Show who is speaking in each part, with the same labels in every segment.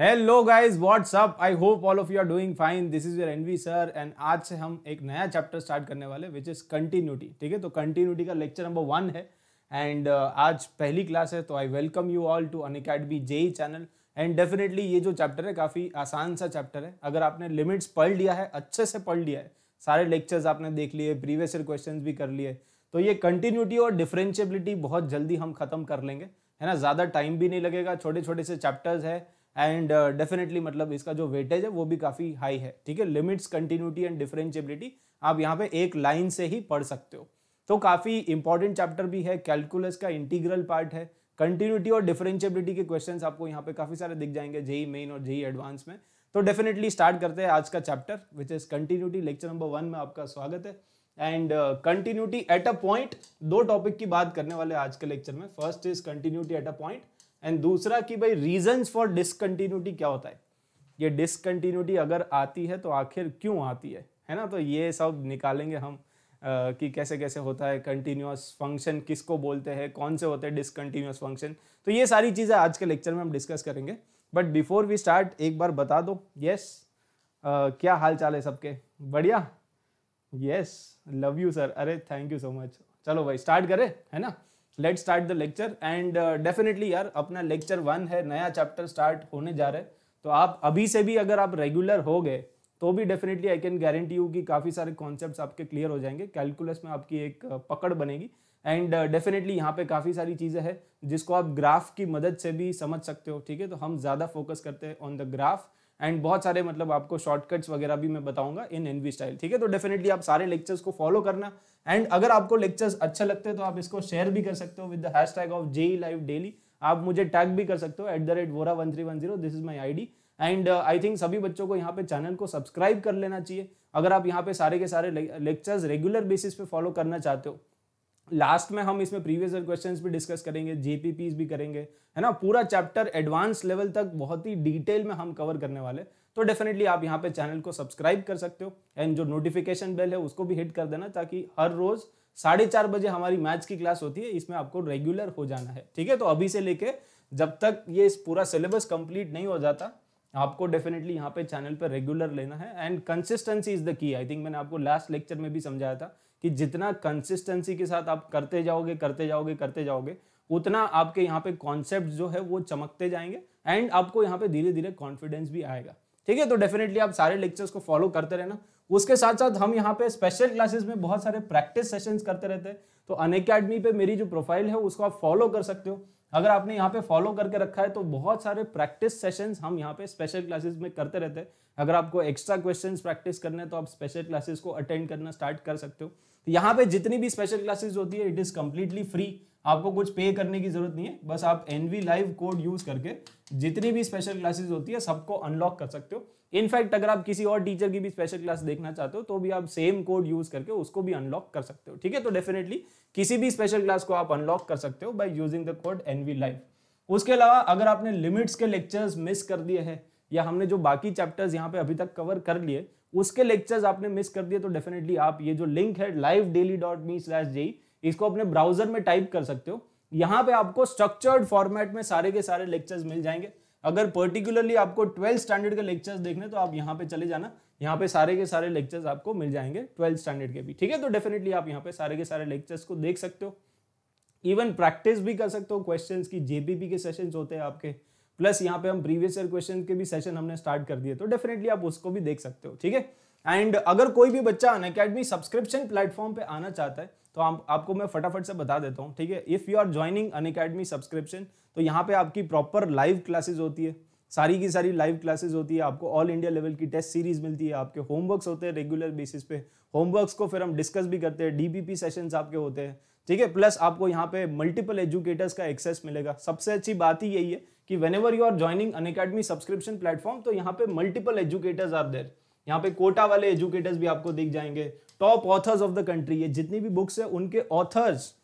Speaker 1: Hello guys what's up I hope all of you are doing fine this is your NV sir and आज से हम एक नया chapter start करने वाले विच इज़ कंटिन्यूटी ठीक है तो कंटिन्यूटी का लेक्चर नंबर वन है एंड uh, आज पहली क्लास है तो I welcome you all to Unacademy JEE channel and definitely ये जो चैप्टर है काफ़ी आसान सा चैप्टर है अगर आपने लिमिट्स पढ़ लिया है अच्छे से पढ़ लिया है सारे लेक्चर्स आपने देख लिए प्रीवियस ईयर क्वेश्चन भी कर लिए तो ये कंटिन्यूटी और डिफ्रेंशियबिलिटी बहुत जल्दी हम खत्म कर लेंगे है ना ज़्यादा टाइम भी नहीं लगेगा छोटे छोटे से चैप्टर्स है एंड डेफिनेटली uh, मतलब इसका जो वेटेज है वो भी काफ़ी हाई है ठीक है लिमिट्स कंटिन्यूटी एंड डिफरेंशियबिलिटी आप यहाँ पे एक लाइन से ही पढ़ सकते हो तो काफ़ी इंपॉर्टेंट चैप्टर भी है कैलकुलस का इंटीग्रल पार्ट है कंटिन्यूटी और डिफरेंशियबिलिटी के क्वेश्चन आपको यहाँ पे काफ़ी सारे दिख जाएंगे जेई मेन और जेई एडवांस में तो डेफिनेटली स्टार्ट करते हैं आज का chapter which is continuity lecture number one में आपका स्वागत है and continuity at a point दो टॉपिक की बात करने वाले आज के लेक्चर में first is continuity at a point and दूसरा कि भाई रीजन फॉर डिसकंटिन्यूटी क्या होता है ये डिसकंटिन्यूटी अगर आती है तो आखिर क्यों आती है है ना तो ये सब निकालेंगे हम आ, कि कैसे कैसे होता है कंटिन्यूस फंक्शन किसको बोलते हैं कौन से होते हैं डिसकंटिन्यूस फंक्शन तो ये सारी चीज़ें आज के लेक्चर में हम डिस्कस करेंगे बट बिफोर वी स्टार्ट एक बार बता दो यस yes, क्या हाल चाल है सबके बढ़िया यस लव यू सर अरे थैंक यू सो मच चलो भाई स्टार्ट करें है ना let start the lecture and definitely यार अपना लेक्चर वन है नया चैप्टर स्टार्ट होने जा रहा है तो आप अभी से भी अगर आप रेगुलर हो गए तो भी definitely I can guarantee you कि काफ़ी सारे कॉन्सेप्ट्स आपके क्लियर हो जाएंगे कैलकुलस में आपकी एक uh, पकड़ बनेगी एंड डेफिनेटली uh, यहाँ पे काफ़ी सारी चीज़ें हैं जिसको आप ग्राफ की मदद से भी समझ सकते हो ठीक है तो हम ज़्यादा फोकस करते हैं ऑन द ग्राफ एंड बहुत सारे मतलब आपको शॉर्टकट्स वगैरह भी मैं बताऊंगा इन एनवी स्टाइल ठीक है तो डेफिनेटली आप सारे लेक्चर्स को फॉलो करना एंड अगर आपको लेक्चर्स अच्छा लगते हैं तो आप इसको शेयर भी कर सकते हो with the hashtag of J live daily आप मुझे टैग भी कर सकते हो at the rate Vora one three one zero this is my I D and I think सभी बच्चों को यहाँ पे चैनल को सब्सक्राइब कर लेना चाहिए अगर आप यहाँ पे सारे के सारे लेक्चर्स रेगुलर बेसिस पे फॉलो करना चाहते हो लास्ट में हम इसमें प्रीवियस ईयर क्वेश्चंस भी डिस्कस करेंगे जेपीपीज भी करेंगे है ना पूरा चैप्टर एडवांस लेवल तक बहुत ही डिटेल में हम कवर करने वाले तो डेफिनेटली आप यहाँ पे चैनल को सब्सक्राइब कर सकते हो एंड जो नोटिफिकेशन बेल है उसको भी हिट कर देना ताकि हर रोज साढ़े चार बजे हमारी मैथ्स की क्लास होती है इसमें आपको रेगुलर हो जाना है ठीक है तो अभी से लेके जब तक ये पूरा सिलेबस कंप्लीट नहीं हो जाता आपको डेफिनेटली यहाँ पे चैनल पर रेगुलर लेना है and consistency is the key I think मैंने आपको लास्ट लेक्चर में भी समझाया था कि जितना कंसिस्टेंसी के साथ आप करते जाओगे करते जाओगे करते जाओगे उतना आपके यहाँ पे कॉन्सेप्ट जो है वो चमकते जाएंगे एंड आपको यहाँ पे धीरे धीरे कॉन्फिडेंस भी आएगा ठीक है तो डेफिनेटली आप सारे लेक्चर्स को फॉलो करते रहना उसके साथ साथ हम यहाँ पे स्पेशल क्लासेस में बहुत सारे प्रैक्टिस सेशंस करते रहते हैं तो अन अकेडमी पे मेरी जो प्रोफाइल है उसको आप फॉलो कर सकते हो अगर आपने यहाँ पे फॉलो करके रखा है तो बहुत सारे प्रैक्टिस सेशंस हम यहाँ पे स्पेशल क्लासेस में करते रहते हैं अगर आपको एक्स्ट्रा क्वेश्चंस प्रैक्टिस करने हैं तो आप स्पेशल क्लासेस को अटेंड करना स्टार्ट कर सकते हो तो यहाँ पे जितनी भी स्पेशल क्लासेस होती है इट इज़ कम्प्लीटली फ्री आपको कुछ पे करने की जरूरत नहीं है बस आप एन लाइव कोड यूज करके जितनी भी स्पेशल क्लासेस होती है सबको अनलॉक कर सकते हो इनफैक्ट अगर आप किसी और टीचर की भी स्पेशल क्लास देखना चाहते हो तो भी आप सेम कोड यूज करके उसको भी अनलॉक कर सकते हो ठीक है तो डेफिनेटली किसी भी स्पेशल क्लास को आप अनलॉक कर सकते हो by using the code N live उसके अलावा अगर आपने लिमिट्स के लेक्चर्स मिस कर दिए हैं या हमने जो बाकी चैप्टर्स यहाँ पे अभी तक कवर कर लिए उसके लेक्चर्स आपने मिस कर दिए तो डेफिनेटली आप ये जो लिंक है live daily dot me slash JEE इसको अपने ब्राउजर में टाइप कर सकते हो यहाँ पे आपको स्ट्रक्चर्ड फॉर्मेट में सारे के सारे लेक्चर्स मिल जाएंगे अगर पर्टिकुलरली आपको ट्वेल्थ स्टैंडर्ड के लेक्चर्स देखने तो आप यहाँ पे चले जाना यहाँ पे सारे के सारे लेक्चर्स आपको मिल जाएंगे ट्वेल्थ स्टैंडर्ड के भी ठीक है तो डेफिनेटली आप यहाँ पे सारे के सारे लेक्चर्स को देख सकते हो इवन प्रैक्टिस भी कर सकते हो क्वेश्चंस की जेबीपी के सेशंस होते हैं आपके प्लस यहाँ पे हम प्रीवियस ईयर क्वेश्चन के भी सेशन हमने स्टार्ट कर दिए तो डेफिनेटली आप उसको भी देख सकते हो ठीक है एंड अगर कोई भी बच्चा अन अकेडमी सब्सक्रिप्शन प्लेटफॉर्म पे आना चाहता है तो आप, आपको मैं फटाफट से बता देता हूँ ठीक है if you are joining Unacademy subscription तो यहाँ पे आपकी प्रॉपर लाइव क्लासेज होती है सारी की सारी लाइव क्लासेज होती है आपको ऑल इंडिया लेवल की टेस्ट सीरीज मिलती है आपके होमवर्क्स होते हैं रेगुलर बेसिस पे होमवर्क्स को फिर हम डिस्कस भी करते हैं डी पी आपके होते हैं ठीक है प्लस आपको यहाँ पे मल्टीपल एजुकेटर्स का एक्सेस मिलेगा सबसे अच्छी बात ही यही है कि whenever you are joining Unacademy subscription platform तो यहाँ पे मल्टीपल एजुकेटर्स आर देर यहाँ पे कोटा वाले एजुकेटर्स भी आपको दिख जाएंगे top authors of the country ये जितनी भी बुक्स है उनके authors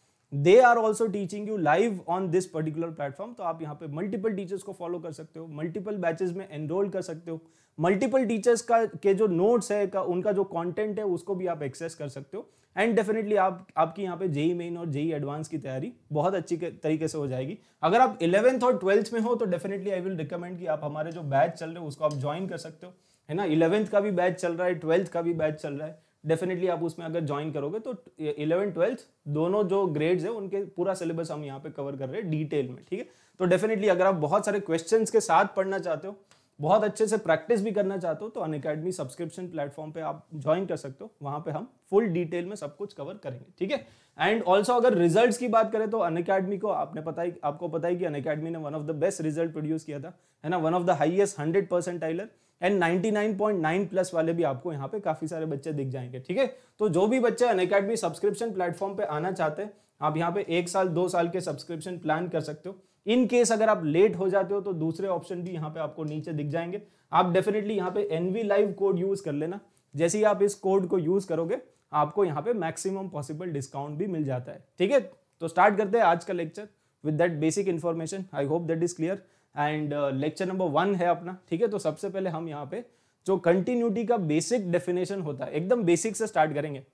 Speaker 1: they are also teaching you live on this particular platform तो आप यहाँ पे मल्टीपल टीचर्स को फॉलो कर सकते हो मल्टीपल बैचेस में एनरोल कर सकते हो मल्टीपल टीचर्स का के जो नोट्स है का उनका जो कॉन्टेंट है उसको भी आप एक्सेस कर सकते हो एंड डेफिनेटली आप आपकी यहाँ पे जेई मेन e और जेई एडवांस e की तैयारी बहुत अच्छी तरीके से हो जाएगी अगर आप इलेवंथ और ट्वेल्थ में हो तो डेफिनेटली आई विल रिकमेंड कि आप हमारे जो बैच चल रहे हो उसको आप ज्वाइन कर सकते हो है ना इलेवंथ का भी बैच चल रहा है ट्वेल्थ का भी बैच चल रहा है डेफिनेटली आप उसमें अगर ज्वाइन करोगे तो इलेवन ट्वेल्थ दोनों जो ग्रेड्स है उनके पूरा सिलेबस हम यहाँ पे कवर कर रहे हैं डिटेल में ठीक है तो डेफिनेटली अगर आप बहुत सारे क्वेश्चन के साथ पढ़ना चाहते हो बहुत अच्छे से प्रैक्टिस भी करना चाहते हो तो अन अकेडमी सब्सक्रिप्शन प्लेटफॉर्म पे आप ज्वाइन कर सकते हो वहां पे हम फुल डिटेल में सब कुछ कवर करेंगे ठीक है एंड ऑल्सो अगर रिजल्ट्स की बात करें तो अन अकेडमी को आपने पता ही आपको पता ही कि अन अकेडमी ने one of the best result produce किया था है ना one of the highest hundred percent टाइलर एंड 99.9 प्लस वाले भी आपको यहाँ पे काफी सारे बच्चे दिख जाएंगे ठीक है तो जो भी बच्चे अन अकेडमी सब्सक्रिप्शन प्लेटफॉर्म पे आना चाहते हैं आप यहाँ पे एक साल दो साल के सब्सक्रिप्शन प्लान कर सकते हो इन केस अगर आप लेट हो जाते हो तो दूसरे ऑप्शन भी यहाँ पे आपको नीचे दिख जाएंगे आप डेफिनेटली यहाँ पे एनवी लाइव कोड यूज कर लेना जैसे ही आप इस कोड को यूज करोगे आपको यहाँ पे मैक्सिमम पॉसिबल डिस्काउंट भी मिल जाता है ठीक है तो स्टार्ट करते हैं आज का lecture with that basic information I hope that is clear and lecture number one है अपना ठीक है तो सबसे पहले हम यहाँ पे जो कंटिन्यूटी का बेसिक डेफिनेशन होता है एकदम बेसिक से स्टार्ट करेंगे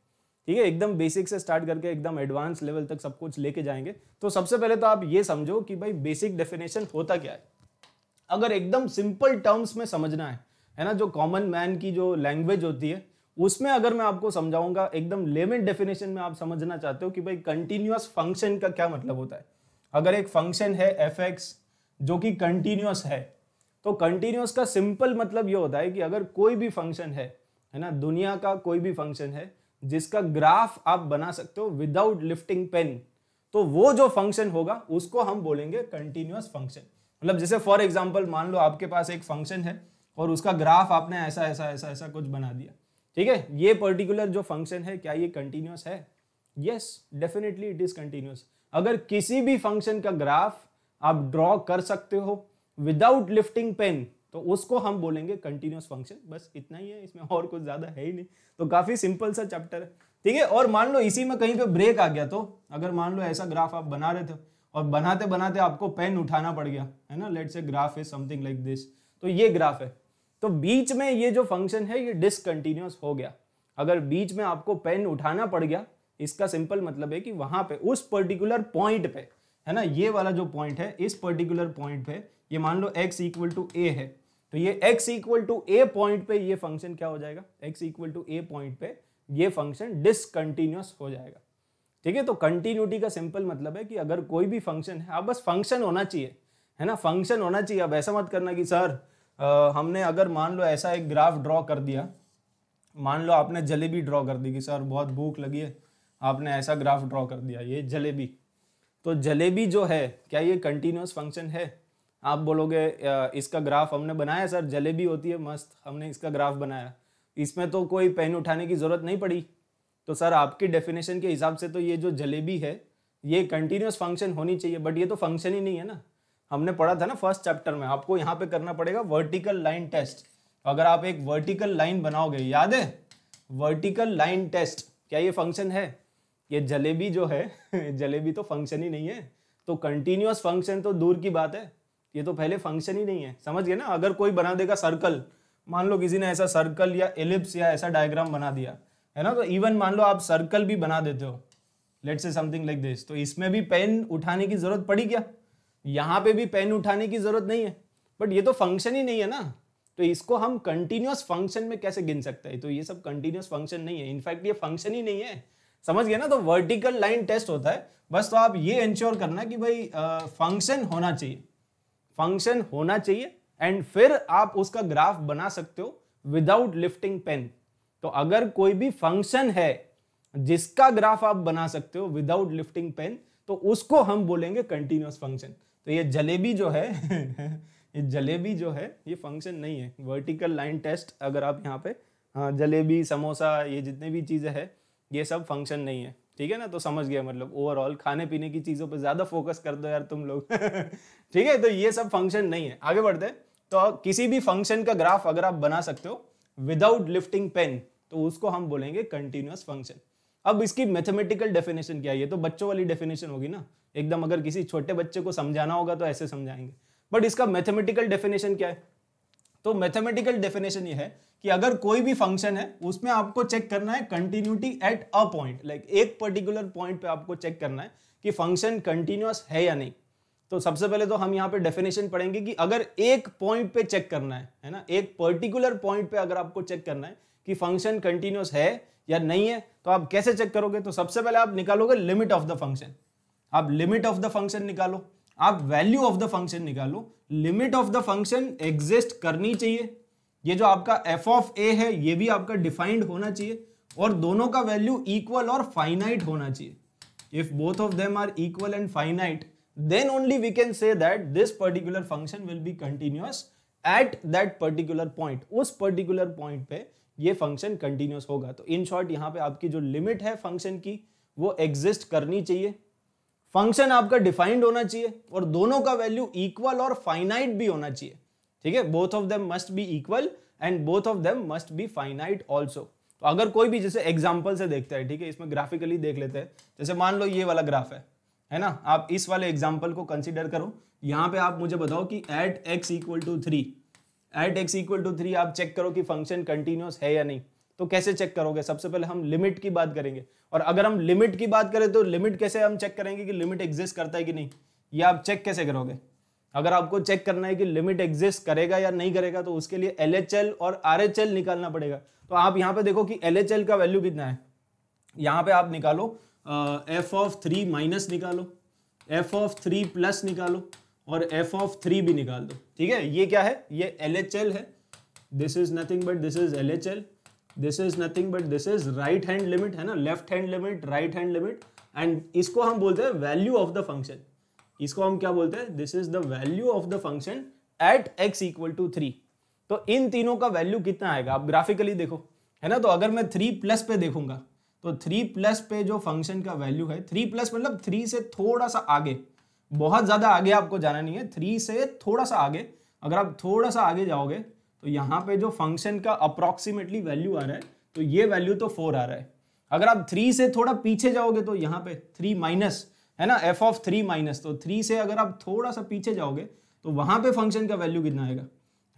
Speaker 1: ठीक है एकदम बेसिक से स्टार्ट करके एकदम एडवांस लेवल तक सब कुछ लेके जाएंगे तो सबसे पहले तो आप ये समझो कि भाई बेसिक डेफिनेशन होता क्या है अगर एकदम सिंपल टर्म्स में समझना है है ना जो कॉमन मैन की जो लैंग्वेज होती है उसमें अगर मैं आपको समझाऊंगा एकदम लेमेंट डेफिनेशन में आप समझना चाहते हो कि भाई कंटिन्यूस फंक्शन का क्या मतलब होता है अगर एक फंक्शन है एफ जो कि कंटिन्यूस है तो कंटिन्यूस का सिंपल मतलब ये होता है कि अगर कोई भी फंक्शन है है ना दुनिया का कोई भी फंक्शन है जिसका ग्राफ आप बना सकते हो विदाउट लिफ्टिंग पेन तो वो जो फंक्शन होगा उसको हम बोलेंगे कंटिन्यूस फंक्शन मतलब जैसे फॉर एग्जाम्पल मान लो आपके पास एक फंक्शन है और उसका ग्राफ आपने ऐसा ऐसा ऐसा ऐसा कुछ बना दिया ठीक है ये पर्टिकुलर जो फंक्शन है क्या ये कंटिन्यूस है yes definitely it is continuous अगर किसी भी फंक्शन का ग्राफ आप ड्रॉ कर सकते हो विदाउट लिफ्टिंग पेन तो उसको हम बोलेंगे कंटिन्यूस फंक्शन बस इतना ही है इसमें और कुछ ज़्यादा है ही नहीं तो काफ़ी सिंपल सा चैप्टर है ठीक है और मान लो इसी में कहीं पे ब्रेक आ गया तो अगर मान लो ऐसा ग्राफ आप बना रहे थे और बनाते बनाते आपको पेन उठाना पड़ गया है ना let say graph is something like this तो ये ग्राफ है तो बीच में ये जो फंक्शन है ये डिसकंटिन्यूस हो गया अगर बीच में आपको पेन उठाना पड़ गया इसका सिंपल मतलब है कि वहां पे उस पर्टिकुलर पॉइंट पे है ना ये वाला जो पॉइंट है इस पर्टिकुलर पॉइंट पे ये मान लो एक्स इक्वल टू ए है तो ये x equal to a point पे ये फंक्शन क्या हो जाएगा x equal to a point पे ये फंक्शन डिसकंटिन्यूस हो जाएगा ठीक है तो कंटिन्यूटी का सिंपल मतलब है कि अगर कोई भी फंक्शन है आप बस फंक्शन होना चाहिए है ना फंक्शन होना चाहिए अब ऐसा मत करना कि सर आ, हमने अगर मान लो ऐसा एक ग्राफ ड्रॉ कर दिया मान लो आपने जलेबी ड्रॉ कर दी कि सर बहुत भूख लगी है आपने ऐसा ग्राफ ड्रॉ कर दिया ये जलेबी तो जलेबी जो है क्या ये कंटिन्यूस फंक्शन है आप बोलोगे इसका ग्राफ हमने बनाया सर जलेबी होती है मस्त हमने इसका ग्राफ बनाया इसमें तो कोई पेन उठाने की ज़रूरत नहीं पड़ी तो सर आपकी डेफिनेशन के हिसाब से तो ये जो जलेबी है ये कंटिन्यूस फंक्शन होनी चाहिए बट ये तो फंक्शन ही नहीं है ना हमने पढ़ा था ना फर्स्ट चैप्टर में आपको यहाँ पे करना पड़ेगा वर्टिकल लाइन टेस्ट अगर आप एक वर्टिकल लाइन बनाओगे याद है वर्टिकल लाइन टेस्ट क्या ये फंक्शन है ये जलेबी जो है जलेबी तो फंक्शन ही नहीं है तो कंटिन्यूस फंक्शन तो दूर की बात है ये तो पहले फंक्शन ही नहीं है समझ गए ना अगर कोई बना देगा सर्कल मान लो किसी ने ऐसा सर्कल या एलिप्स या ऐसा डायग्राम बना दिया है ना तो इवन मान लो आप सर्कल भी बना देते हो लेट से समथिंग लाइक दिस तो इसमें भी पेन उठाने की जरूरत पड़ी क्या यहाँ पे भी पेन उठाने की जरूरत नहीं है बट ये तो फंक्शन ही नहीं है ना तो इसको हम कंटिन्यूस फंक्शन में कैसे गिन सकते हैं तो ये सब कंटिन्यूस फंक्शन नहीं है इनफैक्ट ये फंक्शन ही नहीं है समझ गए ना तो वर्टिकल लाइन टेस्ट होता है बस तो आप ये इंश्योर करना कि भाई फंक्शन होना चाहिए फंक्शन होना चाहिए एंड फिर आप उसका ग्राफ बना सकते हो विदाउट लिफ्टिंग पेन तो अगर कोई भी फंक्शन है जिसका ग्राफ आप बना सकते हो विदाउट लिफ्टिंग पेन तो उसको हम बोलेंगे कंटिन्यूस फंक्शन तो ये जलेबी जो है ये जलेबी जो है ये फंक्शन नहीं है वर्टिकल लाइन टेस्ट अगर आप यहाँ पे हाँ, जलेबी समोसा ये जितने भी चीज़ें हैं ये सब फंक्शन नहीं है ठीक है ना तो समझ गया मतलब ओवरऑल खाने पीने की चीज़ों पर ज़्यादा फोकस कर दो यार तुम लोग ठीक है तो ये सब फंक्शन नहीं है आगे बढ़ते तो किसी भी फंक्शन का ग्राफ अगर आप बना सकते हो विदाउट लिफ्टिंग पेन तो उसको हम बोलेंगे कंटिन्यूस फंक्शन अब इसकी मैथमेटिकल डेफिनेशन क्या है ये तो बच्चों वाली डेफिनेशन होगी ना एकदम अगर किसी छोटे बच्चे को समझाना होगा तो ऐसे समझाएंगे बट इसका मैथमेटिकल डेफिनेशन क्या है तो मैथमेटिकल डेफिनेशन ये है कि अगर कोई भी फंक्शन है उसमें आपको चेक करना है continuity at a point like एक पर्टिकुलर पॉइंट पे आपको चेक करना है कि फंक्शन कंटिन्यूस है या नहीं तो सबसे पहले तो हम यहाँ पे डेफिनेशन पढ़ेंगे कि अगर एक पॉइंट पे चेक करना है है ना एक पर्टिकुलर पॉइंट पे अगर आपको चेक करना है कि फंक्शन कंटिन्यूस है या नहीं है तो आप कैसे चेक करोगे तो सबसे पहले आप निकालोगे लिमिट ऑफ द फंक्शन आप लिमिट ऑफ द फंक्शन निकालो आप वैल्यू ऑफ द फंक्शन निकालो limit of the function exist करनी चाहिए ये जो आपका एफ ऑफ ए है ये भी आपका डिफाइंड होना चाहिए और दोनों का वैल्यू इक्वल और फाइनाइट होना चाहिए if both of them are equal and finite then only we can say that this particular function will be continuous at that particular point उस पर्टिकुलर पॉइंट पे ये फंक्शन कंटिन्यूस होगा तो in short यहाँ पे आपकी जो लिमिट है फंक्शन की वो एग्जिस्ट करनी चाहिए फंक्शन आपका डिफाइंड होना चाहिए और दोनों का वैल्यू इक्वल और फाइनाइट भी होना चाहिए ठीक है both of them must be equal and both of them must be finite also तो अगर कोई भी जैसे एग्जाम्पल से देखता है ठीक है इसमें ग्राफिकली देख लेते हैं जैसे मान लो ये वाला ग्राफ है है ना आप इस वाले एग्जाम्पल को कंसिडर करो यहाँ पे आप मुझे बताओ कि at x equal to three at x equal to three आप चेक करो कि फंक्शन कंटिन्यूस है या नहीं तो कैसे चेक करोगे सबसे पहले हम लिमिट की बात करेंगे और अगर हम लिमिट की बात करें तो लिमिट कैसे हम चेक करेंगे कि लिमिट एग्जिस्ट करता है कि नहीं ये आप चेक कैसे करोगे अगर आपको चेक करना है कि लिमिट एग्जिस्ट करेगा या नहीं करेगा तो उसके लिए एल और आर निकालना पड़ेगा तो आप यहाँ पे देखो कि एल का वैल्यू कितना है यहाँ पे आप निकालो एफ ऑफ थ्री माइनस निकालो एफ ऑफ थ्री प्लस निकालो और एफ ऑफ थ्री भी निकाल दो ठीक है ये क्या है ये एल है this is nothing but this is L this is nothing but this is right hand limit है ना left hand limit right hand limit and इसको हम बोलते हैं वैल्यू ऑफ द फंक्शन इसको हम क्या बोलते हैं this is the value of the function at x equal to three तो इन तीनों का वैल्यू कितना आएगा आप ग्राफिकली देखो है ना तो अगर मैं थ्री प्लस पे देखूंगा तो थ्री प्लस पे जो फंक्शन का वैल्यू है थ्री प्लस मतलब थ्री से थोड़ा सा आगे बहुत ज्यादा आगे आपको जाना नहीं है थ्री से थोड़ा सा आगे अगर आप थोड़ा सा आगे जाओगे तो यहाँ पे जो फंक्शन का अप्रोक्सीमेटली वैल्यू आ रहा है तो ये वैल्यू तो फोर आ रहा है अगर आप थ्री से थोड़ा पीछे जाओगे तो यहाँ पे थ्री माइनस है ना एफ ऑफ थ्री माइनस तो थ्री से अगर आप थोड़ा सा पीछे जाओगे तो वहां पे फंक्शन का वैल्यू कितना आएगा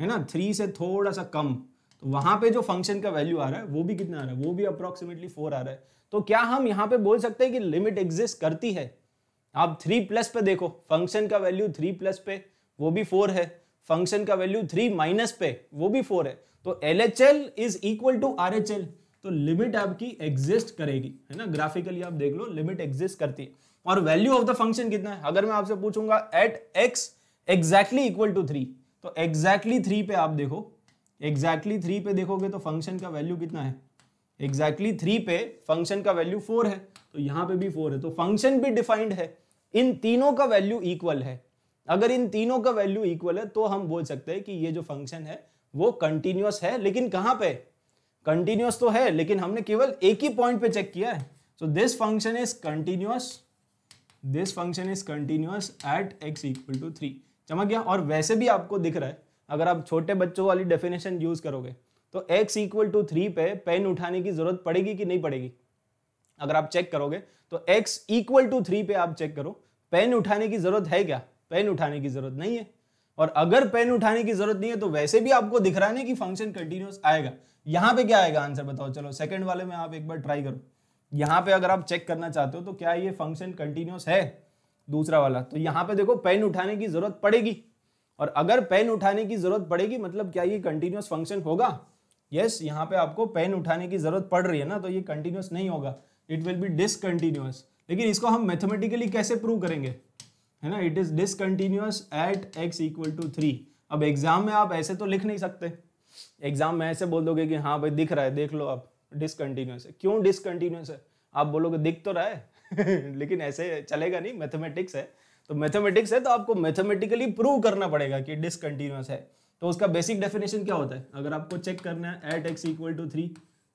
Speaker 1: है ना थ्री से थोड़ा सा कम तो वहां पे जो फंक्शन का वैल्यू आ रहा है वो भी कितना आ रहा है वो भी अप्रोक्सीमेटली फोर आ रहा है तो क्या हम यहाँ पे बोल सकते हैं कि लिमिट एग्जिस्ट करती है आप थ्री प्लस पे देखो फंक्शन का वैल्यू थ्री प्लस पे वो भी फोर है फंक्शन का वैल्यू थ्री माइनस पे वो भी फोर है तो L H L is equal to R H L तो लिमिट आपकी एग्जिस्ट करेगी है ना ग्राफिकली आप देख लो लिमिट एग्जिस्ट करती है और वैल्यू ऑफ द फंक्शन कितना है अगर मैं आपसे पूछूंगा at x exactly equal to three तो एग्जैक्टली थ्री पे आप देखो एग्जैक्टली थ्री पे देखोगे तो फंक्शन का वैल्यू कितना है एग्जैक्टली थ्री पे फंक्शन का वैल्यू फोर है तो यहाँ पे भी फोर है तो फंक्शन भी डिफाइंड है इन तीनों का वैल्यू इक्वल है अगर इन तीनों का वैल्यू इक्वल है तो हम बोल सकते हैं कि ये जो फंक्शन है वो कंटिन्यूस है लेकिन कहां पे कंटिन्यूस तो है लेकिन हमने केवल एक ही पॉइंट पे चेक किया है so this function is continuous this function is continuous at x equal to three चमक गया और वैसे भी आपको दिख रहा है अगर आप छोटे बच्चों वाली डेफिनेशन यूज करोगे तो एक्स इक्वल टू थ्री पे पेन उठाने की जरूरत पड़ेगी कि नहीं पड़ेगी अगर आप चेक करोगे तो एक्स इक्वल टू थ्री पे आप चेक करो पेन उठाने की जरूरत है क्या पेन उठाने की जरूरत नहीं है और अगर पेन उठाने की जरूरत नहीं है तो वैसे भी आपको दिख रहा नहीं कि फंक्शन कंटिन्यूस आएगा यहां पे क्या आएगा आंसर बताओ चलो सेकंड वाले में आप एक बार ट्राई करो यहां पे अगर आप चेक करना चाहते हो तो क्या ये फंक्शन कंटिन्यूस है दूसरा वाला तो यहां पे देखो पेन उठाने की जरूरत पड़ेगी और अगर पेन उठाने की जरूरत पड़ेगी मतलब क्या ये कंटिन्यूस फंक्शन होगा यस yes, यहाँ पे आपको पेन उठाने की जरूरत पड़ रही है ना तो ये कंटिन्यूस नहीं होगा इट विल बी डिसकंटिन्यूस लेकिन इसको हम मैथमेटिकली कैसे प्रूव करेंगे है ना it is discontinuous at x equal to three अब एग्जाम में आप ऐसे तो लिख नहीं सकते एग्जाम में ऐसे बोल दोगे कि हाँ भाई दिख रहा है देख लो आप डिसकंटिन्यूस है क्यों डिसकंटिन्यूस है आप बोलोगे दिख तो रहा है लेकिन ऐसे चलेगा नहीं मैथमेटिक्स है तो मैथमेटिक्स है तो आपको मैथमेटिकली प्रूव करना पड़ेगा कि डिसकंटिन्यूस है तो उसका बेसिक डेफिनेशन क्या होता है अगर आपको चेक करना है at x equal to three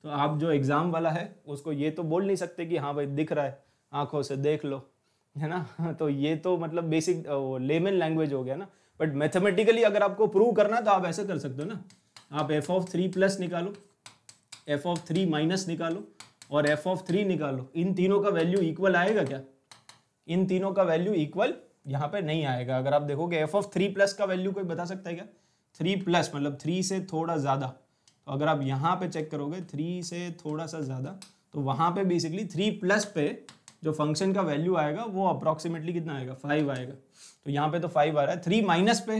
Speaker 1: तो आप जो एग्ज़ाम वाला है उसको ये तो बोल नहीं सकते कि हाँ भाई दिख रहा है आंखों से देख लो है ना तो ये तो मतलब बेसिक लेमन लैंग्वेज हो गया ना बट मैथमेटिकली अगर आपको प्रूव करना है तो आप ऐसे कर सकते हो ना आप एफ ऑफ थ्री प्लस निकालो एफ ऑफ थ्री माइनस निकालो और एफ ऑफ थ्री निकालो इन तीनों का वैल्यू इक्वल आएगा क्या इन तीनों का वैल्यू इक्वल यहाँ पे नहीं आएगा अगर आप देखोगे एफ ऑफ थ्री प्लस का वैल्यू कोई बता सकता है क्या थ्री प्लस मतलब थ्री से थोड़ा ज़्यादा तो अगर आप यहाँ पे चेक करोगे थ्री से थोड़ा सा ज़्यादा तो वहाँ पे बेसिकली थ्री प्लस पे जो फंक्शन का वैल्यू आएगा वो अप्रोक्सीमेटली कितना आएगा फाइव आएगा तो यहाँ पे तो फाइव आ रहा है थ्री माइनस पे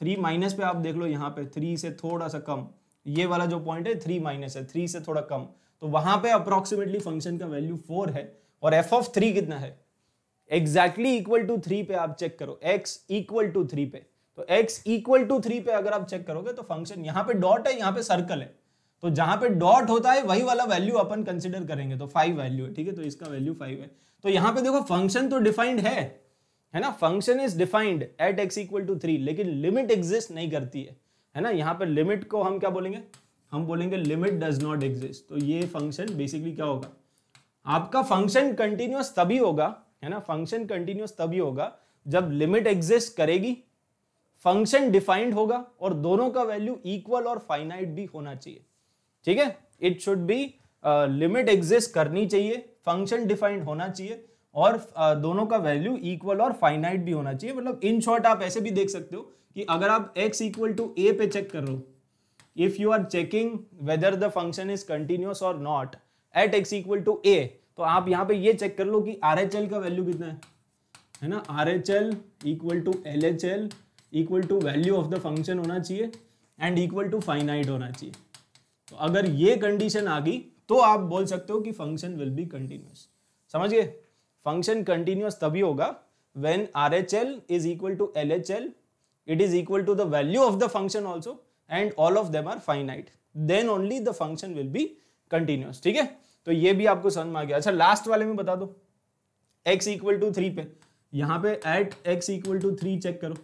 Speaker 1: थ्री माइनस पे आप देख लो यहाँ पे थ्री से थोड़ा सा कम ये वाला जो पॉइंट है थ्री माइनस है थ्री से थोड़ा कम तो वहां पे अप्रोक्सीमेटली फंक्शन का वैल्यू फोर है और एफ ऑफ थ्री कितना है एग्जैक्टली इक्वल टू थ्री पे आप चेक करो एक्स इक्वल टू थ्री पे तो एक्स इक्वल टू थ्री पे अगर आप चेक करोगे तो फंक्शन यहाँ पे डॉट है यहाँ पे सर्कल है तो जहां पे डॉट होता है वही वाला वैल्यू अपन कंसिडर करेंगे तो फाइव वैल्यू है ठीक है तो इसका वैल्यू फाइव है तो यहाँ पे देखो फंक्शन तो डिफाइंड है है ना function is defined at x equal to three लेकिन लिमिट एग्जिस्ट नहीं करती है है ना यहाँ पे लिमिट को हम क्या बोलेंगे हम बोलेंगे लिमिट डज नॉट एग्जिस्ट तो ये फंक्शन बेसिकली क्या होगा आपका फंक्शन कंटिन्यूस तभी होगा है ना फंक्शन कंटिन्यूस तभी होगा जब लिमिट एग्जिस्ट करेगी फंक्शन डिफाइंड होगा और दोनों का वैल्यू इक्वल और फाइनाइट भी होना चाहिए ठीक है it should be limit exist करनी चाहिए फंक्शन डिफाइंड होना चाहिए और uh, दोनों का वैल्यू इक्वल और फाइनाइट भी होना चाहिए मतलब इन शॉर्ट आप ऐसे भी देख सकते हो कि अगर आप x इक्वल टू ए पे चेक कर रहे हो if you are checking whether the function is continuous और not at x equal to a तो आप यहाँ पे ये चेक कर लो कि आर एच एल का वैल्यू कितना है है ना R H L equal to L H L equal to value of the function होना चाहिए एंड इक्वल टू फाइनाइट होना चाहिए तो अगर ये कंडीशन आ गई तो आप बोल सकते हो कि फंक्शन विल बी कंटिन्यूस समझिए फंक्शन कंटिन्यूस तभी होगा is equal to L H L it is equal to the value of the function also and all of them are finite then only the function will be continuous ठीक है तो ये भी आपको समझ में आ गया अच्छा लास्ट वाले में बता दो x इक्वल टू थ्री पे यहाँ पे at x equal to three check करो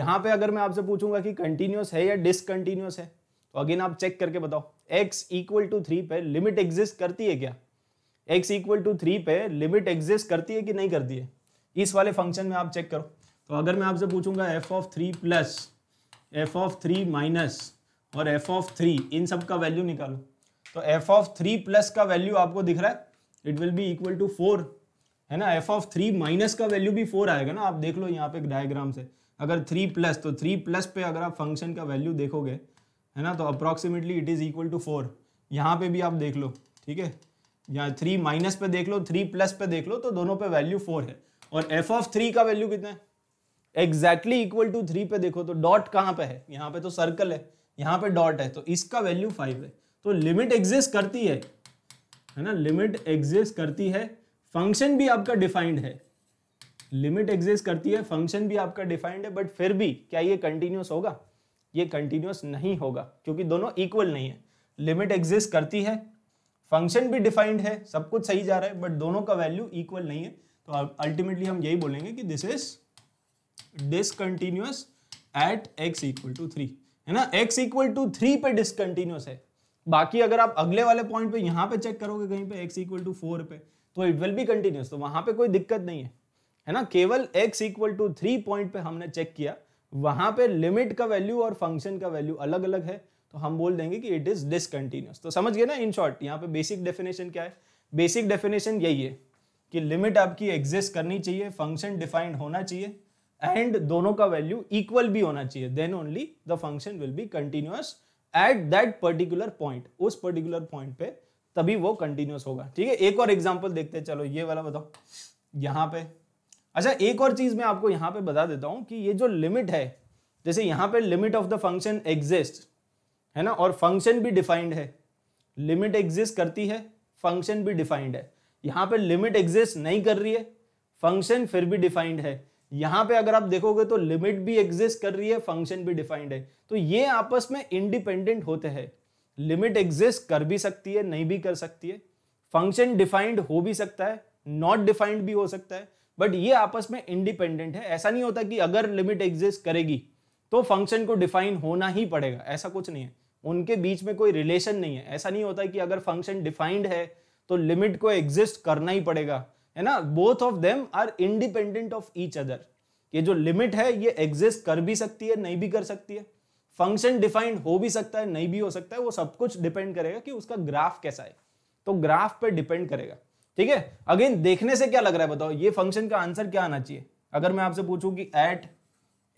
Speaker 1: यहाँ पे अगर मैं आपसे पूछूंगा कि कंटिन्यूस है या डिसकंटिन्यूस है तो अगेन आप चेक करके बताओ x इक्वल टू थ्री पे लिमिट एग्जिस्ट करती है क्या x इक्वल टू थ्री पे लिमिट एग्जिस्ट करती है कि नहीं करती है इस वाले फंक्शन में आप चेक करो तो अगर मैं आपसे पूछूंगा f of three plus f of three minus और एफ ऑफ थ्री इन सब का वैल्यू निकालो तो एफ ऑफ थ्री प्लस का वैल्यू आपको दिख रहा है it will be equal to four है ना एफ ऑफ थ्री माइनस का वैल्यू भी फोर आएगा ना आप देख लो यहाँ पे डायग्राम से अगर थ्री प्लस तो थ्री प्लस पे अगर आप फंक्शन का वैल्यू देखोगे है ना तो approximately it is equal to four यहाँ पे भी आप देख लो ठीक है यहाँ थ्री माइनस पे देख लो थ्री प्लस पे देख लो तो दोनों पे वैल्यू फोर है और एफ ऑफ थ्री का वैल्यू कितना है एग्जैक्टली इक्वल टू थ्री पे देखो तो डॉट कहाँ पे है यहाँ पे तो सर्कल है यहाँ पे डॉट है तो इसका वैल्यू फाइव है तो लिमिट एग्जिस्ट करती है है ना लिमिट एग्जिस्ट करती है फंक्शन भी आपका डिफाइंड है लिमिट एग्जिस्ट करती है फंक्शन भी आपका डिफाइंड है बट फिर भी क्या ये कंटिन्यूस होगा ये कंटिन्यूस नहीं होगा क्योंकि दोनों इक्वल नहीं है लिमिट एग्जिस्ट करती है फंक्शन भी डिफाइंड है सब कुछ सही जा रहा है बट दोनों का वैल्यू इक्वल नहीं है तो अल्टीमेटली हम यही बोलेंगे कि this is discontinuous at x equal to three है ना एक्स इक्वल टू थ्री पे डिसकंटिन्यूस है बाकी अगर आप अगले वाले पॉइंट पे यहां पे चेक करोगे कहीं पे एक्स इक्वल टू फोर पे तो इट विल बी कंटिन्यूस तो वहां पे कोई दिक्कत नहीं है है ना केवल x equal to three point पे हमने चेक किया वहां पे लिमिट का वैल्यू और फंक्शन का वैल्यू अलग अलग है तो हम बोल देंगे कि इट इज डिसकंटिन्यूस तो समझ गए ना इन शॉर्ट यहाँ पे बेसिक डेफिनेशन क्या है बेसिक डेफिनेशन यही है कि लिमिट आपकी एग्जिस्ट करनी चाहिए फंक्शन डिफाइंड होना चाहिए एंड दोनों का वैल्यू इक्वल भी होना चाहिए then only the function will be continuous at that particular point उस पर्टिकुलर पॉइंट पे तभी वो कंटिन्यूस होगा ठीक है एक और एग्जाम्पल देखते हैं चलो ये वाला बताओ यहाँ पे अच्छा एक और चीज मैं आपको यहां पे बता देता हूं कि ये जो लिमिट है जैसे यहां पे limit of the function exist है ना और फंक्शन भी डिफाइंड है लिमिट एग्जिस्ट करती है फंक्शन भी डिफाइंड है यहां पे लिमिट एग्जिस्ट नहीं कर रही है फंक्शन फिर भी डिफाइंड है यहां पे अगर आप देखोगे तो लिमिट भी एग्जिस्ट कर रही है फंक्शन भी डिफाइंड है तो ये आपस में इंडिपेंडेंट होते हैं लिमिट एग्जिस्ट कर भी सकती है नहीं भी कर सकती है फंक्शन डिफाइंड हो भी सकता है नॉट डिफाइंड भी हो सकता है बट ये आपस में इंडिपेंडेंट है ऐसा नहीं होता कि अगर लिमिट एग्जिस्ट करेगी तो फंक्शन को डिफाइन होना ही पड़ेगा ऐसा कुछ नहीं है उनके बीच में कोई रिलेशन नहीं है ऐसा नहीं होता कि अगर फंक्शन डिफाइंड है तो लिमिट को एग्जिस्ट करना ही पड़ेगा है ना both of them are independent of each other ये जो लिमिट है ये एग्जिस्ट कर भी सकती है नहीं भी कर सकती है फंक्शन डिफाइंड हो भी सकता है नहीं भी हो सकता है वो सब कुछ डिपेंड करेगा कि उसका ग्राफ कैसा है तो ग्राफ पे डिपेंड करेगा ठीक है अगेन देखने से क्या लग रहा है बताओ ये फंक्शन का आंसर क्या आना चाहिए अगर मैं आपसे पूछूं कि at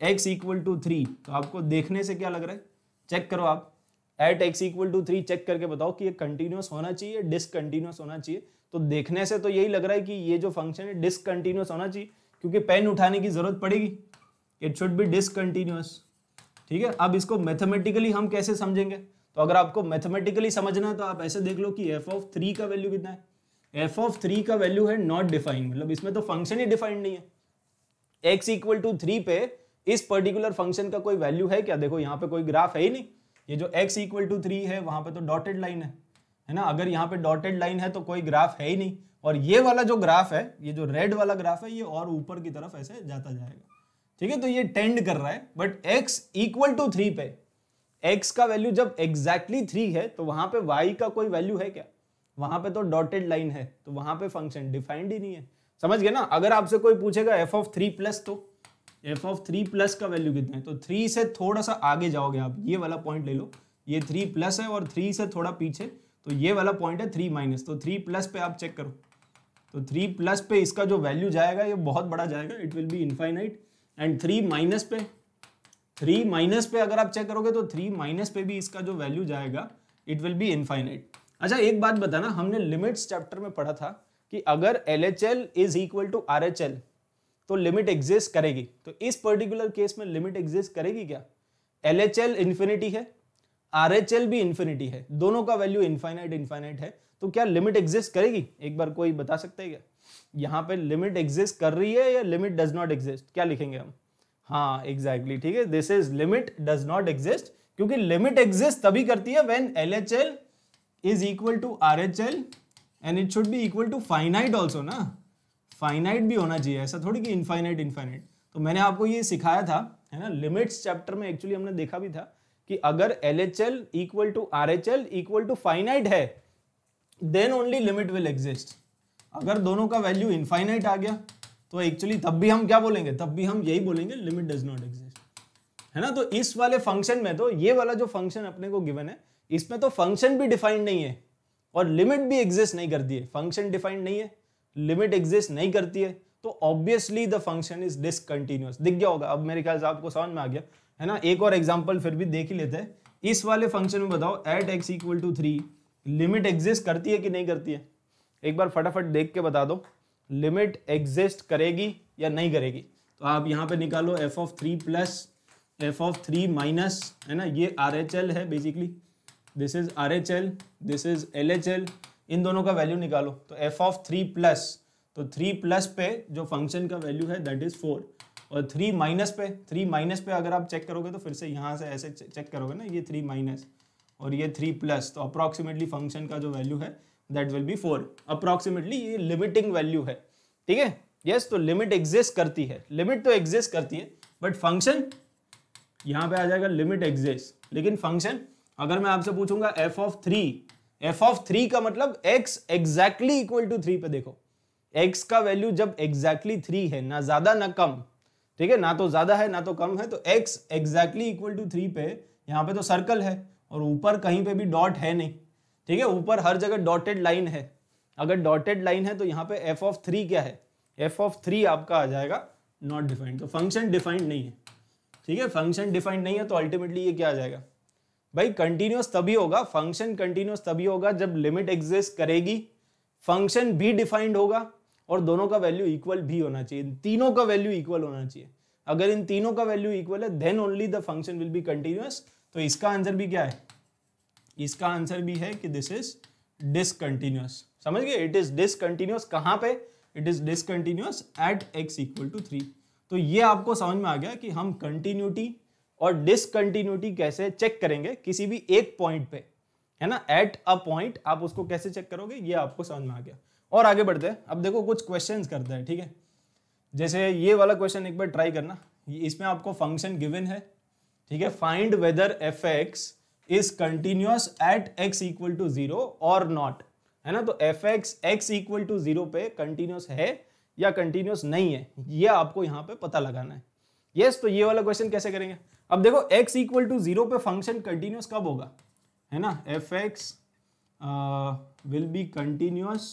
Speaker 1: x equal to three तो आपको देखने से क्या लग रहा है चेक करो आप at x equal to three check करके बताओ कि ये कंटिन्यूस होना चाहिए डिसकंटिन्यूस होना चाहिए तो देखने से तो यही लग रहा है कि ये जो फंक्शन है डिसकंटिन्यूस होना चाहिए क्योंकि पेन उठाने की जरूरत पड़ेगी इट शुड बी डिसकंटिन्यूस ठीक है अब इसको मैथमेटिकली हम कैसे समझेंगे तो अगर आपको मैथमेटिकली समझना है तो आप ऐसे देख लो कि एफ ऑफ थ्री का वैल्यू कितना है एफ ऑफ थ्री का वैल्यू है नॉट डिफाइंड मतलब इसमें तो फंक्शन ही डिफाइंड नहीं है एक्स इक्वल टू थ्री पे इस पर्टिकुलर फंक्शन का कोई वैल्यू है क्या देखो यहाँ पे कोई ग्राफ है ही नहीं ये जो एक्स इक्वल टू थ्री है वहां पे तो डॉटेड लाइन है है ना अगर यहाँ पे डॉटेड लाइन है तो कोई ग्राफ है ही नहीं और ये वाला जो ग्राफ है ये जो रेड वाला ग्राफ है ये और ऊपर की तरफ ऐसे जाता जाएगा ठीक है तो ये टेंड कर रहा है but x equal to three पे एक्स का वैल्यू जब एग्जैक्टली exactly थ्री है तो वहां पे वाई का कोई वैल्यू है क्या वहां पे तो डॉटेड लाइन है तो वहां पे फंक्शन डिफाइंड ही नहीं है समझ गए ना अगर आपसे कोई पूछेगा एफ ऑफ थ्री प्लस तो एफ ऑफ थ्री प्लस का वैल्यू कितना है तो थ्री से थोड़ा सा आगे जाओगे आप ये वाला पॉइंट ले लो ये थ्री प्लस है और थ्री से थोड़ा पीछे तो ये वाला पॉइंट है थ्री माइनस तो थ्री प्लस पे आप चेक करो तो थ्री प्लस पे इसका जो वैल्यू जाएगा ये बहुत बड़ा जाएगा it will be infinite and three minus पे थ्री माइनस पे अगर आप चेक करोगे तो थ्री माइनस पे भी इसका जो वैल्यू जाएगा इट विल बी इनफाइनाइट अच्छा एक बात बताना हमने लिमिट्स चैप्टर में पढ़ा था कि अगर L H L is equal to R H L तो लिमिट एग्जिस्ट करेगी तो इस पर्टिकुलर केस में लिमिट एग्जिस्ट करेगी क्या एल एच एल इन्फिनिटी है आर एच एल भी इन्फिनिटी है दोनों का वैल्यू इन्फाइनाइट इन्फाइनाइट है तो क्या लिमिट एग्जिस्ट करेगी एक बार कोई बता सकते हैं क्या यहाँ पे लिमिट एग्जिस्ट कर रही है या लिमिट डज नॉट एग्जिस्ट क्या लिखेंगे हम हाँ एग्जैक्टली ठीक है this is limit does not exist क्योंकि लिमिट एग्जिस्ट तभी करती है when L H L is equal to RHL and it should be equal to finite also ना फाइनाइट भी होना चाहिए ऐसा थोड़ी कि इनफाइनाइट इनफाइनाइट तो मैंने आपको ये सिखाया था है ना लिमिट्स चैप्टर में एक्चुअली हमने देखा भी था कि अगर L H L equal to R H L equal to finite है then only limit will exist अगर दोनों का वैल्यू इनफाइनाइट आ गया तो एक्चुअली तब भी हम क्या बोलेंगे तब भी हम यही बोलेंगे लिमिट डज नॉट एग्जिस्ट है ना तो इस वाले फंक्शन में तो ये वाला जो फंक्शन अपने को गिवन है इसमें तो फंक्शन भी डिफाइंड नहीं है और लिमिट भी एग्जिस्ट नहीं करती है फंक्शन डिफाइंड नहीं है लिमिट एग्जिस्ट नहीं करती है तो obviously the function is discontinuous दिख गया होगा अब मेरे ख्याल से आपको समझ में आ गया है ना एक और एग्जाम्पल फिर भी देख ही लेते हैं इस वाले फंक्शन में बताओ at x equal to three limit exist करती है कि नहीं करती है एक बार फटाफट देख के बता दो लिमिट एग्जिस्ट करेगी या नहीं करेगी तो आप यहाँ पे निकालो f of three plus f of three minus है ना ये आर एच एल है basically this is R H L this is L H L इन दोनों का वैल्यू निकालो तो एफ ऑफ थ्री प्लस तो थ्री प्लस पे जो फंक्शन का वैल्यू है दैट इज फोर और थ्री माइनस पे थ्री माइनस पे अगर आप चेक करोगे तो फिर से यहाँ से ऐसे चेक करोगे ना ये थ्री माइनस और ये थ्री प्लस तो अप्रॉक्सीमेटली फंक्शन का जो वैल्यू है that will be four approximately ये लिमिटिंग वैल्यू है ठीक है यस तो लिमिट एग्जिस्ट करती है लिमिट तो एग्जिस्ट करती है बट फंक्शन यहाँ पे आ जाएगा लिमिट एग्जिस्ट लेकिन फंक्शन अगर मैं आपसे पूछूंगा f of three f of three का मतलब x exactly equal to three पे देखो एक्स का वैल्यू जब एग्जैक्टली exactly थ्री है ना ज्यादा ना कम ठीक है ना तो ज्यादा है ना तो कम है तो x exactly equal to three पे यहाँ पे तो सर्कल है और ऊपर कहीं पे भी डॉट है नहीं ठीक है ऊपर हर जगह डॉटेड लाइन है अगर डॉटेड लाइन है तो यहाँ पे एफ ऑफ थ्री क्या है एफ ऑफ थ्री आपका आ जाएगा नॉट डिफाइंड तो फंक्शन डिफाइंड नहीं है ठीक है फंक्शन डिफाइंड नहीं है तो अल्टीमेटली ये क्या आ जाएगा भाई कंटिन्यूस तभी होगा फंक्शन कंटिन्यूस तभी होगा जब लिमिट एग्जिस्ट करेगी फंक्शन भी डिफाइंड होगा और दोनों का वैल्यू इक्वल भी होना चाहिए इन तीनों का वैल्यू इक्वल होना चाहिए अगर इन तीनों का वैल्यू इक्वल है then only the function will be continuous तो इसका आंसर भी क्या है इसका आंसर भी है कि दिस इज डिसकंटिन्यूस समझ गए इट इज डिसकंटिन्यूस कहां पे it is discontinuous at x equal to three तो ये आपको समझ में आ गया कि हम कंटिन्यूटी और डिसकंटिन्यूटी कैसे चेक करेंगे किसी भी एक पॉइंट पे है ना एट अ पॉइंट आप उसको कैसे चेक करोगे ये आपको समझ में आ गया और आगे बढ़ते हैं अब देखो कुछ क्वेश्चंस करते हैं ठीक है जैसे ये वाला क्वेश्चन एक बार ट्राई करना इसमें आपको फंक्शन गिवन है ठीक है find whether f x is continuous at x equal to zero और नॉट है ना तो f x x equal to zero पे कंटिन्यूस है या कंटिन्यूस नहीं है ये आपको यहाँ पे पता लगाना है yes, तो ये वाला क्वेश्चन कैसे करेंगे अब देखो x इक्वल टू जीरो पे फंक्शन कंटिन्यूस कब होगा है ना f x will be continuous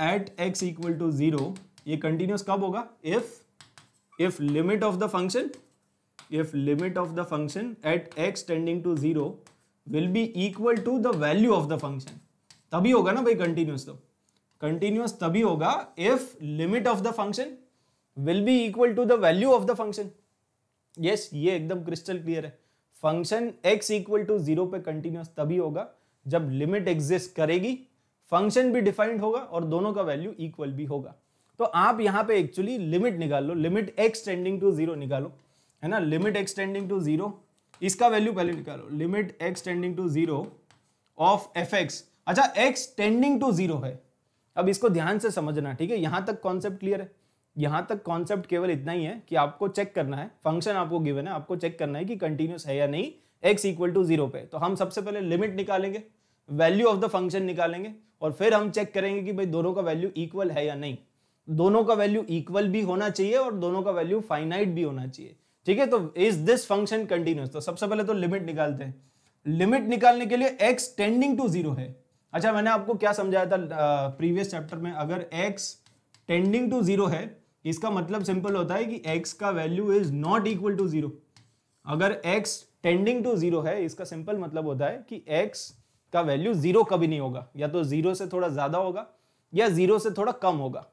Speaker 1: at x equal to zero ये कंटिन्यूस कब होगा if if limit of the function if limit of the function at x tending to zero will be equal to the value of the function तभी होगा ना भाई continuous तो continuous तभी होगा if limit of the function will be equal to the value of the function yes ये एकदम crystal clear है function x equal to zero पे कंटिन्यूस तभी होगा जब लिमिट एग्जिस्ट करेगी फंक्शन भी डिफाइंड होगा और दोनों का वैल्यू इक्वल भी होगा तो आप यहां पे एक्चुअली लिमिट निकाल लो limit x tending to zero निकालो है ना limit x tending to zero इसका वैल्यू पहले निकालो limit x tending to zero of f x अच्छा एक्स टेंडिंग टू जीरो है अब इसको ध्यान से समझना ठीक है यहां तक कॉन्सेप्ट क्लियर है यहाँ तक कॉन्सेप्ट केवल इतना ही है कि आपको चेक करना है फंक्शन आपको गिवन है आपको चेक करना है कि कंटिन्यूस है या नहीं एक्स इक्वल टू जीरो पे तो हम सबसे पहले लिमिट निकालेंगे वैल्यू ऑफ द फंक्शन निकालेंगे और फिर हम चेक करेंगे कि भाई दोनों का वैल्यू इक्वल है या नहीं दोनों का वैल्यू इक्वल भी होना चाहिए और दोनों का वैल्यू फाइनाइट भी होना चाहिए ठीक है तो इज दिस फंक्शन कंटिन्यूस तो सबसे पहले तो लिमिट निकालते हैं लिमिट निकालने के लिए एक्स टेंडिंग टू जीरो है अच्छा मैंने आपको क्या समझाया था प्रीवियस चैप्टर में अगर एक्स टेंडिंग टू जीरो है इसका मतलब सिंपल होता है कि x का value is not equal to zero अगर x टेंडिंग टू जीरो है इसका सिंपल मतलब होता है कि x का वैल्यू जीरो कभी नहीं होगा या तो जीरो से थोड़ा ज्यादा होगा या जीरो से थोड़ा कम होगा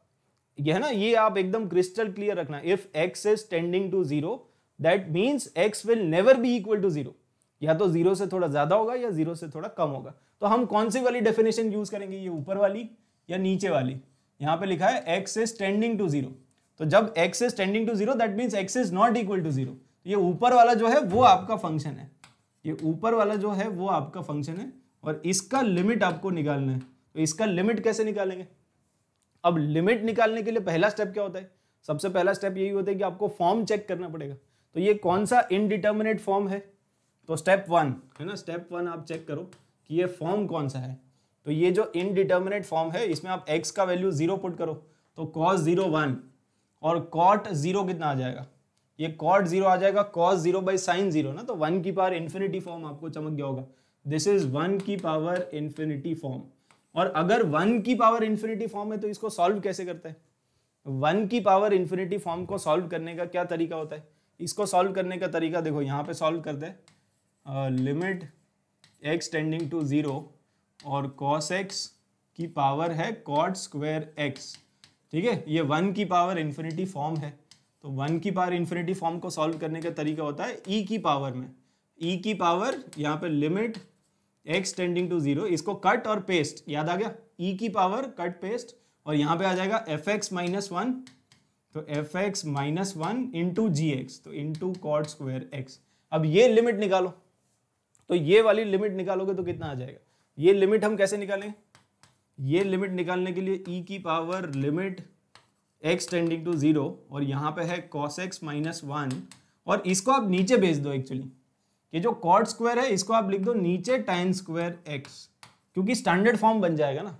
Speaker 1: यह है ना ये आप एकदम क्रिस्टल क्लियर रखना if x is tending to zero that means x will never be equal to zero या तो जीरो से थोड़ा ज्यादा होगा या जीरो से थोड़ा कम होगा तो हम कौन सी वाली डेफिनेशन यूज करेंगे ये ऊपर वाली या नीचे वाली यहां पे लिखा है x is tending to zero तो जब x is tending to zero that means x is not equal to zero ये ऊपर वाला जो है वो आपका फंक्शन है ये ऊपर वाला जो है वो आपका फंक्शन है और इसका लिमिट आपको निकालना है तो इसका लिमिट कैसे निकालेंगे अब लिमिट निकालने के लिए पहला स्टेप क्या होता है सबसे पहला स्टेप यही होता है कि आपको फॉर्म चेक करना पड़ेगा तो ये कौन सा इनडिटर्मिनेट फॉर्म है तो स्टेप वन है ना स्टेप वन आप चेक करो कि ये फॉर्म कौन सा है तो ये जो इनडिटर्मिनेट फॉर्म है इसमें आप एक्स का वैल्यू जीरो पुट करो तो कॉस जीरो वन और कॉट जीरो कितना आ जाएगा ये कॉट जीरो आ जाएगा cos zero by sine zero ना तो वन की पावर इन्फिनिटी फॉर्म आपको चमक गया होगा दिस इज वन की पावर इन्फिनिटी फॉर्म और अगर वन की पावर इन्फिनिटी फॉर्म है तो इसको सॉल्व कैसे करते हैं वन की पावर इन्फिनिटी फॉर्म को सॉल्व करने का क्या तरीका होता है इसको सॉल्व करने का तरीका देखो यहाँ पे सॉल्व करते हैं limit x tending to zero और कॉस एक्स की पावर है कॉट स्क्वायर एक्स ठीक है ये वन की पावर इन्फिनिटी फॉर्म है तो वन की पावर इन्फिनिटी फॉर्म को सॉल्व करने का तरीका होता है ई e की पावर में ई e की पावर यहाँ पर limit x tending to zero इसको कट और पेस्ट याद आ गया ई e की पावर कट पेस्ट और यहाँ पे आ जाएगा एफ एक्स माइनस वन तो f x minus one into g x तो इंटू कॉट स्क्वायर एक्स अब ये लिमिट निकालो तो ये वाली लिमिट निकालोगे तो कितना आ जाएगा ये लिमिट हम कैसे निकालेंगे ये लिमिट निकालने के लिए ई e की power limit x tending to zero और यहाँ पे है कॉस एक्स माइनस वन और इसको आप नीचे भेज दो एक्चुअली ये जो कॉट स्क्वायर है इसको आप लिख दो नीचे टेन स्क्वायर एक्स क्योंकि स्टैंडर्ड फॉर्म बन जाएगा ना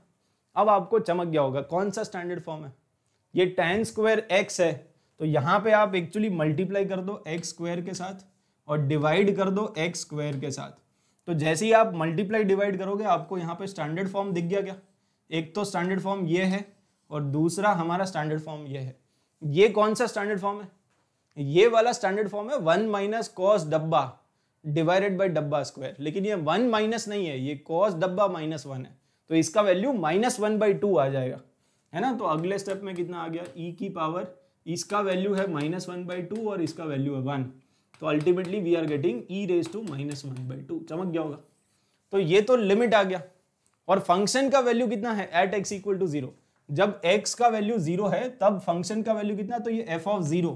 Speaker 1: अब आपको चमक गया होगा कौन सा स्टैंडर्ड फॉर्म है ये टेन स्क्वायर एक्स है तो यहाँ पे आप एक्चुअली मल्टीप्लाई कर दो एक्स स्क्वायर के साथ और डिवाइड कर दो एक्स स्क्वायर के साथ तो जैसे ही आप मल्टीप्लाई डिवाइड करोगे आपको यहाँ पे स्टैंडर्ड फॉर्म दिख गया क्या एक तो स्टैंडर्ड फॉर्म ये है और दूसरा हमारा स्टैंडर्ड फॉर्म ये है ये कौन सा स्टैंडर्ड फॉर्म है ये वाला स्टैंडर्ड फॉर्म है वन माइनस कॉस डब्बा डिवाइडेड बाई डब्बा स्क्वायर लेकिन ये वन माइनस नहीं है ये कॉस डब्बा माइनस वन है तो इसका value minus one by two आ जाएगा है ना तो अगले स्टेप में कितना आ गया ई e की पावर इसका वैल्यू है माइनस वन बाई टू और इसका वैल्यू है वन तो ultimately we are getting e raise to minus one by two चमक गया होगा तो ये तो लिमिट आ गया और फंक्शन का वैल्यू कितना है at x equal to zero जब x का वैल्यू जीरो है तब फंक्शन का वैल्यू कितना तो ये f of zero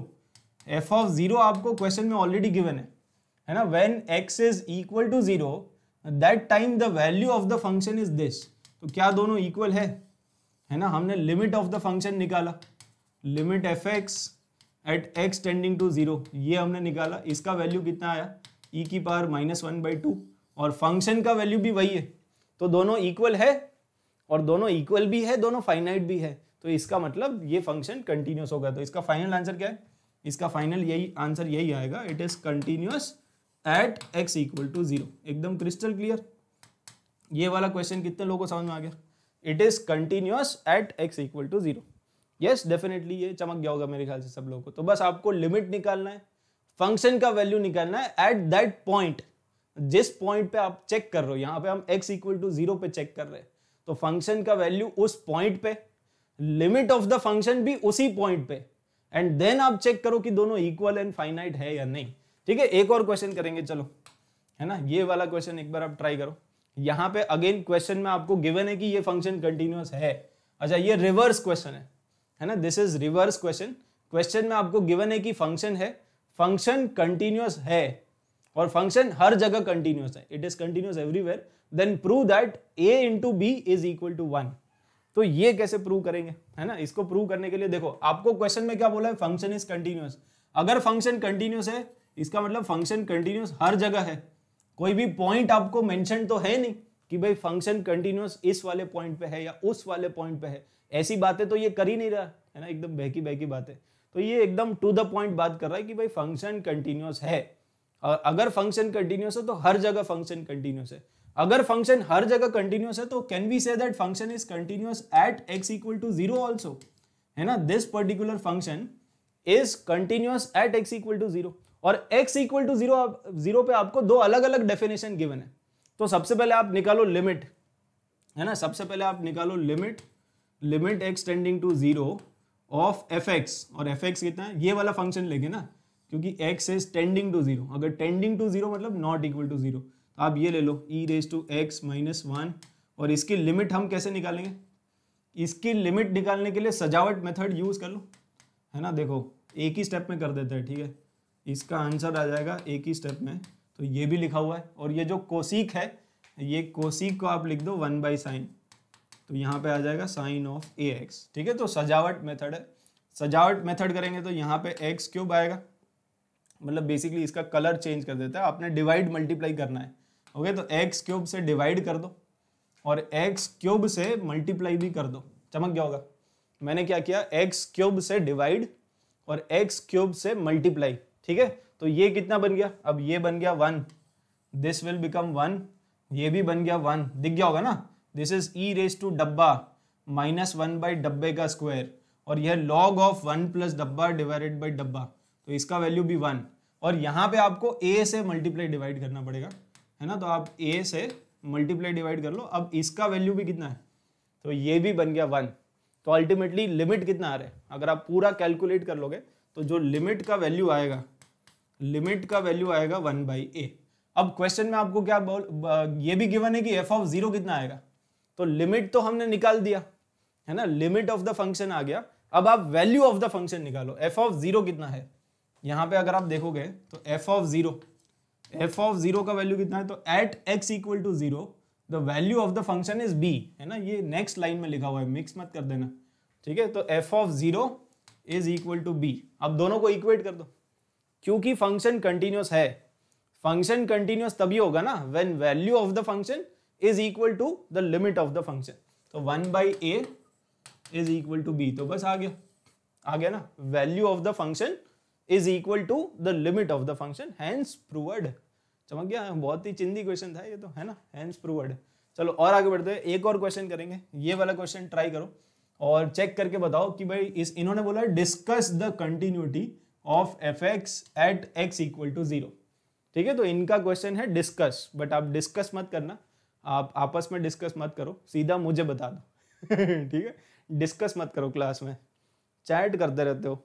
Speaker 1: f of zero आपको क्वेश्चन में ऑलरेडी गिवन है है ना when x is equal to zero that time the value of the function is this तो क्या दोनों इक्वल है है ना हमने लिमिट ऑफ द फंक्शन निकाला limit f x at x tending to zero ये हमने निकाला इसका वैल्यू कितना आया ई e की power minus one by two और फंक्शन का वैल्यू भी वही है तो दोनों इक्वल है और दोनों इक्वल भी है दोनों फाइनाइट भी है तो इसका मतलब ये फंक्शन कंटिन्यूस होगा तो इसका फाइनल आंसर क्या है इसका फाइनल यही आंसर यही आएगा it is continuous at x equal to zero एकदम क्रिस्टल क्लियर ये वाला क्वेश्चन कितने लोगों को समझ में आ गया it is continuous at x equal to zero yes definitely ये चमक गया होगा मेरे ख्याल से सब लोगों को तो बस आपको लिमिट निकालना है फंक्शन का वैल्यू निकालना है एट दैट पॉइंट जिस पॉइंट पे आप चेक कर रहे हो यहाँ पे हम x इक्वल टू जीरो पे चेक कर रहे हैं तो फंक्शन का वैल्यू उस पॉइंट पे लिमिट ऑफ द फंक्शन भी उसी पॉइंट पे एंड देन आप चेक करो कि दोनों इक्वल एंड फाइनाइट है या नहीं ठीक है एक और क्वेश्चन करेंगे चलो है ना ये वाला क्वेश्चन एक बार आप ट्राई करो यहाँ पे अगेन क्वेश्चन में आपको गिवन है कि ये फंक्शन कंटिन्यूस है अच्छा ये रिवर्स क्वेश्चन है है ना this is reverse question question में आपको गिवन है कि फंक्शन है फंक्शन कंटिन्यूस है और फंक्शन हर जगह कंटिन्यूस है it is continuous everywhere then prove that a into b is equal to one तो ये कैसे प्रूव करेंगे है ना इसको प्रूव करने के लिए देखो आपको क्वेश्चन में क्या बोला है फंक्शन इज कंटिन्यूस अगर फंक्शन कंटिन्यूस है इसका मतलब फंक्शन कंटिन्यूस हर जगह है कोई भी पॉइंट आपको मेंशन तो है नहीं कि भाई फंक्शन कंटिन्यूस इस वाले पॉइंट पे है या उस वाले पॉइंट पे है ऐसी बातें तो ये कर ही नहीं रहा है ना एकदम बहकी बहकी बातें तो ये एकदम टू द पॉइंट बात कर रहा है कि भाई फंक्शन कंटिन्यूस है अगर फंक्शन कंटिन्यूस है तो हर जगह फंक्शन कंटिन्यूस है अगर फंक्शन हर जगह कंटिन्यूस है तो can we say that function is continuous at x equal to zero also है ना this particular function is continuous at x equal to zero और x equal to zero zero पे आपको दो अलग अलग डेफिनेशन गिवन है तो सबसे पहले आप निकालो लिमिट है ना सबसे पहले आप निकालो limit limit x tending to zero of f x और एफ एक्स कितना है ये वाला फंक्शन लेंगे ना क्योंकि x is tending to zero अगर टेंडिंग टू जीरो मतलब नॉट इक्वल टू जीरो तो आप ये ले लो e raise to x minus one और इसकी लिमिट हम कैसे निकालेंगे इसकी लिमिट निकालने के लिए सजावट मेथड यूज़ कर लो है ना देखो एक ही स्टेप में कर देते हैं ठीक है इसका आंसर आ जाएगा एक ही स्टेप में तो ये भी लिखा हुआ है और ये जो कोसिक है ये कोसिक को आप लिख दो वन बाई साइन तो यहाँ पे आ जाएगा साइन ऑफ ए एक्स ठीक है तो सजावट मेथड है सजावट मेथड करेंगे तो यहाँ पे एक्स क्यूब आएगा मतलब बेसिकली इसका कलर चेंज कर देता है आपने डिवाइड मल्टीप्लाई करना है ओके तो एक्स क्यूब से डिवाइड कर दो और एक्स क्यूब से मल्टीप्लाई भी कर दो चमक गया होगा मैंने क्या किया एक्स क्यूब से डिवाइड और एक्स क्यूब से मल्टीप्लाई ठीक है तो ये कितना बन गया अब ये बन गया one this will become one ये भी बन गया वन दिख गया होगा ना this is e raise to डब्बा माइनस वन बाई डब्बे का स्क्वायर और यह लॉग ऑफ वन प्लस डब्बा डिवाइडेड बाई डब्बा तो इसका वैल्यू भी वन और यहाँ पे आपको ए से मल्टीप्लाई डिवाइड करना पड़ेगा है ना तो आप ए से मल्टीप्लाई डिवाइड कर लो अब इसका वैल्यू भी कितना है तो ये भी बन गया वन तो अल्टीमेटली लिमिट कितना आ रहा है अगर आप पूरा कैलकुलेट कर लोगे तो जो लिमिट का वैल्यू आएगा लिमिट का वैल्यू आएगा वन बाई ए अब क्वेश्चन में आपको क्या बोल ये भी गिवन है कि एफ ऑफ जीरो कितना आएगा तो लिमिट तो हमने निकाल दिया है ना लिमिट ऑफ द फंक्शन आ गया अब आप वैल्यू ऑफ द फंक्शन निकालो एफ ऑफ जीरो कितना है यहाँ पे अगर आप देखोगे तो f of zero f of zero का वैल्यू कितना है तो at x equal to zero the value of the function is b है ना ये नेक्स्ट लाइन में लिखा हुआ है मिक्स मत कर देना ठीक है तो f of zero is equal to b अब दोनों को इक्वेट कर दो क्योंकि फंक्शन कंटिन्यूस है फंक्शन कंटिन्यूस तभी होगा ना when value of the function is equal to the limit of the function तो one by a is equal to b तो बस आ गया आ गया ना value of the function is equal to the limit of the function hence proved समझ गया बहुत ही चिंदी क्वेश्चन था ये तो है ना हैंस प्रूवर्ड चलो और आगे बढ़ते हैं एक और क्वेश्चन करेंगे ये वाला क्वेश्चन ट्राई करो और चेक करके बताओ कि भाई इस इन्होंने बोला discuss the continuity of f x at x equal to zero ठीक है तो इनका क्वेश्चन है डिस्कस बट आप डिस्कस मत करना आप आपस में डिस्कस मत करो सीधा मुझे बता दो ठीक है डिस्कस मत करो क्लास में चैट करते रहते हो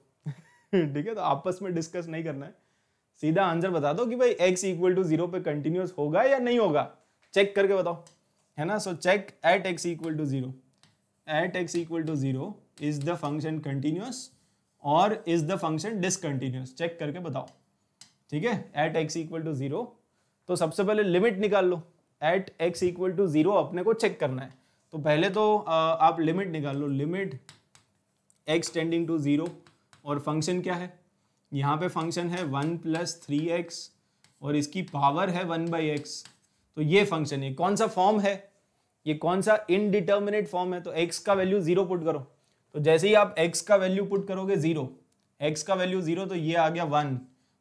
Speaker 1: ठीक है तो आपस में डिस्कस नहीं करना है सीधा आंसर बता दो कि भाई एक्स इक्वल टू जीरो पे कंटिन्यूस होगा या नहीं होगा चेक करके बताओ है ना so check at x equal to zero at x equal to zero is the function continuous और is the function discontinuous check करके बताओ ठीक है at x equal to zero तो सबसे पहले लिमिट निकाल लो at x equal to zero अपने को चेक करना है तो पहले तो आप लिमिट निकाल लो limit x tending to zero और फंक्शन क्या है यहाँ पे फंक्शन है वन प्लस थ्री एक्स और इसकी पावर है वन बाई एक्स तो ये फंक्शन है कौन सा फॉर्म है ये कौन सा इनडिटर्मिनेट फॉर्म है तो एक्स का वैल्यू जीरो पुट करो तो जैसे ही आप एक्स का वैल्यू पुट करोगे जीरो एक्स का वैल्यू जीरो तो ये आ गया वन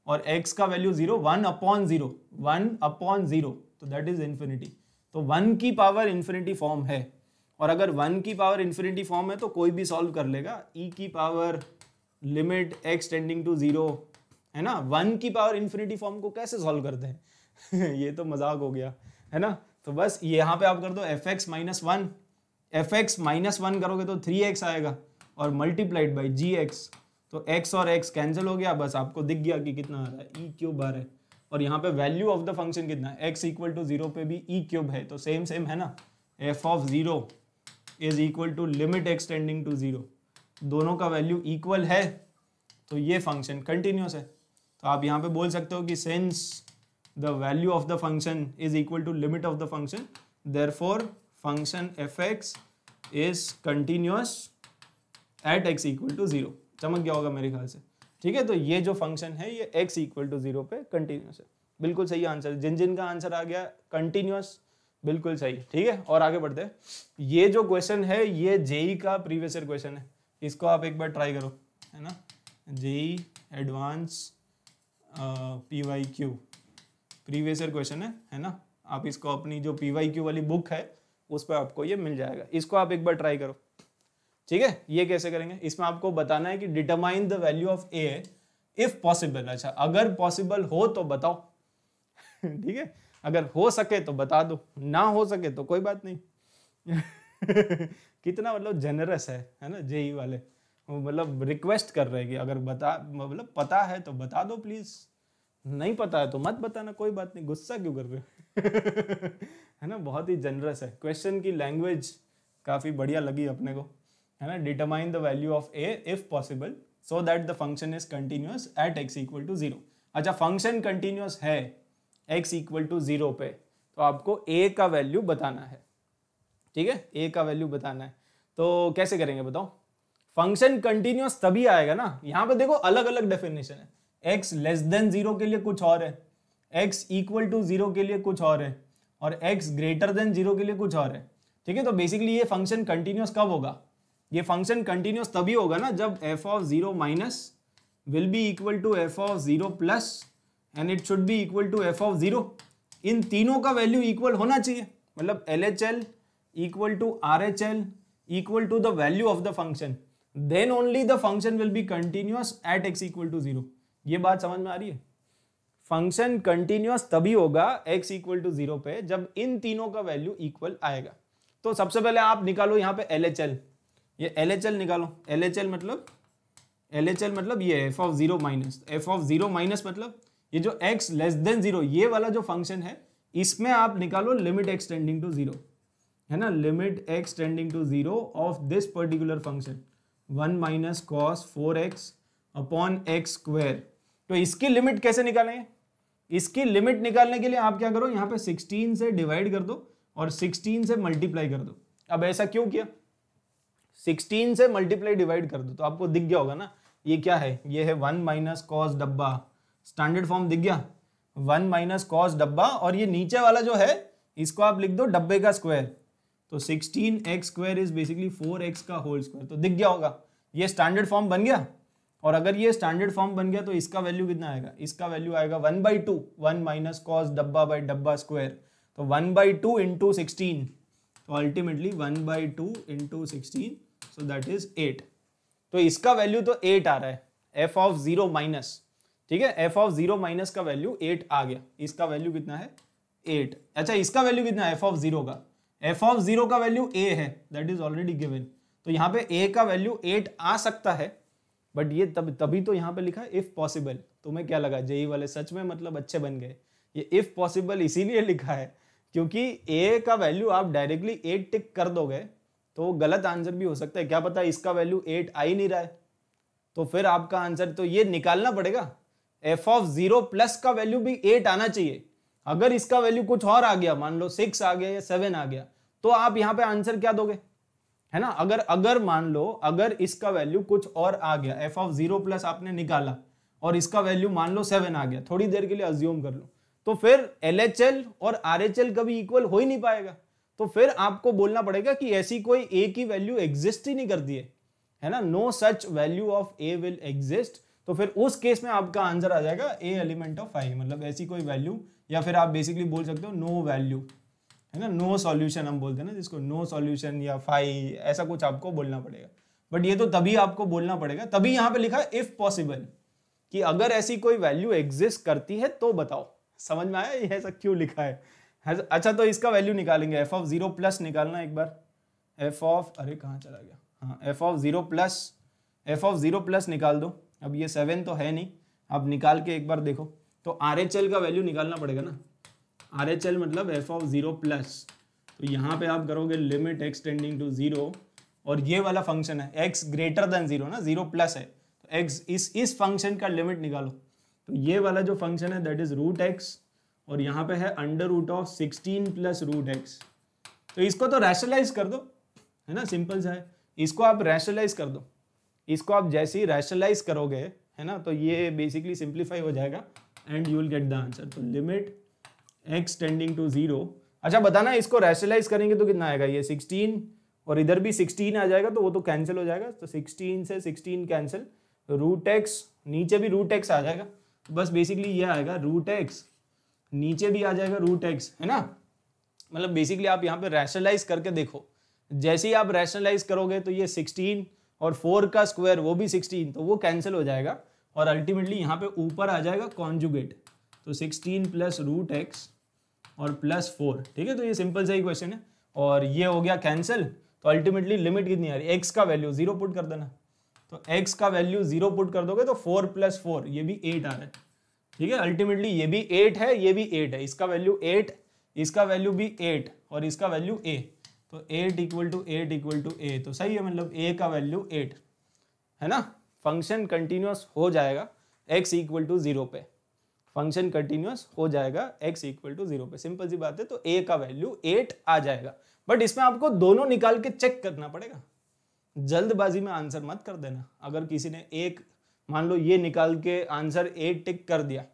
Speaker 1: और एक्स का value zero one upon zero one upon zero तो दैट इज इन्फिनिटी तो वन की पावर इन्फिनिटी फॉर्म है और अगर वन की पावर इन्फिनिटी फॉर्म है तो कोई भी सॉल्व कर लेगा ई e की power limit x tending to zero है ना वन की पावर इन्फिनिटी फॉर्म को कैसे सॉल्व करते हैं ये तो मजाक हो गया है ना तो बस यहाँ पे आप कर दो f x minus one f x minus one करोगे तो थ्री एक्स आएगा और मल्टीप्लाइड बाई जी एक्स तो एक्स और एक्स कैंसिल हो गया बस आपको दिख गया कि कितना आ रहा है ई e क्यूब आ रहा है और यहाँ पे वैल्यू ऑफ द फंक्शन कितना है एक्स इक्वल टू जीरो पे भी ई e क्यूब है तो सेम सेम है ना f of zero is equal to limit x tending to zero दोनों का वैल्यू इक्वल है तो ये फंक्शन कंटिन्यूस है तो आप यहाँ पे बोल सकते हो कि since the value of the function is equal to limit of the function therefore function f x is continuous at x equal to zero चमक गया होगा मेरे ख्याल से ठीक है तो ये जो फंक्शन है ये एक्स इक्वल टू जीरो पे कंटिन्यूस है बिल्कुल सही आंसर जिन जिन का आंसर आ गया कंटिन्यूस बिल्कुल सही ठीक है और आगे बढ़ते हैं ये जो क्वेश्चन है ये जेई e का प्रीवियस ईयर क्वेश्चन है इसको आप एक बार ट्राई करो है ना JEE advance P Y Q previous year question है है ना आप इसको अपनी जो पी वाई क्यू वाली बुक है उस पर आपको ये मिल जाएगा इसको आप एक बार ट्राई करो ठीक है ये कैसे करेंगे इसमें आपको बताना है कि determine the value of a if possible अच्छा अगर पॉसिबल हो तो बताओ ठीक है अगर हो सके तो बता दो ना हो सके तो कोई बात नहीं कितना मतलब जेनरस है है ना जेई वाले मतलब रिक्वेस्ट कर रहे हैं कि अगर बता मतलब पता है तो बता दो प्लीज़ नहीं पता है तो मत बताना कोई बात नहीं गुस्सा क्यों कर रहे हो है ना बहुत ही जनरस है क्वेश्चन की लैंग्वेज काफ़ी बढ़िया लगी अपने को है ना determine the value of a if possible so that the function is continuous at x equal to zero अच्छा फंक्शन कंटिन्यूस है एक्स इक्वल टू ज़ीरो पे तो आपको ए का वैल्यू बताना है ठीक है ए का वैल्यू बताना है तो कैसे करेंगे बताओ फंक्शन कंटिन्यूस तभी आएगा ना यहाँ पर देखो अलग अलग डेफिनेशन है एक्स लेस देन जीरो के लिए कुछ और है एक्स इक्वल टू जीरो के लिए कुछ और है और एक्स ग्रेटर देन जीरो के लिए कुछ और है ठीक है तो बेसिकली ये फंक्शन कंटिन्यूस कब होगा ये फंक्शन कंटिन्यूस तभी होगा ना जब f of zero minus will be equal to f of zero plus and it should be equal to f of zero इन तीनों का वैल्यू इक्वल होना चाहिए मतलब L H L equal to RHL equal to the value of the function then only the function will be continuous at x equal to zero ये बात समझ में आ रही है फंक्शन कंटिन्यूस तभी होगा x इक्वल टू जीरो पे जब इन तीनों का वैल्यू इक्वल आएगा तो सबसे पहले आप निकालो यहाँ पे एल एच एल ये एल एच एल निकालो एल एच एल मतलब एल एच एल मतलब ये f of zero minus f of zero minus मतलब ये जो x लेस देन जीरो ये वाला जो फंक्शन है इसमें आप निकालो लिमिट एक्सटेंडिंग टू जीरो है ना limit x tending to zero of this particular function one minus cos four x upon x square तो इसकी लिमिट कैसे निकालेंगे इसकी लिमिट निकालने के लिए आप क्या करो यहाँ पे 16 से डिवाइड कर दो और 16 से मल्टीप्लाई कर दो अब ऐसा क्यों किया 16 से मल्टीप्लाई डिवाइड कर दो तो आपको दिख गया होगा ना ये क्या है ये है वन माइनस कॉस डब्बा स्टैंडर्ड फॉर्म दिख गया वन माइनस कॉस डब्बा और ये नीचे वाला जो है इसको आप लिख दो डब्बे का स्क्वायर तो sixteen x square is basically four x का होल स्क्वायर तो दिख गया होगा ये स्टैंडर्ड फॉर्म बन गया और अगर ये स्टैंडर्ड फॉर्म बन गया तो इसका वैल्यू कितना आएगा इसका वैल्यू आएगा one by two one minus cos डब्बा बाई डब्बा स्क्वायर तो one by two into sixteen तो ultimately one by two into sixteen so that is eight तो इसका वैल्यू तो एट आ रहा है एफ ऑफ जीरो माइनस ठीक है एफ ऑफ जीरो माइनस का वैल्यू एट आ गया इसका वैल्यू कितना है एट अच्छा इसका वैल्यू कितना है एफ ऑफ जीरो का एफ ऑफ जीरो का वैल्यू ए है दैट इज ऑलरेडी गिवन तो यहाँ पे ए का वैल्यू एट आ सकता है बट ये तब तभी तो यहाँ पे लिखा है इफ पॉसिबल तुम्हें क्या लगा जेई वाले सच में मतलब अच्छे बन गए ये इफ पॉसिबल इसीलिए लिखा है क्योंकि ए का वैल्यू आप डायरेक्टली एट टिक कर दोगे तो गलत आंसर भी हो सकता है क्या पता इसका वैल्यू एट आ ही नहीं रहा है तो फिर आपका आंसर तो ये निकालना पड़ेगा एफ ऑफ जीरो प्लस का वैल्यू भी एट आना चाहिए अगर इसका वैल्यू कुछ और आ गया मान लो सिक्स आ गया या सेवन आ गया तो आप यहाँ पे आंसर क्या दोगे है ना अगर अगर मान लो अगर इसका वैल्यू कुछ और आ गया एफ ऑफ जीरो प्लस आपने निकाला और इसका वैल्यू मान लो सेवन आ गया थोड़ी देर के लिए अज्यूम कर लो तो फिर एल और आर कभी इक्वल हो ही नहीं पाएगा तो फिर आपको बोलना पड़ेगा कि ऐसी कोई ए की वैल्यू एग्जिस्ट ही नहीं करती है है ना no such value of a will exist तो फिर उस केस में आपका आंसर आ जाएगा ए एलिमेंट ऑफ आई मतलब ऐसी कोई वैल्यू या फिर आप बेसिकली बोल सकते हो नो वैल्यू है ना नो सॉल्यूशन हम बोलते हैं ना जिसको नो सॉल्यूशन या फाई ऐसा कुछ आपको बोलना पड़ेगा बट ये तो तभी आपको बोलना पड़ेगा तभी यहाँ पे लिखा है इफ पॉसिबल कि अगर ऐसी कोई वैल्यू एग्जिस्ट करती है तो बताओ समझ में आया ये ऐसा क्यों लिखा है अच्छा तो इसका वैल्यू निकालेंगे एफ ऑफ जीरो प्लस निकालना एक बार एफ ऑफ अरे कहाँ चला गया हाँ f of zero plus f of zero plus निकाल दो अब ये सेवन तो है नहीं अब निकाल के एक बार देखो तो आर का वैल्यू निकालना पड़ेगा ना आर मतलब एफ ऑफ ज़ीरो प्लस तो यहाँ पे आप करोगे लिमिट एक्सटेंडिंग टू ज़ीरो और ये वाला फंक्शन है एक्स ग्रेटर देन ज़ीरो ना ज़ीरो प्लस है तो एक्स इस इस फंक्शन का लिमिट निकालो तो ये वाला जो फंक्शन है दैट इज़ रूट एक्स और यहाँ पे है under root of sixteen plus root x तो इसको तो रैशनलाइज कर दो है ना सिंपल सा है इसको आप रैशनलाइज कर दो इसको आप जैसे ही रैशनलाइज करोगे है ना तो ये बेसिकली सिंप्लीफाई हो जाएगा and you will get the answer तो limit x tending to zero अच्छा बताना इसको रैशलाइज करेंगे तो कितना आएगा ये सिक्सटीन और इधर भी सिक्सटीन आ जाएगा तो वो तो कैंसिल हो जाएगा तो सिक्सटीन से सिक्सटीन कैंसिल रूट एक्स नीचे भी रूट एक्स आ जाएगा तो बस बेसिकली ये आएगा रूट एक्स नीचे भी आ जाएगा रूट एक्स है ना मतलब बेसिकली आप यहाँ पे रैशनलाइज करके देखो जैसे ही आप रैशनलाइज करोगे तो ये सिक्सटीन और फोर का स्क्वायर वो भी सिक्सटीन तो वो कैंसिल हो जाएगा और अल्टीमेटली यहाँ पे ऊपर आ जाएगा कॉन्जुगेट तो सिक्सटीन प्लस रूट एक्स और प्लस फोर ठीक है तो ये सिंपल सा ही क्वेश्चन है और ये हो गया कैंसिल तो अल्टीमेटली लिमिट कितनी आ रही है एक्स का वैल्यू जीरो पुट कर देना तो एक्स का वैल्यू जीरो पुट कर दोगे तो फोर प्लस फोर ये भी एट आ रहा है ठीक है अल्टीमेटली ये भी एट है ये भी एट है इसका वैल्यू एट इसका वैल्यू भी एट और इसका वैल्यू ए तो eight equal to eight equal to a तो सही है मतलब ए का वैल्यू एट है ना फंक्शन कंटिन्यूस हो जाएगा एक्स इक्वल टू जीरो पे फंक्शन कंटिन्यूस हो जाएगा एक्स इक्वल टू जीरो पे सिंपल सी बात है तो ए का वैल्यू एट आ जाएगा बट इसमें आपको दोनों निकाल के चेक करना पड़ेगा जल्दबाजी में आंसर मत कर देना अगर किसी ने एक मान लो ये निकाल के आंसर एट टिक कर दिया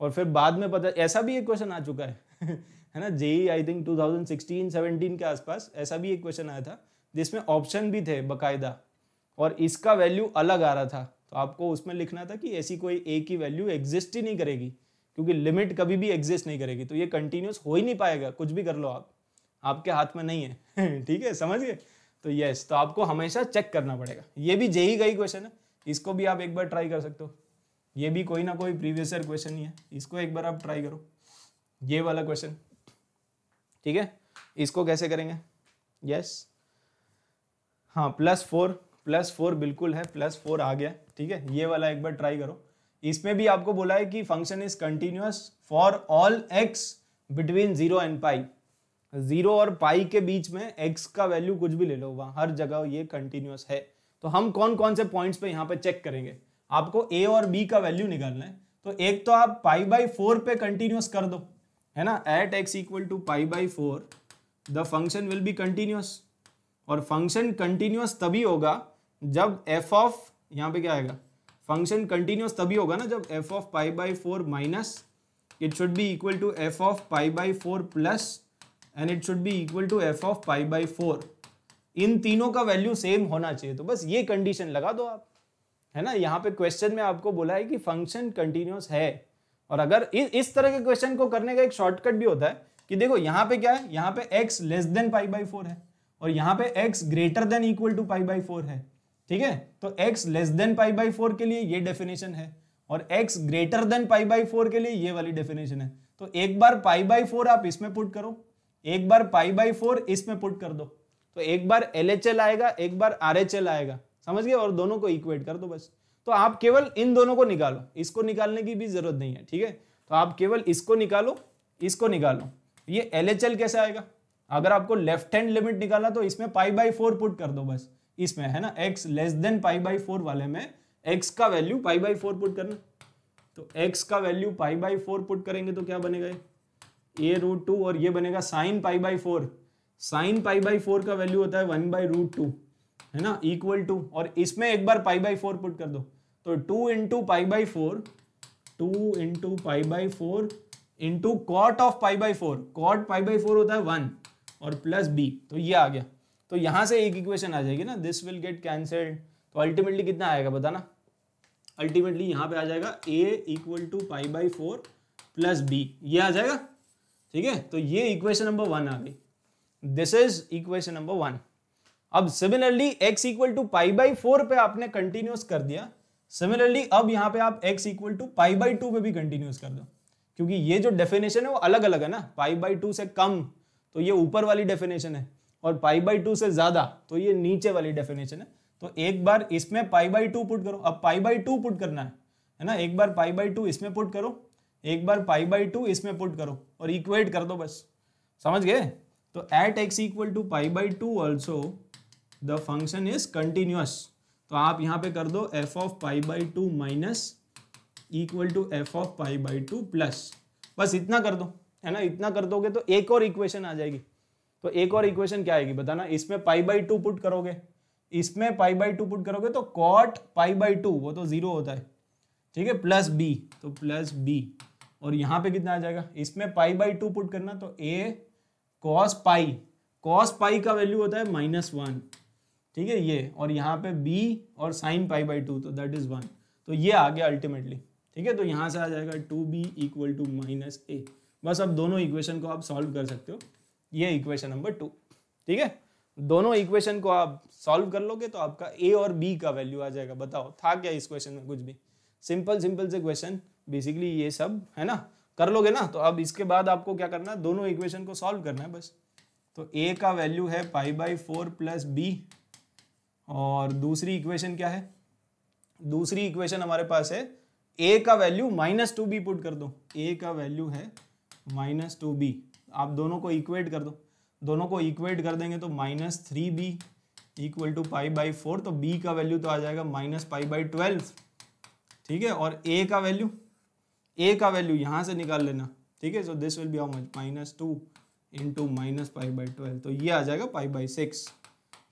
Speaker 1: और फिर बाद में पता ऐसा भी एक क्वेश्चन आ चुका है है ना जेई आई थिंक 2016 17 के आसपास ऐसा भी एक क्वेश्चन आया था जिसमें ऑप्शन भी थे बकायदा और इसका वैल्यू अलग आ रहा था तो आपको उसमें लिखना था कि ऐसी कोई ए की वैल्यू एग्जिस्ट ही नहीं करेगी क्योंकि लिमिट कभी भी एग्जिस्ट नहीं करेगी तो ये कंटिन्यूस हो ही नहीं पाएगा कुछ भी कर लो आप आपके हाथ में नहीं है ठीक है समझ गए तो यस तो आपको हमेशा चेक करना पड़ेगा ये भी जे ही गई क्वेश्चन है इसको भी आप एक बार ट्राई कर सकते हो ये भी कोई ना कोई प्रीवियस ईयर क्वेश्चन ही है इसको एक बार आप ट्राई करो ये वाला क्वेश्चन ठीक है इसको कैसे करेंगे यस हाँ प्लस फोर प्लस फोर बिल्कुल है प्लस फोर आ गया ठीक है ये वाला एक बार ट्राई करो इसमें भी आपको बोला है कि function is continuous for all x between zero and pi zero और पाई के बीच में एक्स का वैल्यू कुछ भी ले लो वहां हर जगह ये कंटिन्यूस है तो हम कौन कौन से पॉइंट्स पे यहाँ पे चेक करेंगे आपको ए और बी का वैल्यू निकालना है तो एक तो आप पाई बाई फोर पे कंटिन्यूस कर दो है ना at x equal to pi by four the function will be continuous और फंक्शन कंटिन्यूस तभी होगा जब एफ ऑफ यहाँ पे क्या आएगा फंक्शन कंटिन्यूस तभी होगा ना जब f of pi by four minus it should be equal to f of pi by four plus and it should be equal to f of pi by four इन तीनों का वैल्यू सेम होना चाहिए तो बस ये कंडीशन लगा दो आप है ना यहाँ पे क्वेश्चन में आपको बोला है कि फंक्शन कंटिन्यूस है और अगर इ, इस तरह के क्वेश्चन को करने का एक शॉर्टकट भी होता है कि देखो यहाँ पे क्या है यहाँ पे x less than pi by four है और यहाँ पे x greater than equal to pi by four है ठीक है तो x less than pi by four के लिए ये डेफिनेशन है और x greater than pi by four के लिए ये वाली डेफिनेशन है तो एक बार पाई बाई फोर आप इसमें पुट करो एक बार पाई बाई फोर इसमें पुट कर दो तो एक बार एल आएगा एक बार आर आएगा समझ गए और दोनों को इक्वेट कर दो बस तो आप केवल इन दोनों को निकालो इसको निकालने की भी जरूरत नहीं है ठीक है तो आप केवल इसको निकालो इसको निकालो ये एल कैसे आएगा अगर आपको लेफ्ट हैंड लिमिट निकालना तो इसमें पाई बाई फोर पुट कर दो बस इसमें है ना x less than pi by four वाले में एक्स का value pi by four put करना तो एक्स का value pi by four put करेंगे तो क्या बनेगा ये रूट टू और ये बनेगा sine pi by four sine pi by four का वैल्यू होता है वन बाई रूट टू है ना इक्वल टू और इसमें एक बार पाई बाई फोर पुट कर दो तो two into pi by four two into pi by four into cot of pi by four cot pi by four होता है वन और प्लस बी तो ये आ गया तो यहां से एक इक्वेशन आ जाएगी ना दिस विल गेट कैंसल्ड तो अल्टीमेटली कितना आएगा बताना अल्टीमेटली यहां पे आ जाएगा a equal to pi by four plus b ये आ जाएगा ठीक है तो ये इक्वेशन नंबर वन आ गई this is equation number one अब similarly x equal to pi by four पे आपने कंटिन्यूस कर दिया सिमिलरली अब यहां पे आप x equal to pi by two पे भी कंटिन्यूस कर दो क्योंकि ये जो डेफिनेशन है वो अलग अलग है ना पाई बाई टू से कम तो ये ऊपर वाली डेफिनेशन है और पाई बाई टू से ज़्यादा तो ये नीचे वाली डेफिनेशन है तो एक बार इसमें पाई बाई टू पुट करो अब पाई बाई टू पुट करना है है ना एक बार पाई बाई टू इसमें पुट करो एक बार पाई बाई टू इसमें पुट करो और इक्वेट कर दो बस समझ गए तो at x equal to pi by two also the function is continuous तो आप यहाँ पे कर दो f of pi by two minus equal to f of pi by two plus बस इतना कर दो है ना इतना कर दोगे तो एक और इक्वेशन आ जाएगी तो एक और इक्वेशन क्या आएगी बताना इसमें पाई बाई टू पुट करोगे इसमें पाई बाई टू पुट करोगे तो कॉट पाई बाई टू वो तो जीरो होता है ठीक है प्लस बी तो प्लस बी और यहाँ पे कितना आ जाएगा इसमें पाई बाई टू पुट करना तो ए कॉस पाई कॉस पाई का वैल्यू होता है माइनस वन ठीक है ये और यहाँ पे बी और साइन पाई बाई टू तो दैट इज वन तो ये आ गया अल्टीमेटली ठीक है तो यहां से आ जाएगा two b equal to minus a बस अब दोनों इक्वेशन को आप सॉल्व कर सकते हो ये इक्वेशन नंबर टू ठीक है दोनों इक्वेशन को आप सॉल्व कर लोगे तो आपका ए और बी का वैल्यू आ जाएगा बताओ था क्या इस क्वेश्चन में कुछ भी सिंपल सिंपल से क्वेश्चन बेसिकली ये सब है ना कर लोगे ना तो अब इसके बाद आपको क्या करना है दोनों इक्वेशन को सॉल्व करना है बस तो ए का वैल्यू है pi by four plus b और दूसरी इक्वेशन क्या है दूसरी इक्वेशन हमारे पास है ए का value minus two b put कर दो ए का वैल्यू है माइनस टू बी आप दोनों को इक्वेट कर दो दोनों को इक्वेट कर देंगे तो minus three b equal to pi by four तो बी का वैल्यू तो आ जाएगा माइनस पाई बाई ट्वेल्व ठीक है और ए का वैल्यू ए का वैल्यू यहाँ से निकाल लेना ठीक है so this will be how much minus two into minus pi by twelve तो ये आ जाएगा पाई बाई सिक्स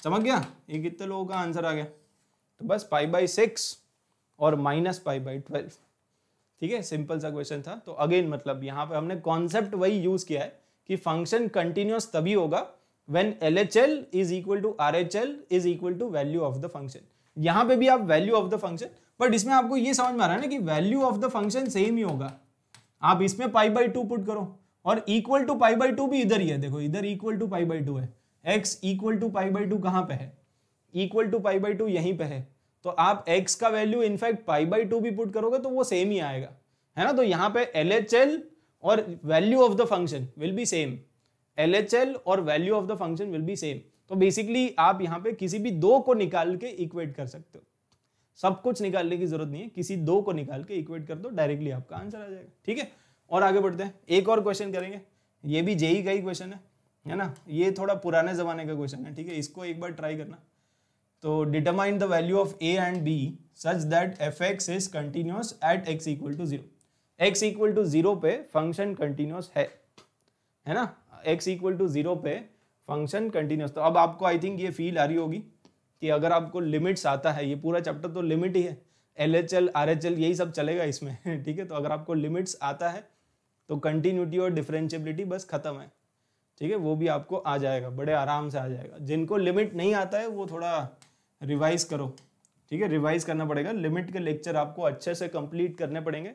Speaker 1: समझ गया ये कितने लोगों का आंसर आ गया तो बस पाई बाई सिक्स और माइनस पाई बाई ट्वेल्व ठीक है सिंपल सा क्वेश्चन था तो अगेन मतलब यहाँ पे हमने कॉन्सेप्ट वही यूज़ किया है कि फंक्शन कंटिन्यूस तभी होगा when L H L is equal to R H L is equal to value of the function यहां पे भी आप value of the function but इसमें आपको ये समझ में आ रहा है ना कि value of the function same ही होगा आप इसमें पाई बाई टू पुट करो और equal to pi by two भी इधर ही है देखो इधर equal to pi by two है x equal to pi by two कहाँ पे है equal to pi by two यहीं पे है तो आप एक्स का value in fact pi by two भी पुट करोगे तो वो सेम ही आएगा है ना तो यहाँ पे एल एच एल और value of the function will be same L और value of the function will be same तो बेसिकली आप यहाँ पे किसी भी दो को निकाल के इक्वेट कर सकते हो सब कुछ निकालने की जरूरत नहीं है किसी दो को निकाल के इक्वेट कर दो डायरेक्टली आपका आंसर आ जाएगा ठीक है और आगे बढ़ते हैं एक और क्वेश्चन करेंगे ये भी जेई e का ही क्वेश्चन है है ना ये थोड़ा पुराने जमाने का क्वेश्चन है ठीक है इसको एक बार ट्राई करना तो determine the value of a and b such that f x is continuous at x equal to zero x equal to zero पे फंक्शन कंटिन्यूस है है ना एक्स इक्वल टू जीरो पे फंक्शन कंटिन्यूस तो अब आपको आई थिंक ये feel आ रही होगी कि अगर आपको लिमिट्स आता है ये पूरा चैप्टर तो लिमिट ही है L H L R H L यही सब चलेगा इसमें ठीक है तो अगर आपको लिमिट्स आता है तो कंटिन्यूटी और डिफरेंशियबिलिटी बस खत्म है ठीक है वो भी आपको आ जाएगा बड़े आराम से आ जाएगा जिनको लिमिट नहीं आता है वो थोड़ा रिवाइज करो ठीक है रिवाइज करना पड़ेगा लिमिट के लेक्चर आपको अच्छे से कंप्लीट करने पड़ेंगे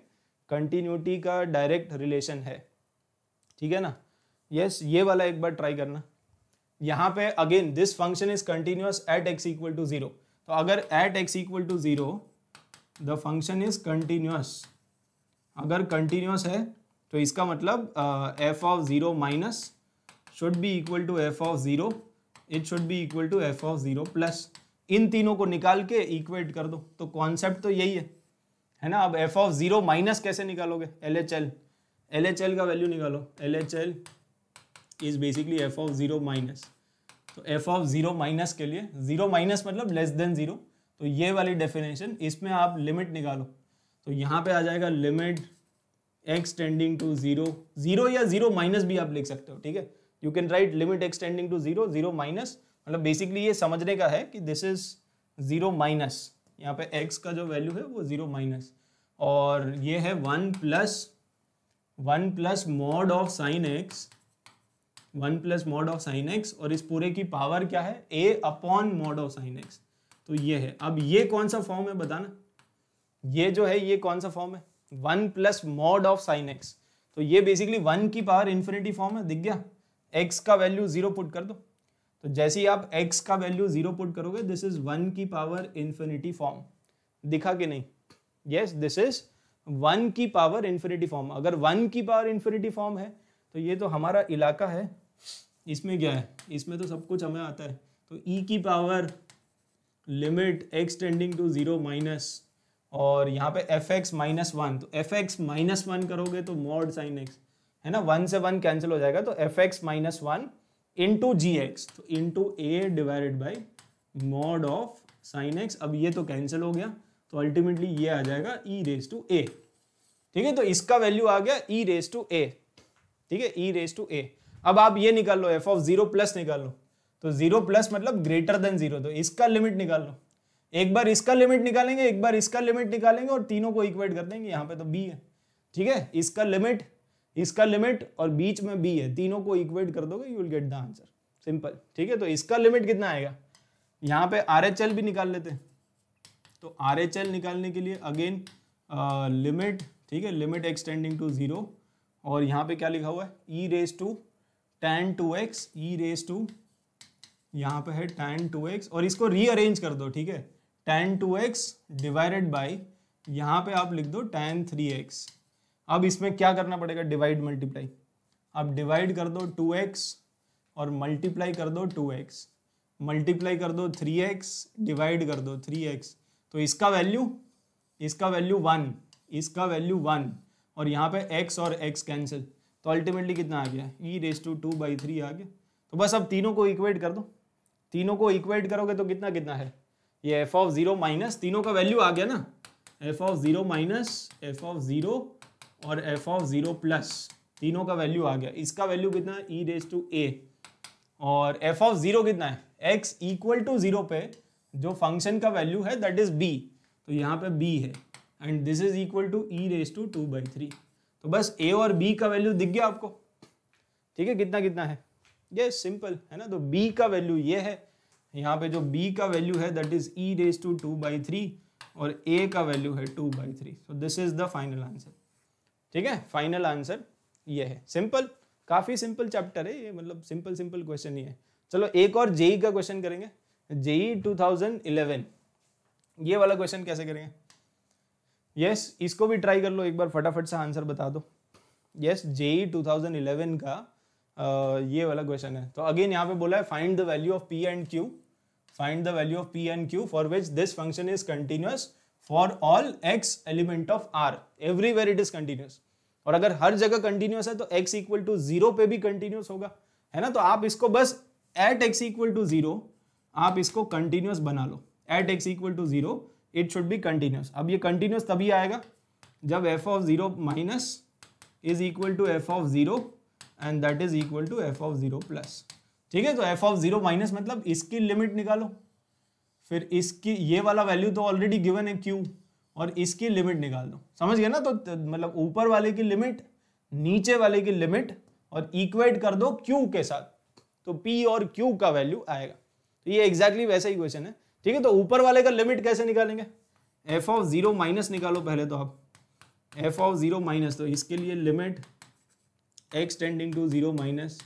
Speaker 1: कंटिन्यूटी का डायरेक्ट रिलेशन है ठीक है ना यस yes, ये वाला एक बार ट्राई करना यहाँ पे again this function is continuous at x equal to zero तो अगर at x equal to zero the function is continuous अगर कंटिन्यूस है तो इसका मतलब f of zero minus should be equal to f of zero it should be equal to f of zero plus इन तीनों को निकाल के इक्वेट कर दो तो कॉन्सेप्ट तो यही है है ना अब एफ ऑफ जीरो माइनस कैसे निकालोगे L H L L H L का वैल्यू निकालो L H L is basically f of zero minus तो एफ ऑफ जीरो माइनस के लिए जीरो माइनस मतलब लेस देन जीरो तो ये वाली डेफिनेशन इसमें आप लिमिट निकालो तो यहाँ पे आ जाएगा limit x tending to zero zero या जीरो माइनस भी आप लिख सकते हो ठीक है you can write limit x tending to zero zero minus मतलब बेसिकली ये समझने का है कि दिस इज जीरो माइनस यहाँ पे एक्स का जो वैल्यू है वो ज़ीरो माइनस और ये है one plus one plus mod of sine x one plus mod of sine x और इस पूरे की पावर क्या है a upon mod of sine x तो ये है अब ये कौन सा फॉर्म है बताना ये जो है ये कौन सा फॉर्म है one plus mod of sine x तो ये बेसिकली वन की पावर इन्फिनिटी फॉर्म है दिख गया एक्स का वैल्यू जीरो पुट कर दो तो जैसे ही आप x का वैल्यू जीरो पुट करोगे दिस इज वन की पावर इन्फिनिटी फॉर्म दिखा कि नहीं यस दिस इज वन की पावर इन्फिनिटी फॉर्म अगर वन की पावर इन्फिनिटी फॉर्म है तो ये तो हमारा इलाका है इसमें क्या है इसमें तो सब कुछ हमें आता है तो e की power limit x tending to zero minus और यहाँ पे एफ एक्स माइनस वन तो एफ एक्स माइनस वन करोगे तो मॉड साइन एक्स है ना वन से वन कैंसिल हो जाएगा तो f x minus one into g x तो into a divided by mod of sine x अब ये तो कैंसिल हो गया तो अल्टीमेटली ये आ जाएगा ई रेस टू ए ठीक है तो इसका वैल्यू आ गया ई रेस टू ए ठीक है ई रेस टू ए अब आप ये निकाल लो एफ ऑफ जीरो प्लस निकाल लो तो जीरो प्लस मतलब ग्रेटर देन जीरो तो इसका लिमिट निकाल लो एक बार इसका लिमिट निकालेंगे एक बार इसका लिमिट निकालेंगे और तीनों को इक्वेट कर देंगे यहाँ पे तो बी है ठीक है इसका लिमिट इसका लिमिट और बीच में बी है तीनों को इक्वेट कर दोगे you will get the answer simple ठीक है तो इसका लिमिट कितना आएगा यहाँ पे आर भी निकाल लेते हैं तो आर निकालने के लिए अगेन लिमिट ठीक है लिमिट एक्सटेंडिंग टू ज़ीरो और यहाँ पे क्या लिखा हुआ है e raise to ten two x e raise to यहाँ पे है टेन टू एक्स और इसको रीअरेंज कर दो ठीक है ten two x divided by यहाँ पे आप लिख दो टेन थ्री एक्स अब इसमें क्या करना पड़ेगा डिवाइड मल्टीप्लाई अब डिवाइड कर दो टू एक्स और मल्टीप्लाई कर दो टू एक्स मल्टीप्लाई कर दो थ्री एक्स डिवाइड कर दो थ्री एक्स तो इसका वैल्यू इसका वैल्यू वन इसका वैल्यू वन और यहाँ पे एक्स और एक्स कैंसिल तो अल्टीमेटली कितना आ गया e raise to two by three आ गया तो बस अब तीनों को इक्वेट कर दो तीनों को इक्वेट करोगे तो कितना कितना है ये एफ ऑफ ज़ीरो माइनस तीनों का वैल्यू आ गया ना f of zero minus f of zero और एफ ऑफ ज़ीरो प्लस तीनों का वैल्यू आ गया इसका वैल्यू कितना है ई रेज टू ए और एफ ऑफ ज़ीरो कितना है एक्स इक्वल टू ज़ीरो पे जो फंक्शन का वैल्यू है दैट इज़ बी तो यहाँ पे बी है and this is equal to e raise to two by three तो बस ए और बी का वैल्यू दिख गया आपको ठीक है कितना कितना है ये सिंपल है ना तो बी का वैल्यू ये है यहाँ पे जो बी का वैल्यू है that is e raise to two by three और ए का वैल्यू है two by three so this is the final answer ठीक है फाइनल आंसर ये है सिंपल काफ़ी सिंपल चैप्टर है ये मतलब सिंपल सिंपल क्वेश्चन ही है चलो एक और जेई e e का क्वेश्चन करेंगे जेई 2011 e ये वाला क्वेश्चन कैसे करेंगे यस yes, इसको भी ट्राई कर लो एक बार फटाफट से आंसर बता दो यस जेई 2011 का आ, ये वाला क्वेश्चन है तो अगेन यहाँ पे बोला है find the value of P and Q find the value of P and Q for which this function is continuous for all x element of R everywhere it is continuous और अगर हर जगह continuous है तो x equal to zero पे भी continuous होगा है ना तो आप इसको बस at x equal to zero आप इसको कंटिन्यूस बना लो at x equal to zero it should be continuous अब ये कंटिन्यूस तभी आएगा जब f of zero minus is equal to f of zero and that is equal to f of zero plus ठीक है तो एफ ऑफ जीरो माइनस मतलब इसकी लिमिट निकालो फिर इसकी ये वाला वैल्यू तो ऑलरेडी गिवन है क्यू और इसकी लिमिट निकाल दो समझ गए ना तो, तो मतलब ऊपर वाले की लिमिट नीचे वाले की लिमिट और इक्वेट कर दो क्यू के साथ तो पी और क्यू का वैल्यू आएगा तो ये एग्जैक्टली exactly वैसा ही क्वेश्चन है ठीक है तो ऊपर वाले का लिमिट कैसे निकालेंगे एफ ऑफ जीरो माइनस निकालो पहले तो आप एफ ऑफ जीरो माइनस तो इसके लिए limit x tending to zero minus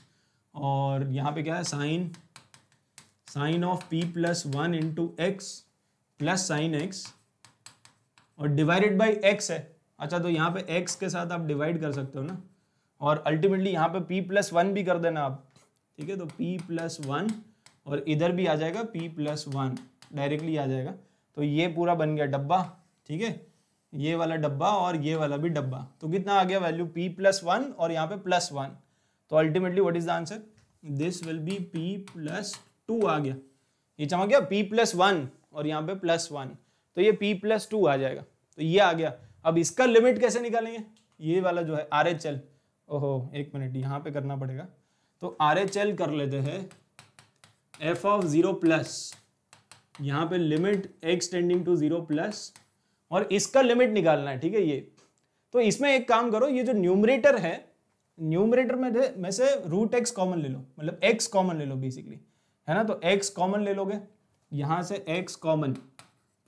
Speaker 1: और यहाँ पे क्या है sine sine of P plus one into x plus sine x और डिवाइडेड बाई एक्स है अच्छा तो यहाँ पे एक्स के साथ आप डिवाइड कर सकते हो ना और अल्टीमेटली यहाँ पे पी प्लस वन भी कर देना आप ठीक है तो पी प्लस वन और इधर भी आ जाएगा पी प्लस वन डायरेक्टली आ जाएगा तो ये पूरा बन गया डब्बा ठीक है ये वाला डब्बा और ये वाला भी डब्बा तो कितना आ गया वैल्यू पी प्लस वन और यहाँ पे प्लस वन तो ultimately what is the answer this will be P plus two आ गया ये चमक गया पी प्लस वन और यहाँ पे प्लस वन तो ये पी प्लस टू आ जाएगा तो ये आ गया अब इसका लिमिट कैसे निकालेंगे ये वाला जो है आर एच एल ओहो एक मिनट यहाँ पे करना पड़ेगा तो आर एच एल कर लेते हैं एफ ऑफ ज़ीरो प्लस यहाँ पे limit x tending to zero plus और इसका लिमिट निकालना है ठीक है ये तो इसमें एक काम करो ये जो न्यूमरेटर है न्यूमरेटर में में से रूट एक्स कॉमन ले लो मतलब एक्स कॉमन ले लो बेसिकली है ना तो x कॉमन ले लोगे यहां से x कॉमन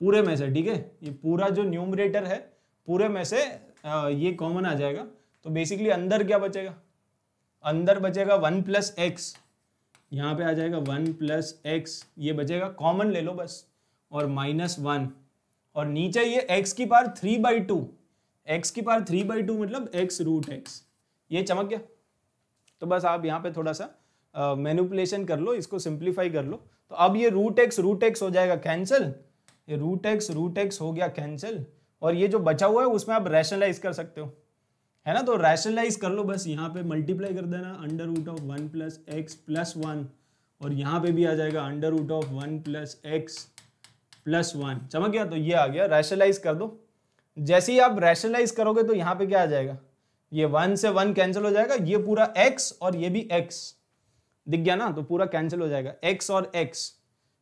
Speaker 1: पूरे में से ठीक है ये पूरा जो न्यूमरेटर है पूरे में से ये कॉमन आ जाएगा तो बेसिकली अंदर क्या बचेगा अंदर बचेगा वन प्लस एक्स यहाँ पे आ जाएगा वन प्लस एक्स ये बचेगा कॉमन ले लो बस और माइनस वन और नीचे ये एक्स की पार थ्री बाई टू एक्स की पार थ्री बाई टू मतलब एक्स रूट एक्स ये चमक गया तो बस आप यहाँ पे थोड़ा सा मैनुपुलेशन uh, कर लो इसको सिंप्लीफाई कर लो तो अब ये रूट एक्स रूट एक्स हो जाएगा कैंसिल ये रूट एक्स रूट एक्स हो गया कैंसिल और ये जो बचा हुआ है उसमें आप रैशनलाइज कर सकते हो है ना तो रैशनलाइज कर लो बस यहाँ पे मल्टीप्लाई कर देना under root of one plus x plus one और यहाँ पे भी आ जाएगा under root of one plus x plus one चमक गया तो ये आ गया रैशनलाइज कर दो जैसे ही आप रैशनलाइज करोगे तो यहाँ पे क्या आ जाएगा ये वन से वन कैंसिल हो जाएगा ये पूरा एक्स और ये भी एक्स दिख गया ना तो पूरा कैंसिल हो जाएगा एक्स और एक्स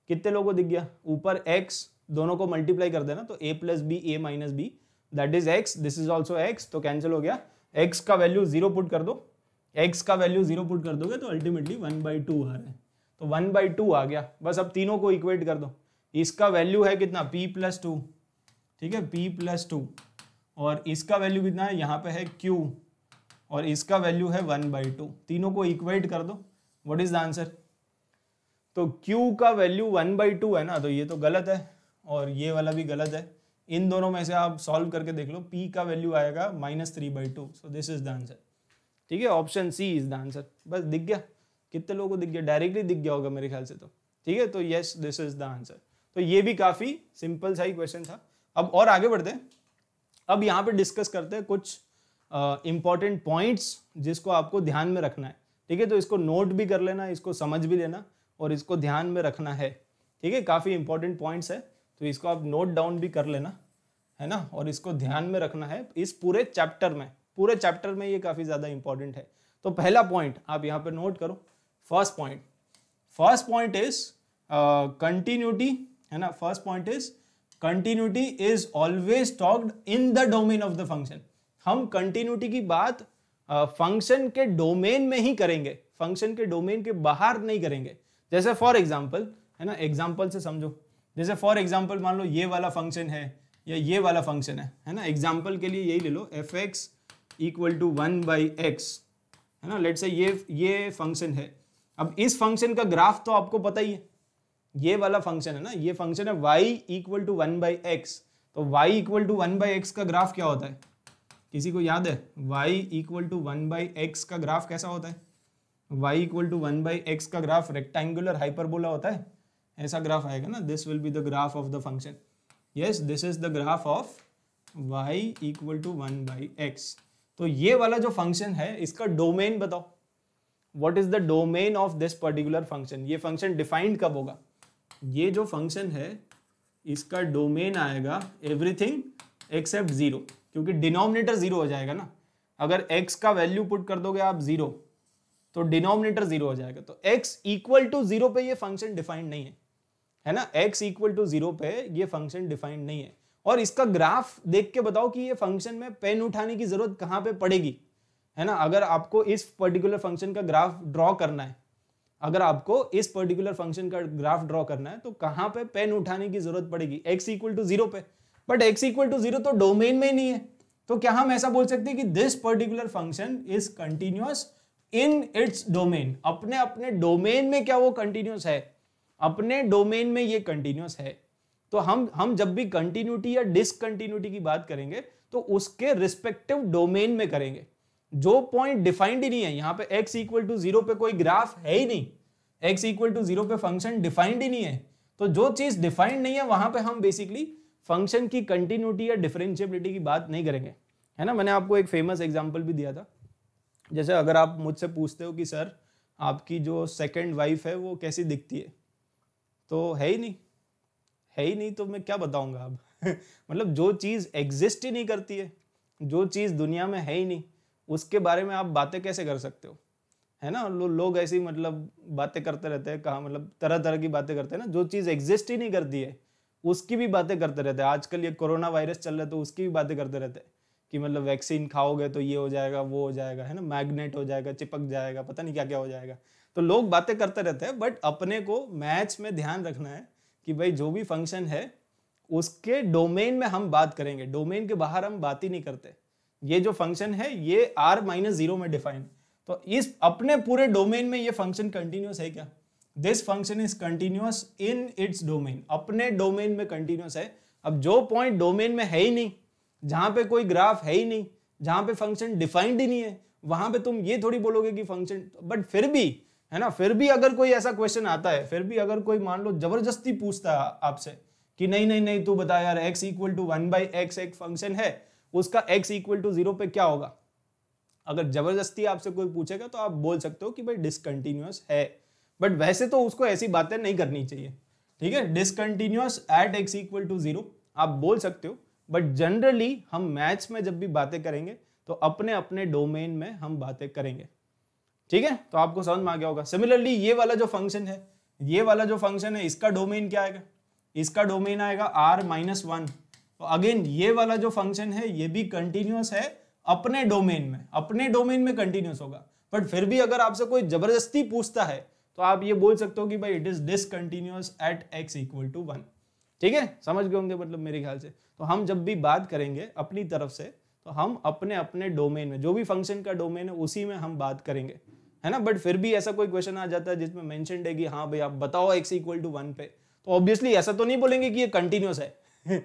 Speaker 1: कितने लोगों को दिख गया ऊपर एक्स दोनों को मल्टीप्लाई कर देना तो a plus b a minus b that is x this is also x तो कैंसिल हो गया एक्स का वैल्यू जीरो पुट कर दो एक्स का वैल्यू जीरो पुट कर दोगे तो अल्टीमेटली वन बाई टू आ रहा है तो वन बाई टू आ गया बस अब तीनों को इक्वेट कर दो इसका वैल्यू है कितना पी प्लस टू ठीक है पी प्लस टू और इसका वैल्यू कितना है यहाँ पे है क्यू और इसका वैल्यू है वन बाई टू तीनों को इक्वेट कर दो व्हाट इज द आंसर तो Q का वैल्यू वन बाई टू है ना तो ये तो गलत है और ये वाला भी गलत है इन दोनों में से आप सॉल्व करके देख लो P का वैल्यू आएगा minus three by two so this is the answer ठीक है option C is the answer बस दिख गया कितने लोगों को दिख गया डायरेक्टली दिख गया होगा मेरे ख्याल से तो ठीक है तो yes this is the answer तो ये भी काफ़ी सिंपल सा ही क्वेश्चन था अब और आगे बढ़ते हैं अब यहाँ पे डिस्कस करते हैं कुछ इंपॉर्टेंट uh, पॉइंट्स जिसको आपको ध्यान में रखना है ठीक है तो इसको नोट भी कर लेना इसको समझ भी लेना और इसको ध्यान में रखना है ठीक है काफ़ी इंपॉर्टेंट पॉइंट्स है तो इसको आप नोट डाउन भी कर लेना है ना और इसको ध्यान में रखना है इस पूरे चैप्टर में पूरे चैप्टर में ये काफ़ी ज़्यादा इंपॉर्टेंट है तो पहला पॉइंट आप यहाँ पर नोट करो first point first point is continuity है ना first point is continuity is always talked in the domain of the function हम कंटिन्यूटी की बात फंक्शन के डोमेन में ही करेंगे फंक्शन के डोमेन के बाहर नहीं करेंगे जैसे फॉर एग्जाम्पल है ना एग्जाम्पल से समझो जैसे फॉर एग्जाम्पल मान लो ये वाला फंक्शन है या ये वाला फंक्शन है है ना एग्जाम्पल के लिए यही ले लो f x equal to one by x है ना लेट से ये ये फंक्शन है अब इस फंक्शन का ग्राफ तो आपको पता ही है ये वाला फंक्शन है ना ये फंक्शन है y equal to one by x तो y equal to one by x का ग्राफ क्या होता है किसी को याद है y equal to one by x का ग्राफ कैसा होता है y equal to one by x का ग्राफ रेक्टेंगुलर हाइपरबोला होता है ऐसा ग्राफ आएगा ना this will be the graph of the function yes this is the graph of y equal to one by x तो ये वाला जो फंक्शन है इसका डोमेन बताओ what is the domain of this particular function ये फंक्शन डिफाइंड कब होगा ये जो फंक्शन है इसका डोमेन आएगा एवरीथिंग एक्सेप्ट जीरो क्योंकि डिनोमिनेटर जीरो हो जाएगा ना अगर x का वैल्यू पुट कर दोगे आप जीरो तो डिनोमिनेटर जीरो हो जाएगा तो x इक्वल टू जीरो पे ये फंक्शन डिफाइंड नहीं है है ना x इक्वल टू जीरो पे ये फंक्शन डिफाइंड नहीं है और इसका ग्राफ देख के बताओ कि ये फंक्शन में पेन उठाने की जरूरत कहाँ पे पड़ेगी है ना अगर आपको इस पर्टिकुलर फंक्शन का ग्राफ ड्रॉ करना है अगर आपको इस पर्टिकुलर फंक्शन का ग्राफ ड्रॉ करना है तो कहाँ पे पेन उठाने की जरूरत पड़ेगी एक्स इक्वल टू जीरो पे but x equal to zero तो डोमेन में नहीं है तो क्या हम ऐसा बोल सकते हैं कि this particular function is continuous in its domain अपने अपने डोमेन में क्या वो कंटिन्यूस है अपने डोमेन में ये कंटिन्यूस है तो हम हम जब भी कंटिन्यूटी या डिसकंटिन्यूटी की बात करेंगे तो उसके रिस्पेक्टिव डोमेन में करेंगे जो पॉइंट डिफाइंड ही नहीं है यहाँ पे x इक्वल टू जीरो पे कोई ग्राफ है ही नहीं x इक्वल टू जीरो पे फंक्शन डिफाइंड ही नहीं है तो जो चीज डिफाइंड नहीं है वहां पे हम बेसिकली फंक्शन की कंटिन्यूटी या डिफरेंशियबिलिटी की बात नहीं करेंगे है ना मैंने आपको एक फेमस एग्जाम्पल भी दिया था जैसे अगर आप मुझसे पूछते हो कि सर आपकी जो सेकेंड वाइफ है वो कैसी दिखती है तो है ही नहीं है ही नहीं तो मैं क्या बताऊंगा अब मतलब जो चीज़ एग्जिस्ट ही नहीं करती है जो चीज़ दुनिया में है ही नहीं उसके बारे में आप बातें कैसे कर सकते हो है ना लो, लोग ऐसी मतलब बातें करते रहते हैं कहा मतलब तरह तरह की बातें करते हैं ना जो चीज़ एग्जिस्ट ही नहीं करती है उसकी भी बातें करते रहते हैं आजकल ये कोरोना वायरस चल रहा है तो उसकी भी बातें करते रहते हैं कि मतलब वैक्सीन खाओगे तो ये हो जाएगा वो हो जाएगा है ना मैग्नेट हो जाएगा चिपक जाएगा पता नहीं क्या क्या हो जाएगा तो लोग बातें करते रहते हैं बट अपने को मैच में ध्यान रखना है कि भाई जो भी फंक्शन है उसके डोमेन में हम बात करेंगे डोमेन के बाहर हम बात ही नहीं करते ये जो फंक्शन है ये आर माइनस जीरो में डिफाइन तो इस अपने पूरे डोमेन में ये फंक्शन कंटिन्यूस है क्या this function is continuous in its domain अपने डोमेन में कंटिन्यूस है अब जो पॉइंट डोमेन में है ही नहीं जहां पे कोई ग्राफ है ही नहीं जहां पे फंक्शन डिफाइंड ही नहीं है वहां पे तुम ये थोड़ी बोलोगे कि फंक्शन बट फिर भी है ना फिर भी अगर कोई ऐसा क्वेश्चन आता है फिर भी अगर कोई मान लो जबरदस्ती पूछता है आपसे कि नहीं नहीं नहीं तू बता यार x equal to one by x एक फंक्शन है उसका x इक्वल टू जीरो पे क्या होगा अगर जबरदस्ती आपसे कोई पूछेगा तो आप बोल सकते हो कि भाई डिसकंटिन्यूस है बट वैसे तो उसको ऐसी बातें नहीं करनी चाहिए ठीक है discontinuous at x equal to zero आप बोल सकते हो बट जनरली हम मैथ्स में जब भी बातें करेंगे तो अपने अपने डोमेन में हम बातें करेंगे ठीक है तो आपको समझ में आ गया होगा सिमिलरली ये वाला जो फंक्शन है ये वाला जो फंक्शन है इसका डोमेन क्या आएगा इसका डोमेन आएगा आर माइनस वन तो अगेन ये वाला जो फंक्शन है ये भी कंटिन्यूस है अपने डोमेन में अपने डोमेन में कंटिन्यूस होगा बट फिर भी अगर आपसे कोई जबरदस्ती पूछता है तो आप ये बोल सकते हो कि भाई it is discontinuous at x equal to one ठीक है समझ गए होंगे मतलब मेरे ख्याल से तो हम जब भी बात करेंगे अपनी तरफ से तो हम अपने अपने डोमेन में जो भी फंक्शन का डोमेन है उसी में हम बात करेंगे है ना बट फिर भी ऐसा कोई क्वेश्चन आ जाता है जिसमें मैंशन है कि हाँ भाई आप बताओ एक्स इक्वल टू वन पे तो ऑब्वियसली ऐसा तो नहीं बोलेंगे कि ये कंटिन्यूस है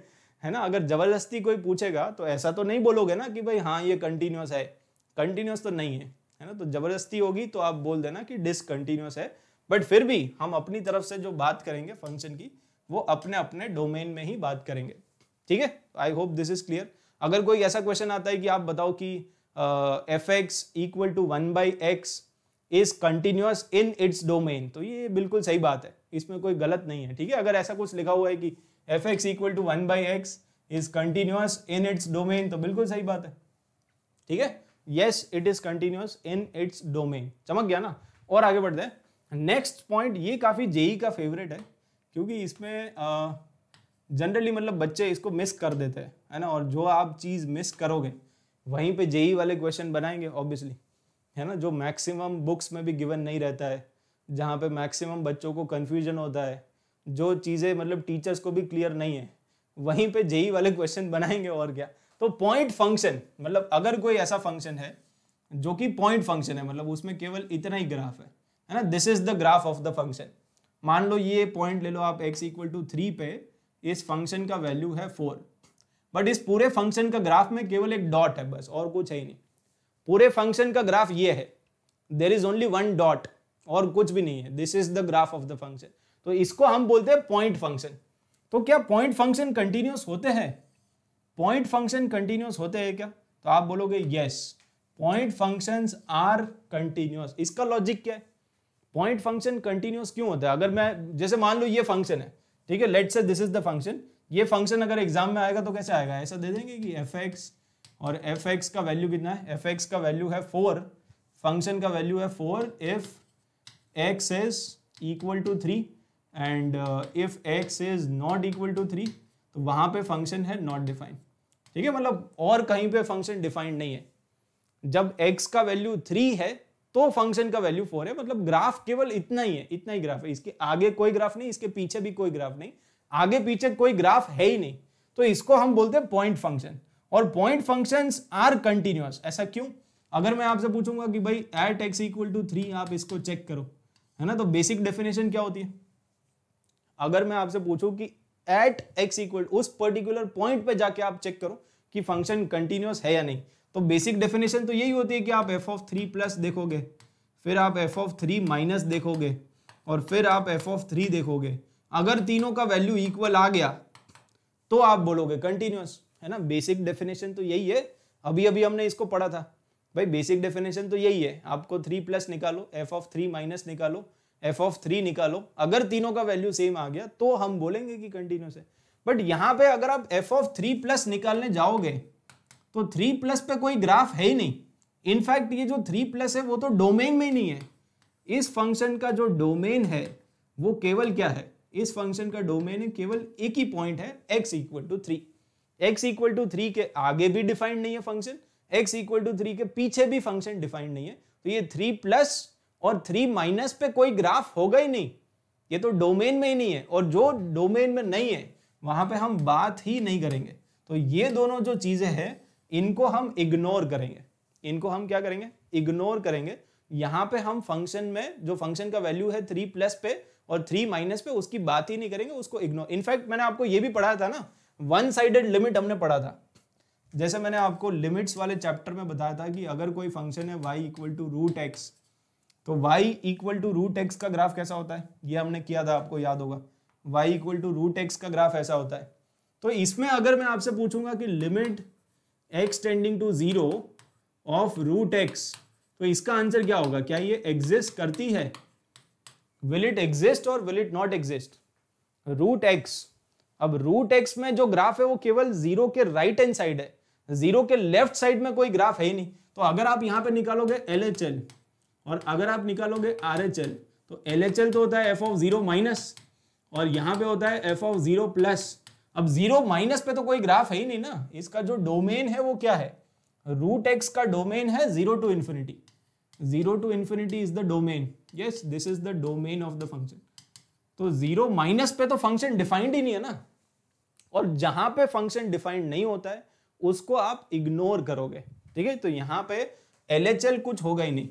Speaker 1: है ना अगर जबरदस्ती कोई पूछेगा तो ऐसा तो नहीं बोलोगे ना कि भाई हाँ ये कंटिन्यूस है कंटिन्यूस तो नहीं है है ना तो जबरदस्ती होगी तो आप बोल देना कि डिसकंटिन्यूस है बट फिर भी हम अपनी तरफ से जो बात करेंगे फंक्शन की वो अपने अपने डोमेन में ही बात करेंगे ठीक है I hope this is clear अगर कोई ऐसा क्वेश्चन आता है कि आप बताओ कि f x equal to one by x is continuous in its domain तो ये बिल्कुल सही बात है इसमें कोई गलत नहीं है ठीक है अगर ऐसा कुछ लिखा हुआ है कि f x equal to one by x is continuous in its domain तो बिल्कुल सही बात है ठीक है yes it is continuous in its domain चमक गया ना और आगे बढ़ते हैं नेक्स्ट पॉइंट ये काफ़ी जेई e का फेवरेट है क्योंकि इसमें जनरली मतलब बच्चे इसको मिस कर देते हैं है ना और जो आप चीज़ मिस करोगे वहीं पे जेई e वाले क्वेश्चन बनाएंगे ऑब्वियसली है ना जो मैक्सिमम बुक्स में भी गिवन नहीं रहता है जहाँ पे मैक्सिमम बच्चों को कंफ्यूजन होता है जो चीज़ें मतलब टीचर्स को भी क्लियर नहीं है वहीं पे जेई e वाले क्वेश्चन बनाएंगे और क्या तो पॉइंट फंक्शन मतलब अगर कोई ऐसा फंक्शन है जो कि पॉइंट फंक्शन है मतलब उसमें केवल इतना ही ग्राफ है है ना this is the graph of the function मान लो ये पॉइंट ले लो आप एक्स इक्वल टू थ्री पे इस फंक्शन का वैल्यू है फोर बट इस पूरे फंक्शन का ग्राफ में केवल एक डॉट है बस और कुछ है ही नहीं पूरे फंक्शन का ग्राफ ये है there is only one dot और कुछ भी नहीं है this is the graph of the function तो इसको हम बोलते हैं पॉइंट फंक्शन तो क्या पॉइंट फंक्शन कंटिन्यूस होते हैं पॉइंट फंक्शन कंटिन्यूस होते हैं क्या तो आप बोलोगे yes point function are continuous इसका लॉजिक क्या है पॉइंट फंक्शन कंटिन्यूस क्यों होता है अगर मैं जैसे मान लो ये फंक्शन है ठीक है let's say this is the function ये फंक्शन अगर एग्जाम में आएगा तो कैसे आएगा ऐसा दे देंगे कि एफ एक्स और एफ एक्स का वैल्यू कितना है एफ एक्स का वैल्यू है फोर फंक्शन का वैल्यू है four if x is equal to three and if x is not equal to three तो वहां पे फंक्शन है नॉट डिफाइंड ठीक है मतलब और कहीं पे फंक्शन डिफाइंड नहीं है जब x का वैल्यू थ्री है तो फंक्शन का वैल्यू फोर है मतलब ग्राफ केवल इतना ही है इतना ही ग्राफ है इसके आगे कोई ग्राफ नहीं इसके पीछे भी कोई ग्राफ नहीं आगे पीछे कोई ग्राफ है ही नहीं तो इसको हम बोलते हैं पॉइंट फंक्शन और पॉइंट फंक्शन आर कंटिन्यूस ऐसा क्यों अगर मैं आपसे पूछूंगा कि भाई at x equal to three आप इसको चेक करो है ना तो बेसिक डेफिनेशन क्या होती है अगर मैं आपसे पूछूं कि एट एक्स इक्वल उस पर्टिकुलर पॉइंट पे जाके आप चेक करो कि फंक्शन कंटिन्यूस है या नहीं तो बेसिक डेफिनेशन तो यही होती है कि आप एफ ऑफ थ्री प्लस देखोगे फिर आप एफ ऑफ थ्री माइनस देखोगे और फिर आप एफ ऑफ थ्री देखोगे अगर तीनों का वैल्यू इक्वल आ गया तो आप बोलोगे कंटिन्यूस है ना बेसिक डेफिनेशन तो यही है अभी अभी हमने इसको पढ़ा था भाई बेसिक डेफिनेशन तो यही है आपको थ्री प्लस निकालो एफ ऑफ थ्री माइनस निकालो एफ ऑफ थ्री निकालो अगर तीनों का वैल्यू सेम आ गया तो हम बोलेंगे कि कंटिन्यूस है बट यहाँ पे अगर आप एफ ऑफ थ्री प्लस निकालने जाओगे तो थ्री प्लस पे कोई ग्राफ है ही नहीं इनफैक्ट ये जो थ्री प्लस है वो तो डोमेन में ही नहीं है इस फंक्शन का जो डोमेन है वो केवल क्या है इस फंक्शन का डोमेन केवल एक ही पॉइंट है x equal to three x equal to three के आगे भी डिफाइंड नहीं है function x equal to three के पीछे भी फंक्शन डिफाइंड नहीं है तो ये थ्री प्लस और थ्री माइनस पे कोई ग्राफ होगा ही नहीं ये तो डोमेन में ही नहीं है और जो डोमेन में नहीं है वहां पे हम बात ही नहीं करेंगे तो ये दोनों जो चीजें हैं इनको हम इग्नोर करेंगे इनको हम क्या करेंगे इग्नोर करेंगे यहाँ पे हम फंक्शन में जो फंक्शन का वैल्यू है थ्री प्लस पे और थ्री माइनस पे उसकी बात ही नहीं करेंगे उसको इग्नोर इनफैक्ट मैंने आपको ये भी पढ़ाया था ना वन साइडेड लिमिट हमने पढ़ा था जैसे मैंने आपको लिमिट्स वाले चैप्टर में बताया था कि अगर कोई फंक्शन है y equal to root x तो y equal to root x का ग्राफ कैसा होता है ये हमने किया था आपको याद होगा y equal to root x का ग्राफ ऐसा होता है तो इसमें अगर मैं आपसे पूछूंगा कि limit x tending to zero of root x तो इसका आंसर क्या होगा क्या ये एग्जिस्ट करती है विल इट एग्जिस्ट और will it not exist root x अब रूट एक्स में जो ग्राफ है वो केवल जीरो के राइट हैंड साइड है जीरो के लेफ्ट साइड में कोई ग्राफ है ही नहीं तो अगर आप यहां पे निकालोगे एल एच एल और अगर आप निकालोगे आर एच एल तो एल एच एल तो होता है एफ ऑफ जीरो माइनस और यहाँ पे होता है एफ ऑफ जीरो प्लस अब जीरो माइनस पे तो कोई ग्राफ है ही नहीं ना इसका जो डोमेन है वो क्या है रूट एक्स का डोमेन है zero to infinity zero to infinity is the domain yes this is the domain of the function तो जीरो माइनस पे तो फंक्शन डिफाइंड ही नहीं है ना और जहां पे फंक्शन डिफाइंड नहीं होता है उसको आप इग्नोर करोगे ठीक है तो यहाँ पे एल कुछ होगा ही नहीं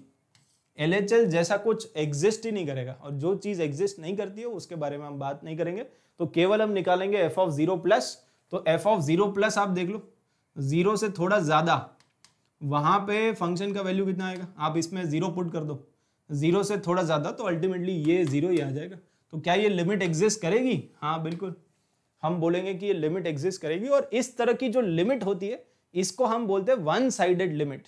Speaker 1: एल जैसा कुछ एग्जिस्ट ही नहीं करेगा और जो चीज एग्जिस्ट नहीं करती है उसके बारे में हम बात नहीं करेंगे तो केवल हम निकालेंगे एफ ऑफ जीरो प्लस तो एफ ऑफ जीरो प्लस आप देख लो जीरो से थोड़ा ज्यादा वहां पे फंक्शन का वैल्यू कितना आएगा आप इसमें जीरो पुट कर दो जीरो से थोड़ा ज्यादा तो अल्टीमेटली ये जीरो ही आ जाएगा तो क्या ये लिमिट एग्जिस्ट करेगी हाँ बिल्कुल हम बोलेंगे कि ये लिमिट एग्जिस्ट करेगी और इस तरह की जो लिमिट होती है इसको हम बोलते हैं वन साइडेड लिमिट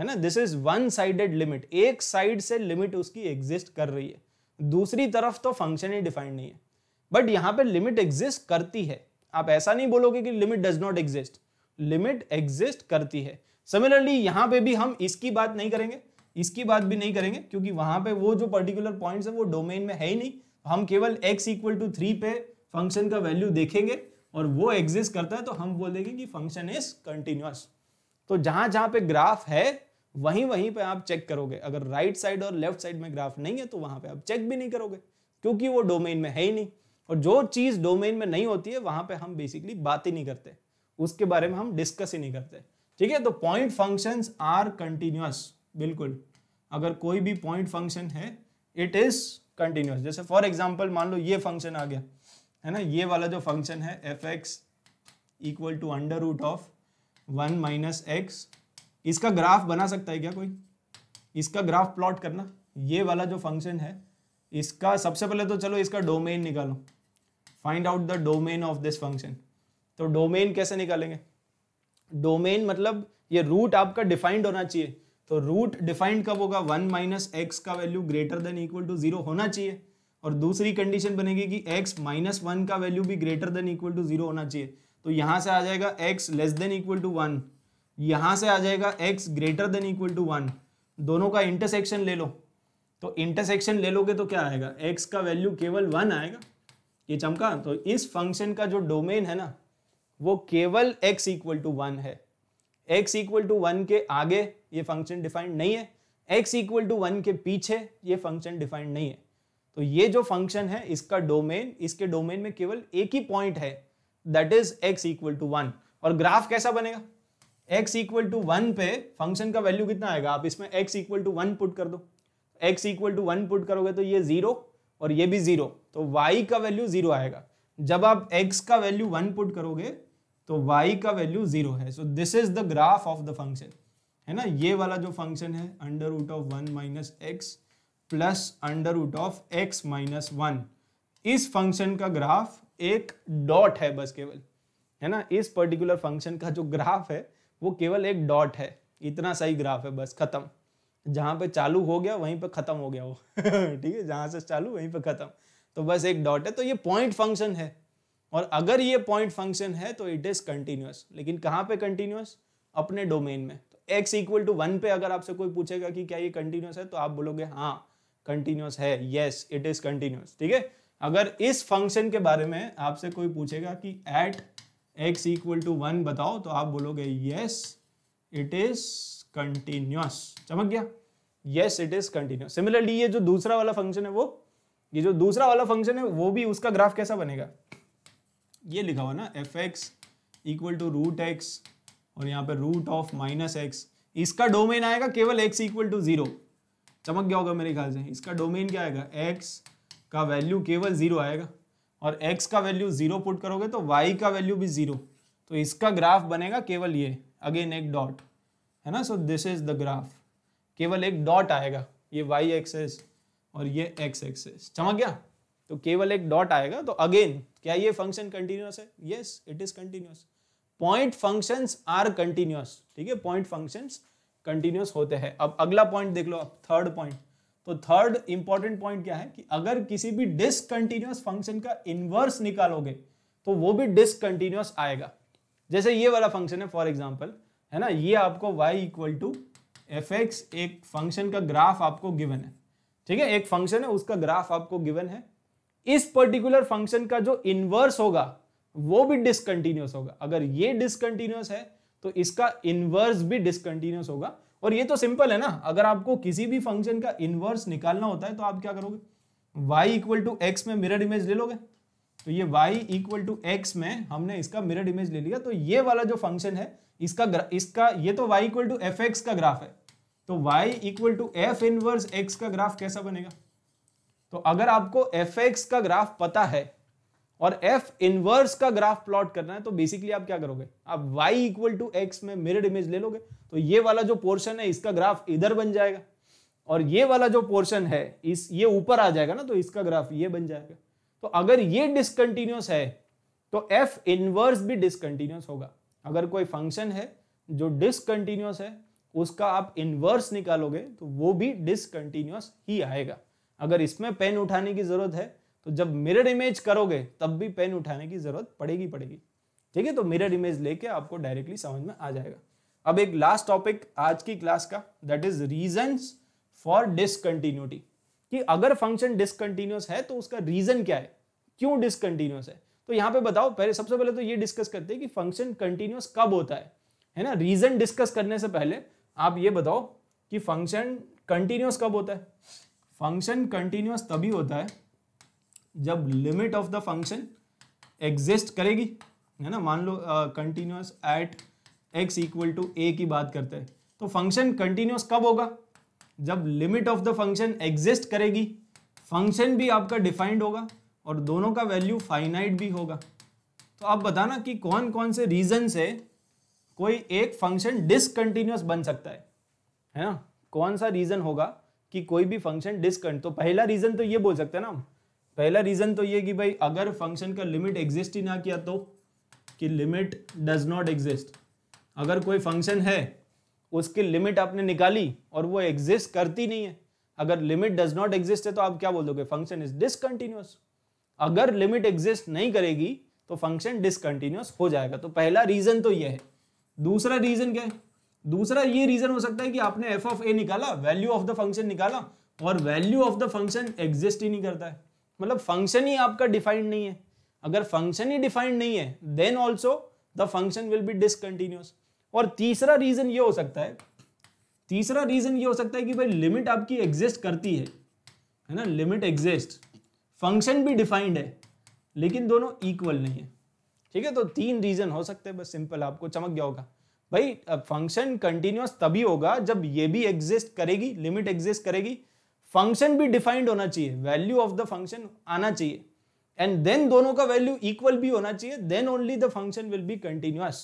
Speaker 1: है ना this is one sided limit एक साइड से लिमिट उसकी एग्जिस्ट कर रही है दूसरी तरफ तो फंक्शन ही डिफाइंड नहीं है बट यहाँ पे लिमिट एग्जिस्ट करती है आप ऐसा नहीं बोलोगे कि limit does not exist limit exist करती है सिमिलरली यहाँ पे भी हम इसकी बात नहीं करेंगे इसकी बात भी नहीं करेंगे क्योंकि वहां पे वो जो पर्टिकुलर पॉइंट्स है वो डोमेन में है ही नहीं हम केवल x इक्वल टू थ्री पे फंक्शन का वैल्यू देखेंगे और वो एग्जिस्ट करता है तो हम बोलेंगे कि फंक्शन इज कंटिन्यूस तो जहां जहां पे ग्राफ है वहीं वहीं पे आप चेक करोगे अगर राइट साइड और लेफ्ट साइड में ग्राफ नहीं है तो वहां पे आप चेक भी नहीं करोगे क्योंकि वो डोमेन में है ही नहीं और जो चीज डोमेन में नहीं होती है वहां पे हम बेसिकली बात ही नहीं करते उसके बारे में हम डिस्कस ही नहीं करते ठीक है तो पॉइंट फंक्शन आर कंटिन्यूस बिल्कुल अगर कोई भी पॉइंट फंक्शन है इट इज कंटिन्यूस जैसे फॉर एग्जाम्पल मान लो ये फंक्शन आ गया है ना ये वाला जो फंक्शन है f x equal to under root of one minus x इसका ग्राफ बना सकता है क्या कोई इसका ग्राफ प्लॉट करना ये वाला जो फंक्शन है इसका सबसे पहले तो चलो इसका डोमेन निकालो find out the domain of this function तो डोमेन कैसे निकालेंगे डोमेन मतलब ये रूट आपका डिफाइंड होना चाहिए तो रूट डिफाइंड कब होगा वन माइनस एक्स का value greater than equal to zero होना चाहिए और दूसरी कंडीशन बनेगी कि एक्स माइनस वन का वैल्यू भी greater than equal to zero होना चाहिए तो यहाँ से आ जाएगा x less than equal to one यहाँ से आ जाएगा x greater than equal to one दोनों का इंटरसेक्शन ले लो तो इंटरसेक्शन ले लोगे तो क्या आएगा x का वैल्यू केवल वन आएगा ये चमका तो इस फंक्शन का जो डोमेन है ना वो केवल x इक्वल टू वन है x इक्वल टू वन के आगे ये फंक्शन डिफाइंड नहीं है x इक्वल टू वन के पीछे ये फंक्शन डिफाइंड नहीं है तो ये जो फंक्शन है इसका डोमेन इसके डोमेन में केवल एक ही पॉइंट है that is x equal to one और ग्राफ कैसा बनेगा एक्स इक्वल टू वन पे फंक्शन का वैल्यू कितना आएगा आप इसमें x equal to one put कर दो x equal to one put करोगे तो ये जीरो और ये भी जीरो तो वाई का वैल्यू जीरो आएगा जब आप एक्स का वैल्यू वन पुट करोगे तो वाई का वैल्यू जीरो है so this is the graph of the function है ना ये वाला जो फंक्शन है under root of one minus x plus under root of x minus one इस फंक्शन का ग्राफ एक डॉट है बस केवल है ना इस पर्टिकुलर फंक्शन का जो ग्राफ है वो केवल एक डॉट है इतना सही ग्राफ है बस खत्म जहां पे चालू हो गया वहीं पे खत्म हो गया वो ठीक है जहां से चालू वहीं पे खत्म तो बस एक डॉट है तो ये पॉइंट फंक्शन है और अगर ये पॉइंट फंक्शन है तो इट इज कंटिन्यूस लेकिन कहाँ पे कंटिन्यूस अपने डोमेन में तो एक्स इक्वल टू वन पे अगर आपसे कोई पूछेगा कि क्या ये कंटिन्यूस है तो आप बोलोगे हाँ कंटिन्यूस है यस इट इज कंटिन्यूस ठीक है अगर इस फंक्शन के बारे में आपसे कोई पूछेगा कि at x equal to one बताओ तो आप बोलोगे यस इट इज कंटिन्यूस चमक गया yes it is continuous similarly ये जो दूसरा वाला फंक्शन है वो ये जो दूसरा वाला फंक्शन है वो भी उसका ग्राफ कैसा बनेगा ये लिखा हुआ ना f x equal to root x और यहाँ पे रूट ऑफ माइनस एक्स इसका डोमेन आएगा केवल एक्स इक्वल टू जीरो चमक गया होगा मेरे ख्याल से इसका डोमेन क्या आएगा एक्स का वैल्यू केवल जीरो आएगा और एक्स का वैल्यू जीरो पुट करोगे तो वाई का वैल्यू भी जीरो तो इसका ग्राफ बनेगा केवल ये अगेन एक डॉट है ना so this is the graph केवल एक डॉट आएगा ये वाई एक्सेस और ये एक्स एक्सेस चमक गया तो केवल एक डॉट आएगा तो अगेन क्या ये फंक्शन कंटिन्यूस है yes it is continuous point functions are continuous ठीक है पॉइंट फंक्शंस कंटिन्यूस होते हैं अब अगला पॉइंट देख लो अब थर्ड पॉइंट तो थर्ड इंपॉर्टेंट पॉइंट क्या है कि अगर किसी भी डिसकंटिन्यूस फंक्शन का इनवर्स निकालोगे तो वो भी डिसकंटिन्यूस आएगा जैसे ये वाला फंक्शन है फॉर एग्जाम्पल है ना ये आपको y इक्वल टू एफ एक फंक्शन का ग्राफ आपको गिवन है ठीक है एक फंक्शन है उसका ग्राफ आपको गिवन है इस पर्टिकुलर फंक्शन का जो इनवर्स होगा वो भी डिसकंटिन्यूस होगा अगर ये डिसकंटिन्यूस है तो इसका इन्वर्स भी डिसकंटिन्यूस होगा और ये तो सिंपल है ना अगर आपको किसी भी फंक्शन का इनवर्स निकालना होता है तो आप क्या करोगे y इक्वल टू एक्स में मिरर इमेज ले लोगे तो ये y इक्वल टू एक्स में हमने इसका मिरर इमेज ले लिया तो ये वाला जो फंक्शन है इसका इसका ये तो y equal to f x का ग्राफ है तो y equal to f inverse x का ग्राफ कैसा बनेगा तो अगर आपको एफ एक्स का ग्राफ पता है और एफ इनवर्स का ग्राफ प्लॉट करना है तो बेसिकली आप क्या करोगे आप वाई इक्वल टू एक्स में मिरर इमेज ले लोगे तो ये वाला जो पोर्शन है इसका ग्राफ इधर बन जाएगा और ये वाला जो पोर्शन है इस ये ऊपर आ जाएगा ना तो इसका ग्राफ ये बन जाएगा तो अगर ये डिसकंटिन्यूस है तो एफ इनवर्स भी डिसकंटिन्यूस होगा अगर कोई फंक्शन है जो डिसकंटिन्यूस है उसका आप इनवर्स निकालोगे तो वो भी डिसकंटिन्यूस ही आएगा अगर इसमें पेन उठाने की जरूरत है तो जब मिरर इमेज करोगे तब भी पेन उठाने की जरूरत पड़ेगी पड़ेगी ठीक है तो मिरर इमेज लेके आपको डायरेक्टली समझ में आ जाएगा अब एक लास्ट टॉपिक आज की क्लास का that is reason for discontinuity कि अगर फंक्शन डिसकंटिन्यूस है तो उसका रीजन क्या है क्यों डिसकंटिन्यूस है तो यहां पे बताओ पहले सबसे पहले तो ये डिस्कस करते हैं कि फंक्शन कंटिन्यूस कब होता है है ना रीजन डिस्कस करने से पहले आप ये बताओ कि फंक्शन कंटिन्यूस कब होता है फंक्शन कंटिन्यूस तभी होता है जब limit of the function exist करेगी है ना मान लो continuous at x equal to a की बात करते हैं तो फंक्शन कंटिन्यूस कब होगा जब limit of the function exist करेगी फंक्शन भी आपका डिफाइंड होगा और दोनों का वैल्यू फाइनाइट भी होगा तो आप बताना कि कौन कौन से रीजन से कोई एक फंक्शन डिसकंटिन्यूस बन सकता है है ना कौन सा रीजन होगा कि कोई भी फंक्शन डिसकंट तो पहला रीजन तो ये बोल सकते हैं ना पहला रीजन तो ये कि भाई अगर फंक्शन का लिमिट एग्जिस्ट ही ना किया तो कि लिमिट डज नॉट एग्जिस्ट अगर कोई फंक्शन है उसकी लिमिट आपने निकाली और वो एग्जिस्ट करती नहीं है अगर लिमिट डज नॉट एग्जिस्ट है तो आप क्या बोल दोगे फंक्शन इज डिसकंटिन्यूस अगर लिमिट एग्जिस्ट नहीं करेगी तो फंक्शन डिसकंटिन्यूस हो जाएगा तो पहला रीजन तो ये है दूसरा रीजन क्या है दूसरा ये रीजन हो सकता है कि आपने एफ ऑफ ए निकाला वैल्यू ऑफ द फंक्शन निकाला और value of the function exist ही नहीं करता है मतलब फंक्शन ही आपका डिफाइंड नहीं है अगर फंक्शन ही डिफाइंड नहीं है then also the function will be discontinuous और तीसरा रीजन ये हो सकता है तीसरा रीजन ये हो सकता है कि भाई लिमिट आपकी एग्जिस्ट करती है है ना लिमिट एग्जिस्ट फंक्शन भी डिफाइंड है लेकिन दोनों इक्वल नहीं है ठीक है तो तीन रीजन हो सकते हैं बस सिंपल आपको चमक गया होगा भाई फंक्शन कंटिन्यूस तभी होगा जब ये भी एग्जिस्ट करेगी लिमिट एग्जिस्ट करेगी फंक्शन भी डिफाइंड होना चाहिए वैल्यू ऑफ द फंक्शन आना चाहिए एंड देन दोनों का वैल्यू इक्वल भी होना चाहिए then only the function will be continuous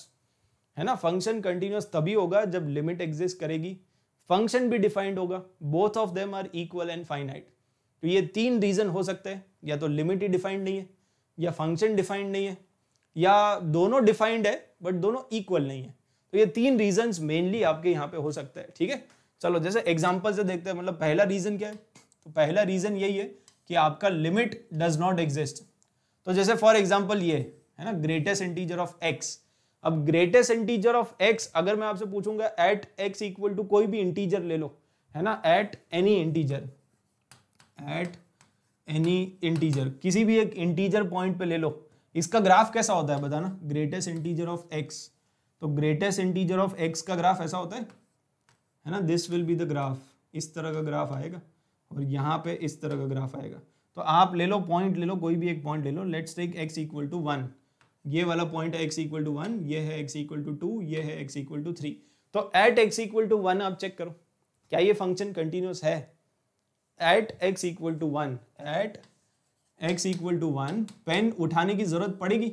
Speaker 1: है ना फंक्शन कंटिन्यूस तभी होगा जब लिमिट एग्जिस्ट करेगी फंक्शन भी डिफाइंड होगा both of them are equal and finite तो ये तीन रीजन हो सकते हैं या तो लिमिट ही डिफाइंड नहीं है या फंक्शन डिफाइंड नहीं है या दोनों डिफाइंड है बट दोनों इक्वल नहीं है तो ये तीन रीजंस मेनली आपके यहाँ पे हो सकता है ठीक है चलो जैसे एग्जाम्पल से देखते हैं मतलब पहला रीजन क्या है तो पहला रीजन यही है कि आपका लिमिट डज नॉट एग्जिस्ट तो जैसे फॉर एग्जाम्पल ये है ना ग्रेटेस्ट इंटीजर ऑफ एक्स अब ग्रेटेस्ट इंटीजर ऑफ एक्स अगर मैं आपसे पूछूंगा एट एक्स इक्वल टू कोई भी इंटीजर ले लो है ना at any integer at any integer किसी भी एक इंटीजर पॉइंट पे ले लो इसका ग्राफ कैसा होता है बताना ग्रेटेस्ट इंटीजर ऑफ एक्स तो ग्रेटेस्ट इंटीजर ऑफ एक्स का ग्राफ ऐसा होता है है ना this will be the graph इस तरह का ग्राफ आएगा और यहाँ पे इस तरह का ग्राफ आएगा तो आप ले लो पॉइंट ले लो कोई भी एक पॉइंट ले लो let's take x equal to one ये वाला पॉइंट है एक्स इक्वल टू वन ये है एक्स इक्वल टू टू ये है एक्स इक्वल टू थ्री तो at x equal to one आप चेक करो क्या ये फंक्शन कंटिन्यूस है at x equal to one at x equal to one pen उठाने की जरूरत पड़ेगी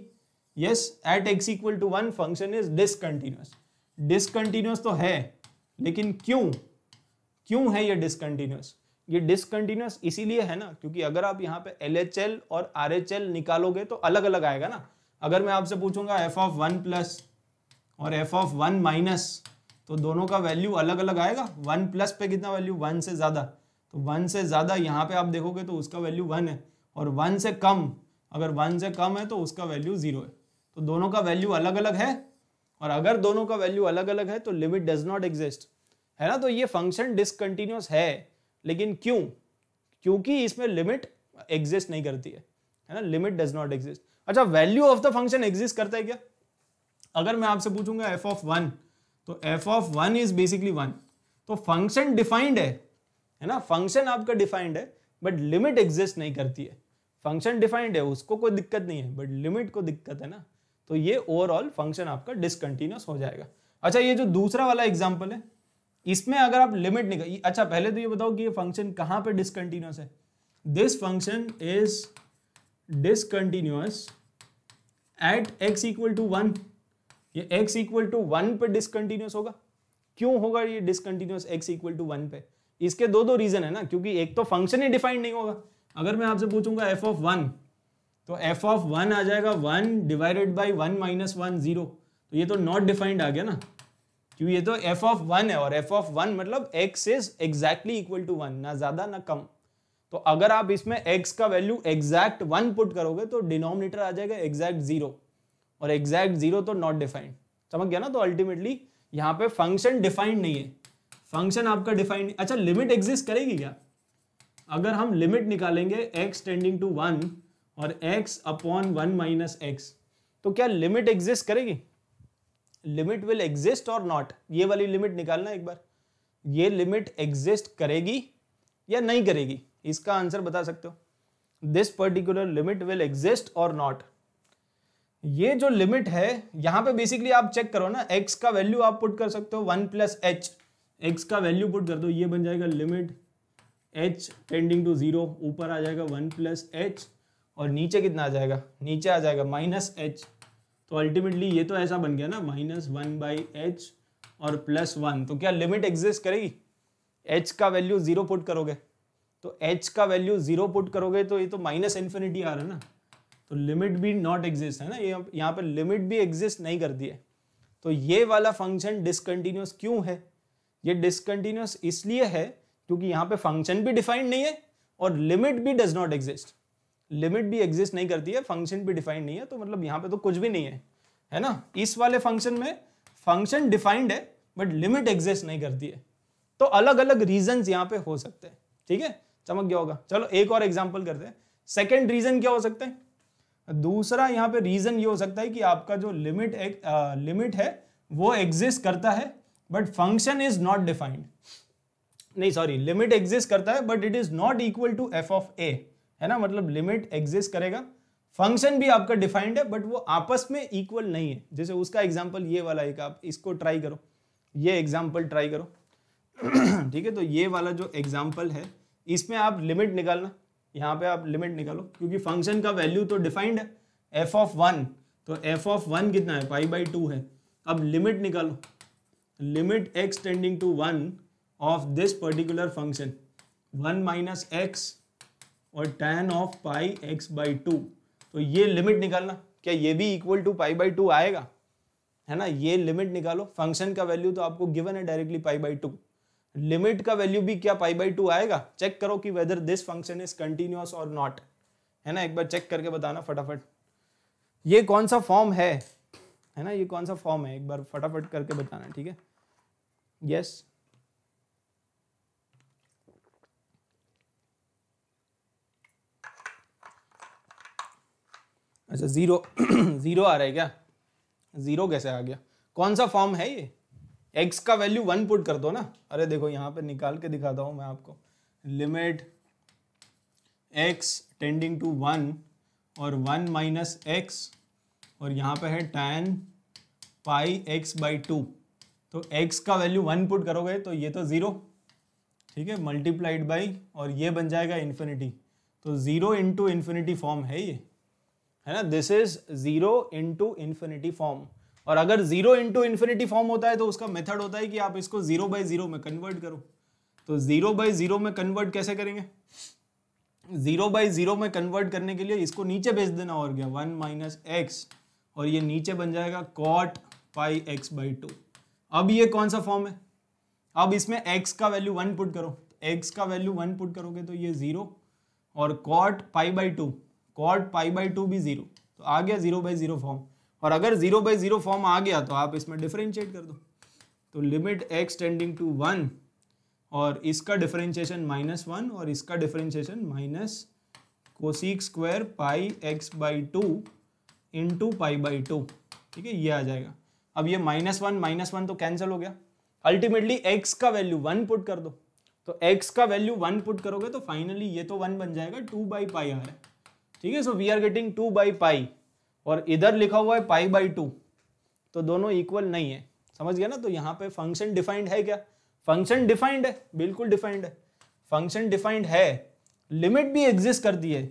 Speaker 1: yes at x equal to one function is discontinuous discontinuous तो है लेकिन क्यों क्यों है ये डिसकंटिन्यूस ये डिसकंटिन्यूस इसीलिए है ना क्योंकि अगर आप यहाँ पे एल और आर निकालोगे तो अलग अलग आएगा ना अगर मैं आपसे पूछूंगा एफ ऑफ वन प्लस और एफ ऑफ वन माइनस तो दोनों का वैल्यू अलग अलग आएगा वन प्लस पे कितना वैल्यू वन से ज़्यादा तो वन से ज़्यादा यहाँ पे आप देखोगे तो उसका वैल्यू वन है और वन से कम अगर वन से कम है तो उसका वैल्यू ज़ीरो है तो दोनों का वैल्यू अलग अलग है और अगर दोनों का वैल्यू अलग अलग है तो लिमिट डज नॉट एग्जिस्ट है ना तो ये फंक्शन डिसकंटिन्यूस है लेकिन क्यों क्योंकि इसमें लिमिट एग्जिस्ट नहीं करती है है ना लिमिट डज नॉट एग्जिस्ट अच्छा value of the function exist करता है क्या अगर मैं आपसे पूछूंगा एफ ऑफ वन तो f of one is basically one तो फंक्शन डिफाइंड है है ना फंक्शन आपका डिफाइंड है बट लिमिट एग्जिस्ट नहीं करती है फंक्शन डिफाइंड है उसको कोई दिक्कत नहीं है बट लिमिट को दिक्कत है ना तो ये ओवरऑल फंक्शन आपका डिसकंटिन्यूस हो जाएगा अच्छा ये जो दूसरा वाला एग्जाम्पल है इसमें अगर आप लिमिट निकाल अच्छा पहले तो ये बताओ कि ये फंक्शन कहां पर डिसकंटिन्यूस है this function is discontinuous at x equal to one ये x इक्वल टू वन पे डिसकंटिन्यूस होगा क्यों होगा ये discontinuous x equal to one पे इसके दो दो रीजन है ना क्योंकि एक तो फंक्शन ही डिफाइंड नहीं होगा अगर मैं आपसे पूछूंगा एफ ऑफ वन तो एफ ऑफ वन आ जाएगा one divided by one minus one zero तो ये तो नॉट डिफाइंड आ गया ना क्यों ये तो एफ ऑफ वन है और एफ ऑफ वन मतलब x is exactly equal to one ना ज्यादा ना कम तो अगर आप इसमें एक्स का वैल्यू एग्जैक्ट वन पुट करोगे तो डिनोमिनेटर आ जाएगा एग्जैक्ट जीरो और एग्जैक्ट जीरो तो नॉट डिफाइंड समझ गया ना तो अल्टीमेटली यहाँ पे फंक्शन डिफाइंड नहीं है फंक्शन आपका डिफाइंड अच्छा लिमिट एग्जिस्ट करेगी क्या अगर हम लिमिट निकालेंगे एक्स टेंडिंग टू वन और x upon one minus x तो क्या लिमिट एग्जिस्ट करेगी लिमिट विल एग्जिस्ट और नॉट ये वाली लिमिट निकालना एक बार ये लिमिट एग्जिस्ट करेगी या नहीं करेगी इसका आंसर बता सकते हो this particular limit will exist और नॉट ये जो लिमिट है यहाँ पे बेसिकली आप चेक करो ना एक्स का वैल्यू आप पुट कर सकते हो वन प्लस एच एक्स का वैल्यू पुट कर दो ये बन जाएगा limit h tending to zero ऊपर आ जाएगा वन प्लस एच और नीचे कितना आ जाएगा नीचे आ जाएगा माइनस एच तो अल्टीमेटली ये तो ऐसा बन गया ना माइनस वन बाई एच और प्लस वन तो क्या लिमिट एग्जिस्ट करेगी एच का वैल्यू जीरो पुट करोगे तो एच का वैल्यू जीरो पुट करोगे तो ये तो माइनस इन्फिनिटी आ रहा है ना तो लिमिट भी नॉट एग्जिस्ट है ना ये यहाँ पर लिमिट भी एग्जिस्ट नहीं करती है तो ये वाला फंक्शन डिसकंटिन्यूस क्यों है ये डिसकंटिन्यूस इसलिए है क्योंकि यहाँ पे फंक्शन भी डिफाइंड नहीं है और लिमिट भी डज नॉट एग्जिस्ट लिमिट भी एग्जिस्ट नहीं करती है फंक्शन भी डिफाइंड नहीं है तो मतलब यहाँ पे तो कुछ भी नहीं है है ना इस वाले फंक्शन में फंक्शन डिफाइंड है बट लिमिट एग्जिस्ट नहीं करती है तो अलग अलग रीजन यहाँ पे हो सकते हैं ठीक है चमक गया होगा चलो एक और एग्जाम्पल करते हैं सेकेंड रीजन क्या हो सकते हैं दूसरा यहाँ पे रीजन ये हो सकता है कि आपका जो लिमिट लिमिट है वो एग्जिस्ट करता है but function is not defined नहीं सॉरी लिमिट एग्जिस्ट करता है but it is not equal to f of a है ना मतलब लिमिट एग्जिस्ट करेगा फंक्शन भी आपका डिफाइंड है बट वो आपस में इक्वल नहीं है जैसे उसका एग्जाम्पल ये वाला एक आप इसको ट्राई करो ये एग्जाम्पल ट्राई करो ठीक है तो ये वाला जो एग्जाम्पल है इसमें आप लिमिट निकालना यहाँ पे आप लिमिट निकालो क्योंकि फंक्शन का वैल्यू तो डिफाइंड है एफ ऑफ वन तो एफ ऑफ वन कितना है पाई बाई टू है अब लिमिट निकालो limit x tending to one of this particular function one minus x और tan of pi x by two तो ये लिमिट निकालना क्या ये भी equal to pi by two आएगा है ना ये लिमिट निकालो फंक्शन का वैल्यू तो आपको गिवन है directly pi by two limit का वैल्यू भी क्या पाई बाई टू आएगा चेक करो कि whether this function is continuous और नॉट है ना एक बार चेक करके बताना फटाफट ये कौन सा फॉर्म है है ना ये कौन सा फॉर्म है एक बार फटाफट करके बताना ठीक है यस yes. अच्छा ज़ीरो ज़ीरो आ रहा है क्या ज़ीरो कैसे आ गया कौन सा फॉर्म है ये एक्स का वैल्यू वन पुट कर दो ना अरे देखो यहाँ पे निकाल के दिखाता हूँ मैं आपको limit x tending to one और वन माइनस एक्स और यहाँ पे है tan pi x by two तो एक्स का वैल्यू वन पुट करोगे तो ये तो ज़ीरो ठीक है मल्टीप्लाइड बाई और ये बन जाएगा इन्फिनिटी तो ज़ीरो इंटू इन्फिनिटी फॉर्म है ये है ना this is zero into infinity form और अगर जीरो इंटू इन्फिनिटी फॉर्म होता है तो उसका मेथड होता है कि आप इसको जीरो बाई जीरो में कन्वर्ट करो तो जीरो बाई जीरो में कन्वर्ट कैसे करेंगे जीरो बाई जीरो में कन्वर्ट करने के लिए इसको नीचे भेज देना और गया वन माइनस एक्स और ये नीचे बन जाएगा cot pi x by two अब ये कौन सा फॉर्म है अब इसमें एक्स का वैल्यू वन पुट करो एक्स का वैल्यू वन पुट करोगे तो ये जीरो और cot pi by two cot pi by two भी जीरो तो आ गया जीरो बाई जीरो फॉर्म और अगर जीरो बाई जीरो फॉर्म आ गया तो आप इसमें डिफरेंशिएट कर दो तो limit x tending to one और इसका डिफरेंशिएशन माइनस वन और इसका differentiation minus cosec square pi x by two into pi by two ठीक है ये आ जाएगा अब ये माइनस वन माइनस वन तो कैंसिल हो गया अल्टीमेटली एक्स का वैल्यू वन पुट कर दो तो एक्स का वैल्यू वन पुट करोगे तो फाइनली ये तो वन बन जाएगा टू बाई पाई आ रहा है ठीक है so we are getting two by pi और इधर लिखा हुआ है पाई बाई टू तो दोनों इक्वल नहीं है समझ गया ना तो यहाँ पे फंक्शन डिफाइंड है क्या फंक्शन डिफाइंड है बिल्कुल डिफाइंड है फंक्शन डिफाइंड है लिमिट भी एग्जिस्ट करती है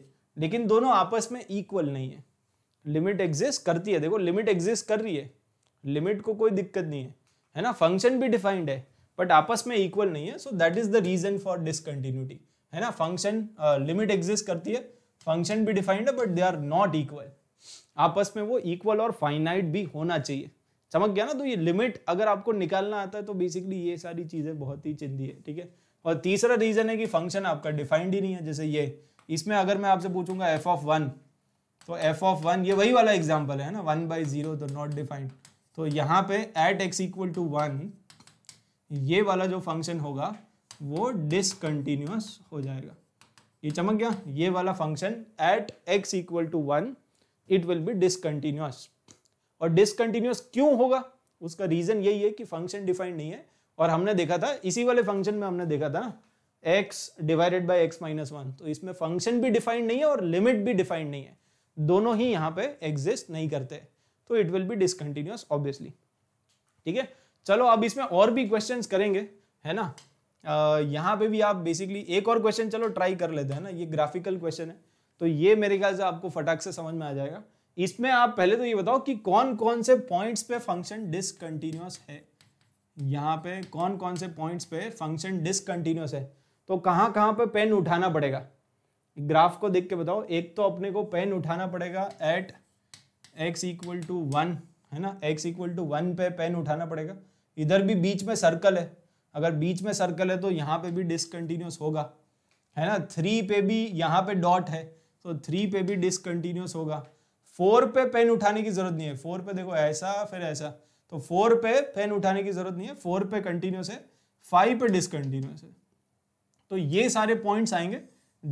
Speaker 1: लेकिन दोनों आपस में इक्वल नहीं है लिमिट एग्जिस्ट करती है देखो लिमिट एग्जिस्ट कर रही है लिमिट को कोई दिक्कत नहीं है है ना फंक्शन भी डिफाइंड है बट आपस में इक्वल नहीं है so that is the reason for discontinuity है ना फंक्शन लिमिट एग्जिस्ट करती है फंक्शन भी डिफाइंड है but they are not equal आपस में वो इक्वल और फाइनाइट भी होना चाहिए समझ गया ना तो ये लिमिट अगर आपको निकालना आता है तो बेसिकली ये सारी चीज़ें बहुत ही चिंदी है ठीक है और तीसरा रीज़न है कि फंक्शन आपका डिफाइंड ही नहीं है जैसे ये इसमें अगर मैं आपसे पूछूंगा एफ ऑफ वन तो एफ ऑफ वन ये वही वाला एग्जाम्पल है ना वन बाई जीरो तो नॉट डिफाइंड तो यहाँ पे at x equal to one ये वाला जो फंक्शन होगा वो डिसकंटिन्यूस हो जाएगा ये चमक गया ये वाला function at x equal to one it will be discontinuous और डिसकंटिन्यूस क्यों होगा उसका रीजन यही है कि फंक्शन डिफाइंड नहीं है और हमने देखा था इसी वाले फंक्शन में हमने देखा था ना x divided by x minus one तो इसमें फंक्शन भी डिफाइंड नहीं है और लिमिट भी डिफाइंड नहीं है दोनों ही यहाँ पे एग्जिस्ट नहीं करते तो it will be discontinuous obviously ठीक है चलो अब इसमें और भी क्वेश्चंस करेंगे है ना यहाँ पे भी आप बेसिकली एक और क्वेश्चन चलो ट्राई कर लेते हैं ना ये ग्राफिकल क्वेश्चन है तो ये मेरे ख्याल से आपको फटाक से समझ में आ जाएगा इसमें आप पहले तो ये बताओ कि कौन कौन से पॉइंट्स पे फंक्शन डिसकंटिन्यूस है यहाँ पे कौन कौन से पॉइंट्स पे फंक्शन डिसकंटिन्यूस है तो कहाँ कहाँ पे पेन उठाना पड़ेगा ग्राफ को देख के बताओ एक तो अपने को पेन उठाना पड़ेगा at x equal to one है ना एक्स इक्वल टू वन पे पेन उठाना पड़ेगा इधर भी बीच में सर्कल है अगर बीच में सर्कल है तो यहाँ पे भी डिसकंटिन्यूस होगा है ना थ्री पे भी यहाँ पे डॉट है तो थ्री पे भी डिसकंटिन्यूस होगा फोर पे पेन उठाने की जरूरत नहीं है फोर पे देखो ऐसा फिर ऐसा तो फोर पे पेन उठाने की जरूरत नहीं है फोर पे कंटिन्यूस है फाइव पे डिसकंटिन्यूस है तो ये सारे पॉइंट्स आएंगे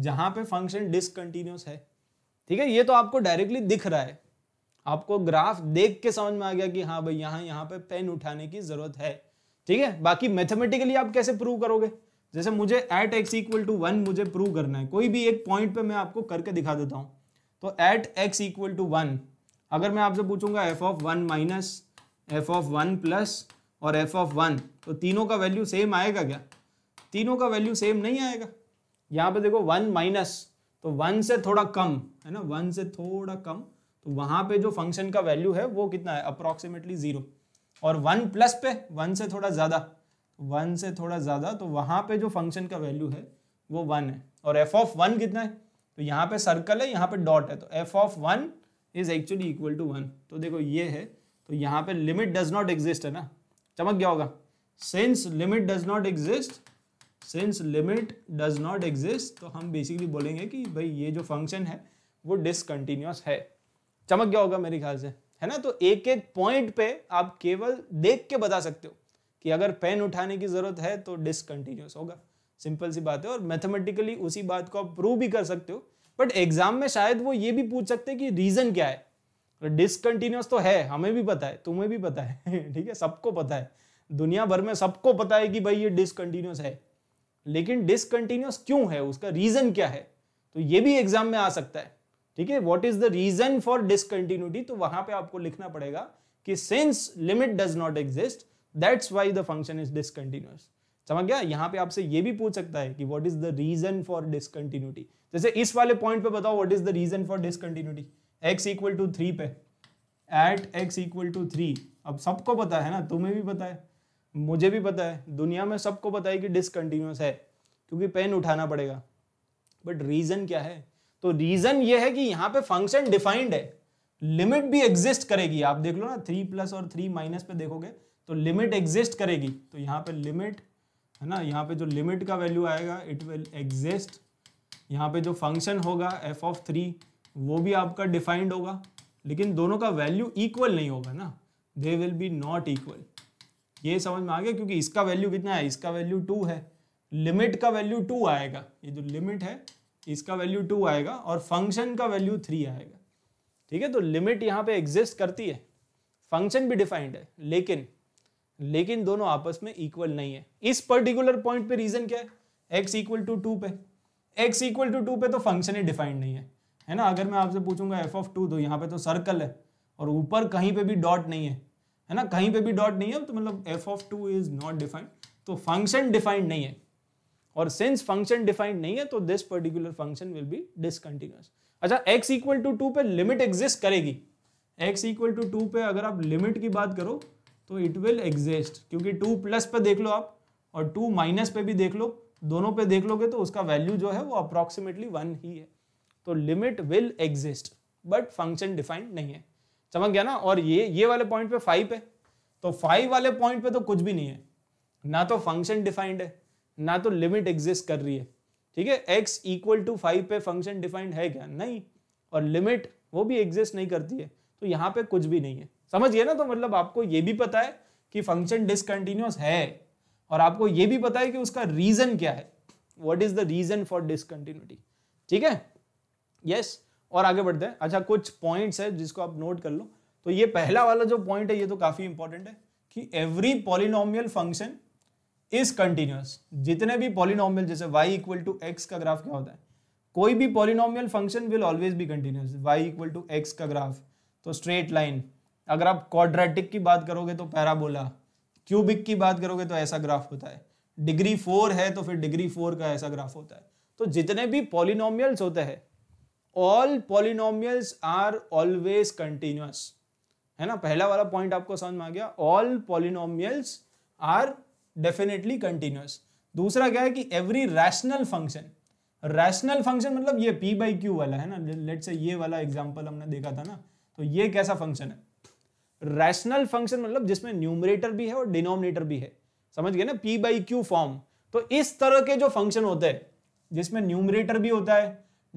Speaker 1: जहां पे फंक्शन डिसकंटिन्यूस है ठीक है ये तो आपको डायरेक्टली दिख रहा है आपको ग्राफ देख के समझ में आ गया कि हाँ भाई यहाँ यहाँ पे पेन उठाने की जरूरत है ठीक है बाकी मैथमेटिकली आप कैसे प्रूव करोगे जैसे मुझे at x equal to one मुझे प्रूव करना है कोई भी एक पॉइंट पे मैं आपको करके दिखा देता हूँ तो at x equal to one अगर मैं आपसे पूछूंगा f of one minus f of one plus और एफ ऑफ वन तो तीनों का वैल्यू सेम आएगा क्या तीनों का वैल्यू सेम नहीं आएगा यहाँ पे देखो वन माइनस तो वन से थोड़ा कम है ना वन से थोड़ा कम तो वहां पे जो फंक्शन का वैल्यू है वो कितना है अप्रोक्सीमेटली ज़ीरो और वन प्लस पे वन से थोड़ा ज़्यादा वन से थोड़ा ज़्यादा तो वहां पे जो फंक्शन का वैल्यू है वो वन है और एफ ऑफ वन कितना है तो यहाँ पे सर्कल है यहाँ पे डॉट है तो f of one is actually equal to one तो देखो ये है तो यहाँ पे लिमिट डज नॉट एग्जिस्ट है ना चमक गया होगा since limit does not exist since limit does not exist तो हम बेसिकली बोलेंगे कि भाई ये जो फंक्शन है वो डिसकंटिन्यूस है चमक गया होगा मेरे ख्याल से है ना तो एक एक पॉइंट पे आप केवल देख के बता सकते हो कि अगर पेन उठाने की जरूरत है तो डिसकंटिन्यूस होगा सिंपल सी बात है और मैथमेटिकली उसी बात को आप प्रूव भी कर सकते हो बट एग्जाम में शायद वो ये भी पूछ सकते हैं कि रीजन क्या है डिसकंटिन्यूस तो, तो है हमें भी पता है तुम्हें भी पता है ठीक है सबको पता है दुनिया भर में सबको पता है कि भाई ये डिसकंटिन्यूस है लेकिन डिसकंटिन्यूस क्यों है उसका रीजन क्या है तो ये भी एग्जाम में आ सकता है ठीक है what is the reason for discontinuity तो वहां पे आपको लिखना पड़ेगा कि since limit does not exist that's why the function is discontinuous समझ गया यहाँ पे आपसे ये भी पूछ सकता है कि what is the reason for discontinuity जैसे इस वाले पॉइंट पे बताओ what is the reason for discontinuity x equal to three पे at x equal to three अब सबको पता है ना तुम्हें भी पता है मुझे भी पता है दुनिया में सबको पता है कि डिसकंटिन्यूस है क्योंकि पेन उठाना पड़ेगा बट रीजन क्या है तो रीजन ये है कि यहाँ पे फंक्शन डिफाइंड है लिमिट भी एग्जिस्ट करेगी आप देख लो ना थ्री प्लस और थ्री माइनस पे देखोगे तो लिमिट एग्जिस्ट करेगी तो यहाँ पे लिमिट है ना यहां पे जो लिमिट का वैल्यू आएगा इट विल एग्जिस्ट यहाँ पे जो फंक्शन होगा एफ ऑफ थ्री वो भी आपका डिफाइंड होगा लेकिन दोनों का वैल्यू इक्वल नहीं होगा ना they will be not equal ये समझ में आ गया क्योंकि इसका वैल्यू कितना है इसका वैल्यू टू है लिमिट का वैल्यू टू आएगा ये जो लिमिट है इसका वैल्यू टू आएगा और फंक्शन का वैल्यू थ्री आएगा ठीक है तो लिमिट यहाँ पे एग्जिस्ट करती है फंक्शन भी डिफाइंड है लेकिन लेकिन दोनों आपस में इक्वल नहीं है इस पर्टिकुलर पॉइंट पे रीजन क्या है एक्स इक्वल टू टू पे एक्स इक्वल टू टू पे तो फंक्शन ही डिफाइंड नहीं है है ना अगर मैं आपसे पूछूंगा एफ ऑफ टू तो यहाँ पे तो सर्कल है और ऊपर कहीं पे भी डॉट नहीं है है ना कहीं पे भी डॉट नहीं है तो मतलब f of two is not defined तो फंक्शन डिफाइंड नहीं है और सिंस फंक्शन डिफाइंड नहीं है तो this particular function will be discontinuous अच्छा एक्स इक्वल टू टू पे लिमिट एग्जिस्ट करेगी एक्स इक्वल टू टू पे अगर आप लिमिट की बात करो तो इट विल एग्जिस्ट क्योंकि टू प्लस पे देख लो आप और टू माइनस पे भी देख लो दोनों पे देख लोगे तो उसका वैल्यू जो है वो अप्रोक्सीमेटली वन ही है तो limit will exist but function defined नहीं है समझ गया ना और ये ये वाले पॉइंट पे फाइव है तो फाइव वाले पॉइंट पे तो कुछ भी नहीं है ना तो फंक्शन डिफाइंड है ना तो लिमिट एग्जिस्ट कर रही है ठीक है एक्स इक्वल टू फाइव पे फंक्शन डिफाइंड है क्या नहीं और लिमिट वो भी एग्जिस्ट नहीं करती है तो यहाँ पे कुछ भी नहीं है समझ समझिए ना तो मतलब आपको ये भी पता है कि फंक्शन डिसकंटिन्यूस है और आपको ये भी पता है कि उसका रीजन क्या है what is the reason for discontinuity ठीक है यस yes, और आगे बढ़ते हैं अच्छा कुछ पॉइंट्स है जिसको आप नोट कर लो तो ये पहला वाला जो पॉइंट है ये तो काफी इंपॉर्टेंट है कि every polynomial function is continuous जितने भी पॉलिनॉमियल जैसे y इक्वल टू एक्स का ग्राफ क्या होता है कोई भी पॉलिनॉमियल फंक्शन विल ऑलवेज भी continuous y equal to x का ग्राफ तो स्ट्रेट लाइन अगर आप क्वाड्रेटिक की बात करोगे तो पैराबोला क्यूबिक की बात करोगे तो ऐसा ग्राफ होता है डिग्री फोर है तो फिर डिग्री फोर का ऐसा ग्राफ होता है तो जितने भी पॉलिनोमियल्स होते हैं all polynomials are always continuous है ना पहला वाला पॉइंट आपको समझ में आ गया all polynomials are definitely continuous दूसरा क्या है कि every rational function rational function मतलब ये पी बाई क्यू वाला है ना लेट से ये वाला एग्जाम्पल हमने देखा था ना तो ये कैसा फंक्शन है रैशनल फंक्शन मतलब जिसमें न्यूमरेटर भी है और डिनोमिनेटर भी है समझ गए ना पी बाई क्यू फॉर्म तो इस तरह के जो फंक्शन होते हैं जिसमें न्यूमरेटर भी होता है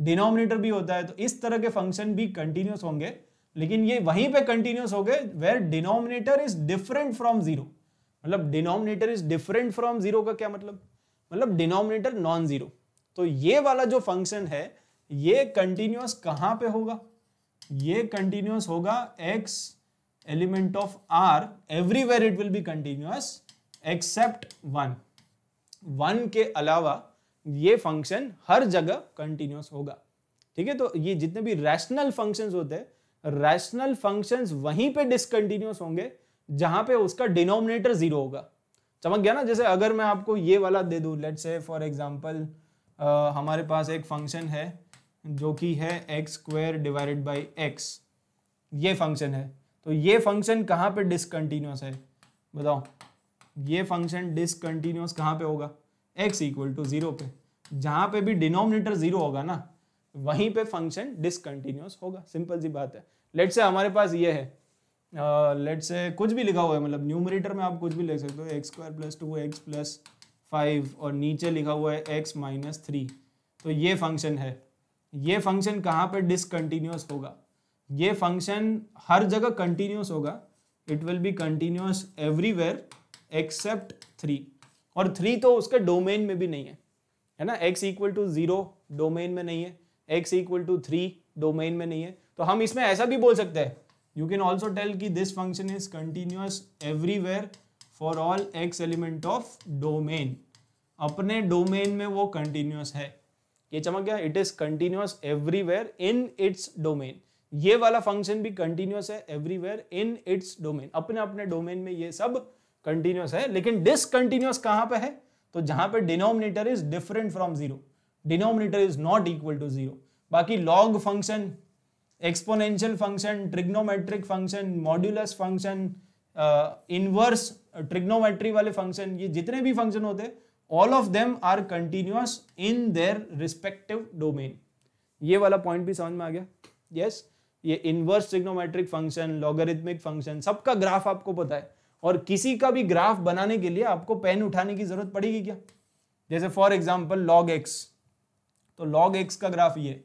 Speaker 1: डिनोमिनेटर भी होता है तो इस तरह के फंक्शन भी कंटिन्यूस होंगे लेकिन ये वहीं पे कंटिन्यूस हो गए where denominator is different from zero मतलब denominator is different from zero का क्या मतलब मतलब डिनोमिनेटर नॉन जीरो तो ये वाला जो फंक्शन है ये कंटिन्यूस कहां पे होगा ये कंटिन्यूस होगा x element of R everywhere it will be continuous except one one के अलावा ये फंक्शन हर जगह कंटिन्यूस होगा ठीक है तो ये जितने भी रैशनल फंक्शंस होते हैं रैशनल फंक्शंस वहीं पे डिसकंटिन्यूस होंगे जहां पे उसका डिनोमिनेटर जीरो होगा चमक गया ना जैसे अगर मैं आपको ये वाला दे दू लेट से फॉर एग्जाम्पल हमारे पास एक फंक्शन है जो कि है x square divided by x ये फंक्शन है तो ये फंक्शन कहाँ पे डिसकंटिन्यूस है बताओ ये फंक्शन डिसकंटिन्यूस कहाँ पे होगा एक्स इक्वल टू ज़ीरो पे जहां पे भी डिनोमिनेटर ज़ीरो होगा ना वहीं पे फंक्शन डिसकंटिन्यूस होगा सिंपल सी बात है लेट से हमारे पास ये है लेट से कुछ भी लिखा हुआ है मतलब न्यूमरेटर में आप कुछ भी लिख सकते हो x square plus two x plus five और नीचे लिखा हुआ है एक्स माइनस थ्री तो ये फंक्शन है ये फंक्शन कहाँ पर डिसकंटिन्यूस होगा ये फंक्शन हर जगह कंटिन्यूस होगा it will be continuous everywhere except three और थ्री तो उसके डोमेन में भी नहीं है है ना x equal to zero domain में नहीं है x equal to three domain में नहीं है तो हम इसमें ऐसा भी बोल सकते हैं यू कैन ऑल्सो टेल की this function is continuous everywhere for all x element of domain अपने डोमेन में वो कंटिन्यूस है ये चमक गया it is continuous everywhere in its domain ये वाला फंक्शन भी कंटिन्यूस है एवरीवेयर इन इट्स डोमेन अपने अपने डोमेन में ये सब कंटिन्यूस है लेकिन डिसकंटिन्यूस कहाँ पे है तो जहां पे denominator is different from zero denominator is not equal to zero बाकी log function exponential function trigonometric function modulus function inverse trigonometry वाले फंक्शन ये जितने भी फंक्शन होते all of them are continuous in their respective domain ये वाला point भी समझ में आ गया यस yes, ये inverse trigonometric function logarithmic function सबका ग्राफ आपको पता है और किसी का भी ग्राफ बनाने के लिए आपको पेन उठाने की जरूरत पड़ेगी क्या जैसे फॉर एग्जाम्पल लॉग एक्स तो लॉग एक्स का ग्राफ ये है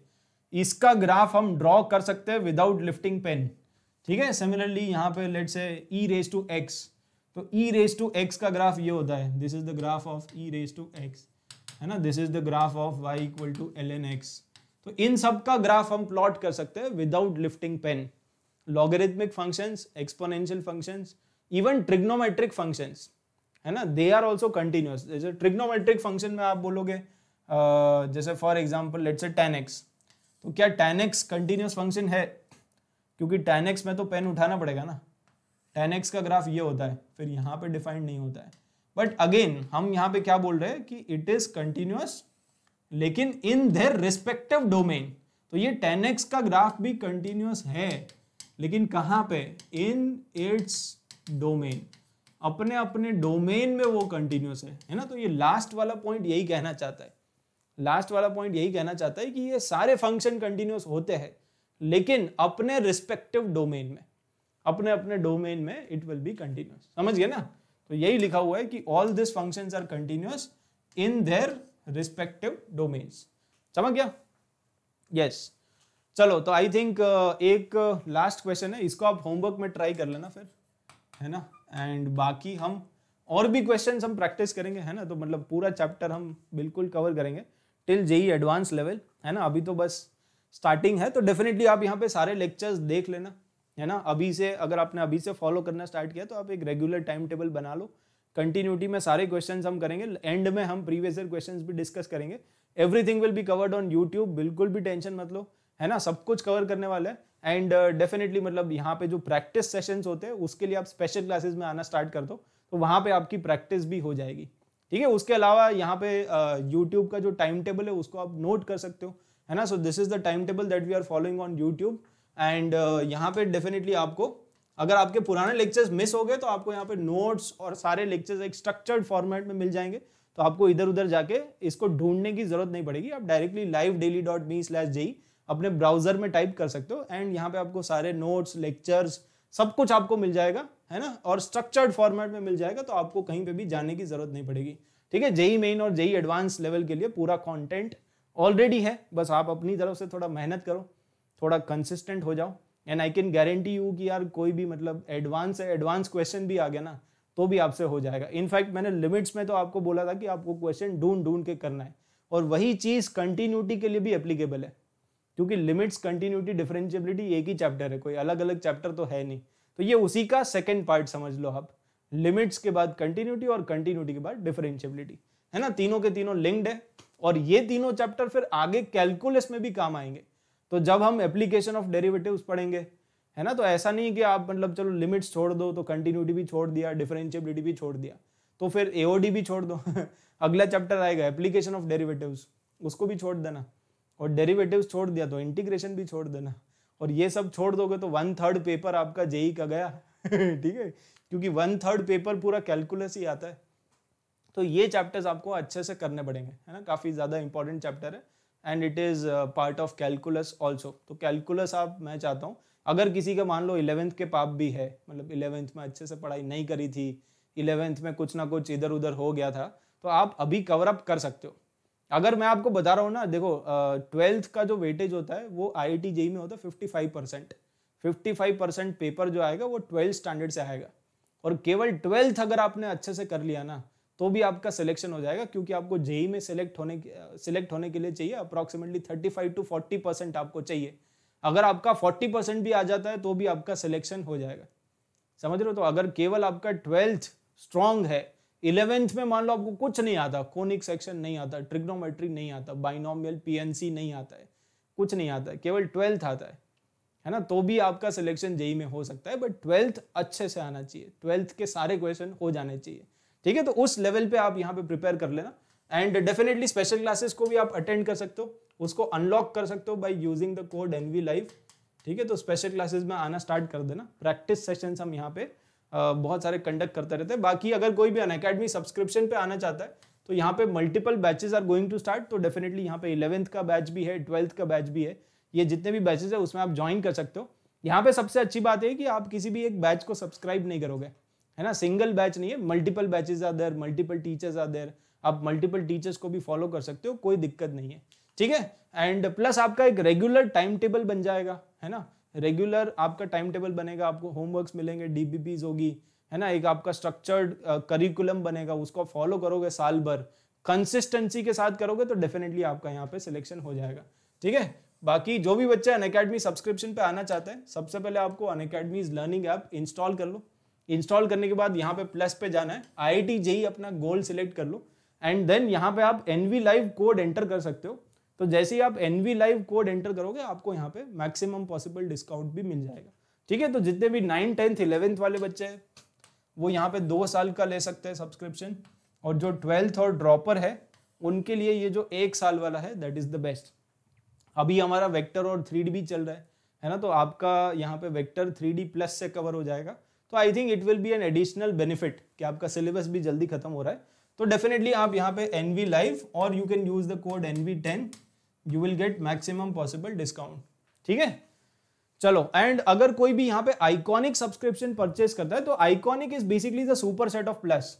Speaker 1: इसका ग्राफ हम ड्रॉ कर सकते हैं विदाउट लिफ्टिंग पेन ठीक है सिमिलरली यहाँ पे लेट से ई रेस टू एक्स तो ई रेस टू एक्स का ग्राफ ये होता है this is the graph of e raise to x है ना this is the graph of y equal to l n x तो इन सब का ग्राफ हम प्लॉट कर सकते हैं without lifting pen logarithmic functions exponential functions even trigonometric functions है ना दे आर ऑल्सो कंटिन्यूस जैसे ट्रिग्नोमेट्रिक फंक्शन में आप बोलोगे जैसे for example let say tan x तो क्या tan x कंटिन्यूस फंक्शन है क्योंकि tan x में तो पेन उठाना पड़ेगा ना tan x का ग्राफ ये होता है फिर यहाँ पे डिफाइंड नहीं होता है बट अगेन हम यहाँ पे क्या बोल रहे हैं कि इट इज कंटिन्यूस लेकिन इन देर रिस्पेक्टिव डोमेन तो ये टेन एक्स का ग्राफ भी कंटिन्यूस है लेकिन कहाँ पे इन इट्स डोमेन अपने अपने डोमेन में वो कंटिन्यूस है है ना तो ये लास्ट वाला पॉइंट यही कहना चाहता है लास्ट वाला पॉइंट यही कहना चाहता है कि ये सारे फंक्शन कंटिन्यूस होते हैं लेकिन अपने रिस्पेक्टिव डोमेन में अपने अपने डोमेन में इट विल बी कंटिन्यूस समझ गए ना तो यही लिखा हुआ है कि all this function are continuous in their respective domain समझ गया यस चलो तो आई थिंक uh, एक लास्ट uh, क्वेश्चन है इसको आप होमवर्क में ट्राई कर लेना फिर है ना एंड बाकी हम और भी क्वेश्चन हम प्रैक्टिस करेंगे है ना तो मतलब पूरा चैप्टर हम बिल्कुल कवर करेंगे टिल जेई एडवांस लेवल है ना अभी तो बस स्टार्टिंग है तो डेफिनेटली आप यहाँ पे सारे लेक्चर्स देख लेना है ना अभी से अगर आपने अभी से फॉलो करना स्टार्ट किया तो आप एक रेगुलर टाइम टेबल बना लो कंटिन्यूटी में सारे क्वेश्चन हम करेंगे एंड में हम प्रीवियस ईयर क्वेश्चन भी डिस्कस करेंगे everything will be covered on YouTube बिल्कुल भी टेंशन मत लो है ना सब कुछ कवर करने वाला है एंड डेफिनेटली uh, मतलब यहाँ पे जो प्रैक्टिस सेशंस होते हैं उसके लिए आप स्पेशल क्लासेस में आना स्टार्ट कर दो तो वहाँ पे आपकी प्रैक्टिस भी हो जाएगी ठीक है उसके अलावा यहाँ पे यूट्यूब का जो टाइम टेबल है उसको आप नोट कर सकते हो है ना so this is the time table that we are following on YouTube and यहाँ पे डेफिनेटली आपको अगर आपके पुराने लेक्चर्स मिस हो गए तो आपको यहाँ पे नोट्स और सारे लेक्चर्स एक स्ट्रक्चर्ड फॉर्मेट में मिल जाएंगे तो आपको इधर उधर जाके इसको ढूंढने की जरूरत नहीं पड़ेगी आप directly live daily dot me slash JEE अपने ब्राउजर में टाइप कर सकते हो एंड यहाँ पे आपको सारे नोट्स लेक्चर्स सब कुछ आपको मिल जाएगा है ना और स्ट्रक्चर्ड फॉर्मेट में मिल जाएगा तो आपको कहीं पे भी जाने की जरूरत नहीं पड़ेगी ठीक है जेई मेन और जेई एडवांस लेवल के लिए पूरा कंटेंट ऑलरेडी है बस आप अपनी तरफ से थोड़ा मेहनत करो थोड़ा कंसिस्टेंट हो जाओ and I can guarantee you कि यार कोई भी मतलब एडवांस है एडवांस क्वेश्चन भी आ गया ना तो भी आपसे हो जाएगा इनफैक्ट मैंने लिमिट्स में तो आपको बोला था कि आपको क्वेश्चन ढूंढ ढूंढ के करना है और वही चीज़ कंटिन्यूटी के लिए भी एप्लीकेबल है क्योंकि लिमिट्स कंटिन्यूटी डिफरेंशियबिलिटी एक ही चैप्टर है कोई अलग अलग चैप्टर तो है नहीं तो ये उसी का सेकेंड पार्ट समझ लो आप लिमिट्स के बाद कंटिन्यूटी और कंटिन्यूटी के बाद डिफरेंशियबिलिटी है ना तीनों के तीनों लिंक्ड है और ये तीनों चैप्टर फिर आगे कैलकुलस में भी काम आएंगे तो जब हम एप्लीकेशन ऑफ डेरिवेटिव पढ़ेंगे है ना तो ऐसा नहीं कि आप मतलब चलो लिमिट्स छोड़ दो तो कंटिन्यूटी भी छोड़ दिया डिफरेंशियबिलिटी भी छोड़ दिया तो फिर एओडी भी छोड़ दो अगला चैप्टर आएगा एप्लीकेशन ऑफ डेरिवेटिव्स उसको भी छोड़ देना और डेरिवेटिव्स छोड़ दिया तो इंटीग्रेशन भी छोड़ देना और ये सब छोड़ दोगे तो वन थर्ड पेपर आपका जेई का गया ठीक है क्योंकि वन थर्ड पेपर पूरा कैलकुलस ही आता है तो ये चैप्टर्स आपको अच्छे से करने पड़ेंगे है ना काफ़ी ज़्यादा इंपॉर्टेंट चैप्टर है and it is part of calculus also तो कैलकुलस आप मैं चाहता हूँ अगर किसी का मान लो इलेवेंथ के पाप भी है मतलब इलेवेंथ में अच्छे से पढ़ाई नहीं करी थी इलेवेंथ में कुछ ना कुछ इधर उधर हो गया था तो आप अभी कवर अप कर सकते हो अगर मैं आपको बता रहा हूँ ना देखो ट्वेल्थ का जो वेटेज होता है वो आई आई जेई में होता है fifty five percent fifty five percent paper जो आएगा वो ट्वेल्थ स्टैंडर्ड से आएगा और केवल ट्वेल्थ अगर आपने अच्छे से कर लिया ना तो भी आपका सिलेक्शन हो जाएगा क्योंकि आपको जेई e में सिलेक्ट होने सिलेक्ट होने के लिए चाहिए approximately thirty five to forty percent आपको चाहिए अगर आपका फोर्टी परसेंट भी आ जाता है तो भी आपका सिलेक्शन हो जाएगा समझ रहे हो तो अगर केवल आपका ट्वेल्थ स्ट्रांग है इलेवेंथ में मान लो आपको कुछ नहीं आता कोनिक सेक्शन नहीं आता ट्रिग्नोमेट्री नहीं आता बाइनोमियल पीएनसी नहीं आता है कुछ नहीं आता है केवल ट्वेल्थ आता है है ना तो भी आपका सिलेक्शन जेई में हो सकता है बट ट्वेल्थ अच्छे से आना चाहिए ट्वेल्थ के सारे क्वेश्चन हो जाने चाहिए ठीक है तो उस लेवल पे आप यहाँ पे प्रिपेयर कर लेना एंड डेफिनेटली स्पेशल क्लासेस को भी आप अटेंड कर सकते हो उसको अनलॉक कर सकते हो by using the code N live ठीक है तो स्पेशल क्लासेस में आना स्टार्ट कर देना प्रैक्टिस सेशन हम यहाँ पे बहुत सारे कंडक्ट करते रहते हैं बाकी अगर कोई भी अनकेडमी सब्सक्रिप्शन पे आना चाहता है तो यहाँ पे multiple batches are going to start तो डेफिनेटली यहाँ पे इलेवंथ का बैच भी है ट्वेल्थ का बैच भी है ये जितने भी बैचेस है उसमें आप ज्वाइन कर सकते हो यहाँ पे सबसे अच्छी बात है कि आप किसी भी एक बैच को सब्सक्राइब नहीं करोगे है ना सिंगल बैच नहीं है multiple batches are there multiple teachers are there आप मल्टीपल टीचर्स को भी फॉलो कर सकते हो कोई दिक्कत नहीं है ठीक है एंड प्लस आपका एक रेगुलर टाइम टेबल बन जाएगा है ना रेगुलर आपका टाइम टेबल बनेगा आपको होमवर्क्स मिलेंगे डीबीपीज होगी है ना एक आपका स्ट्रक्चर्ड करिकुलम uh, बनेगा उसको फॉलो करोगे साल भर कंसिस्टेंसी के साथ करोगे तो डेफिनेटली आपका यहाँ पे सिलेक्शन हो जाएगा ठीक है बाकी जो भी बच्चे अन अकेडमी सब्सक्रिप्शन पे आना चाहते हैं सबसे पहले आपको Unacademy learning app install कर लो इंस्टॉल करने के बाद यहाँ पे प्लस पे जाना है आई आई टी अपना गोल सिलेक्ट कर लो एंड देन यहाँ पे आप एनवी लाइव कोड एंटर कर सकते हो तो जैसे ही आप N V live code enter करोगे आपको यहाँ पे मैक्सिमम पॉसिबल डिस्काउंट भी मिल जाएगा ठीक है तो जितने भी नाइन टेंथ इलेवेंथ वाले बच्चे हैं वो यहाँ पे दो साल का ले सकते हैं सब्सक्रिप्शन और जो ट्वेल्थ और ड्रॉपर है उनके लिए ये जो एक साल वाला है दैट इज़ द बेस्ट अभी हमारा वेक्टर और थ्री भी चल रहा है है ना तो आपका यहाँ पे वेक्टर थ्री प्लस से कवर हो जाएगा तो I think it will be an additional benefit कि आपका सिलेबस भी जल्दी खत्म हो रहा है तो डेफिनेटली आप यहाँ पे एन लाइव और you can use the code N V ten you will get maximum possible discount ठीक है चलो एंड अगर कोई भी यहां पे आइकॉनिक सब्सक्रिप्शन परचेस करता है तो iconic is basically super set of plus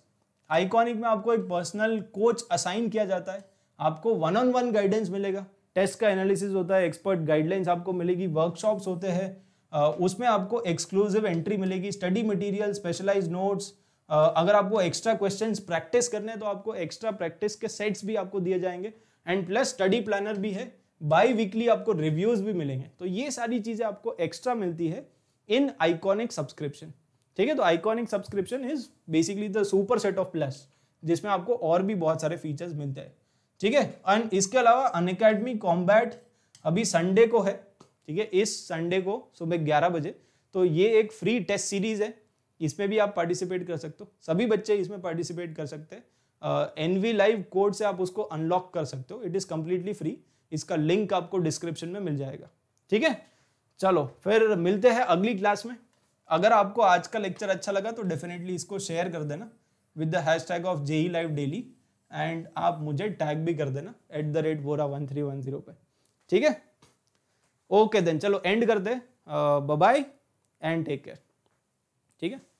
Speaker 1: iconic में आपको एक पर्सनल कोच असाइन किया जाता है आपको वन ऑन वन गाइडेंस मिलेगा टेस्ट का एनालिसिस होता है एक्सपर्ट गाइडलाइंस आपको मिलेगी वर्कशॉप्स होते हैं उसमें आपको एक्सक्लूसिव एंट्री मिलेगी स्टडी मटेरियल स्पेशलाइज नोट्स अगर आपको एक्स्ट्रा क्वेश्चंस प्रैक्टिस करने हैं तो आपको एक्स्ट्रा प्रैक्टिस के सेट्स भी आपको दिए जाएंगे एंड प्लस स्टडी प्लानर भी है बाई वीकली आपको रिव्यूज भी मिलेंगे तो ये सारी चीज़ें आपको एक्स्ट्रा मिलती है इन आइकॉनिक सब्सक्रिप्शन ठीक है तो iconic subscription is basically the super set of plus जिसमें आपको और भी बहुत सारे फीचर्स मिलते हैं ठीक है एंड इसके अलावा अनकेडमी कॉम्बैट अभी संडे को है ठीक है इस संडे को सुबह ग्यारह बजे तो ये एक फ्री टेस्ट सीरीज है इसमें भी आप पार्टिसिपेट कर सकते हो सभी बच्चे इसमें पार्टिसिपेट कर सकते हैं एन वी लाइव कोड से आप उसको अनलॉक कर सकते हो इट इज़ कंप्लीटली फ्री इसका लिंक आपको डिस्क्रिप्शन में मिल जाएगा ठीक है चलो फिर मिलते हैं अगली क्लास में अगर आपको आज का लेक्चर अच्छा लगा तो डेफिनेटली इसको शेयर कर देना with the hashtag of J live daily and आप मुझे टैग भी कर देना at the rate Bora one three one zero पे ठीक है ओके देन चलो एंड कर दे बाय एंड टेक केयर ठीक है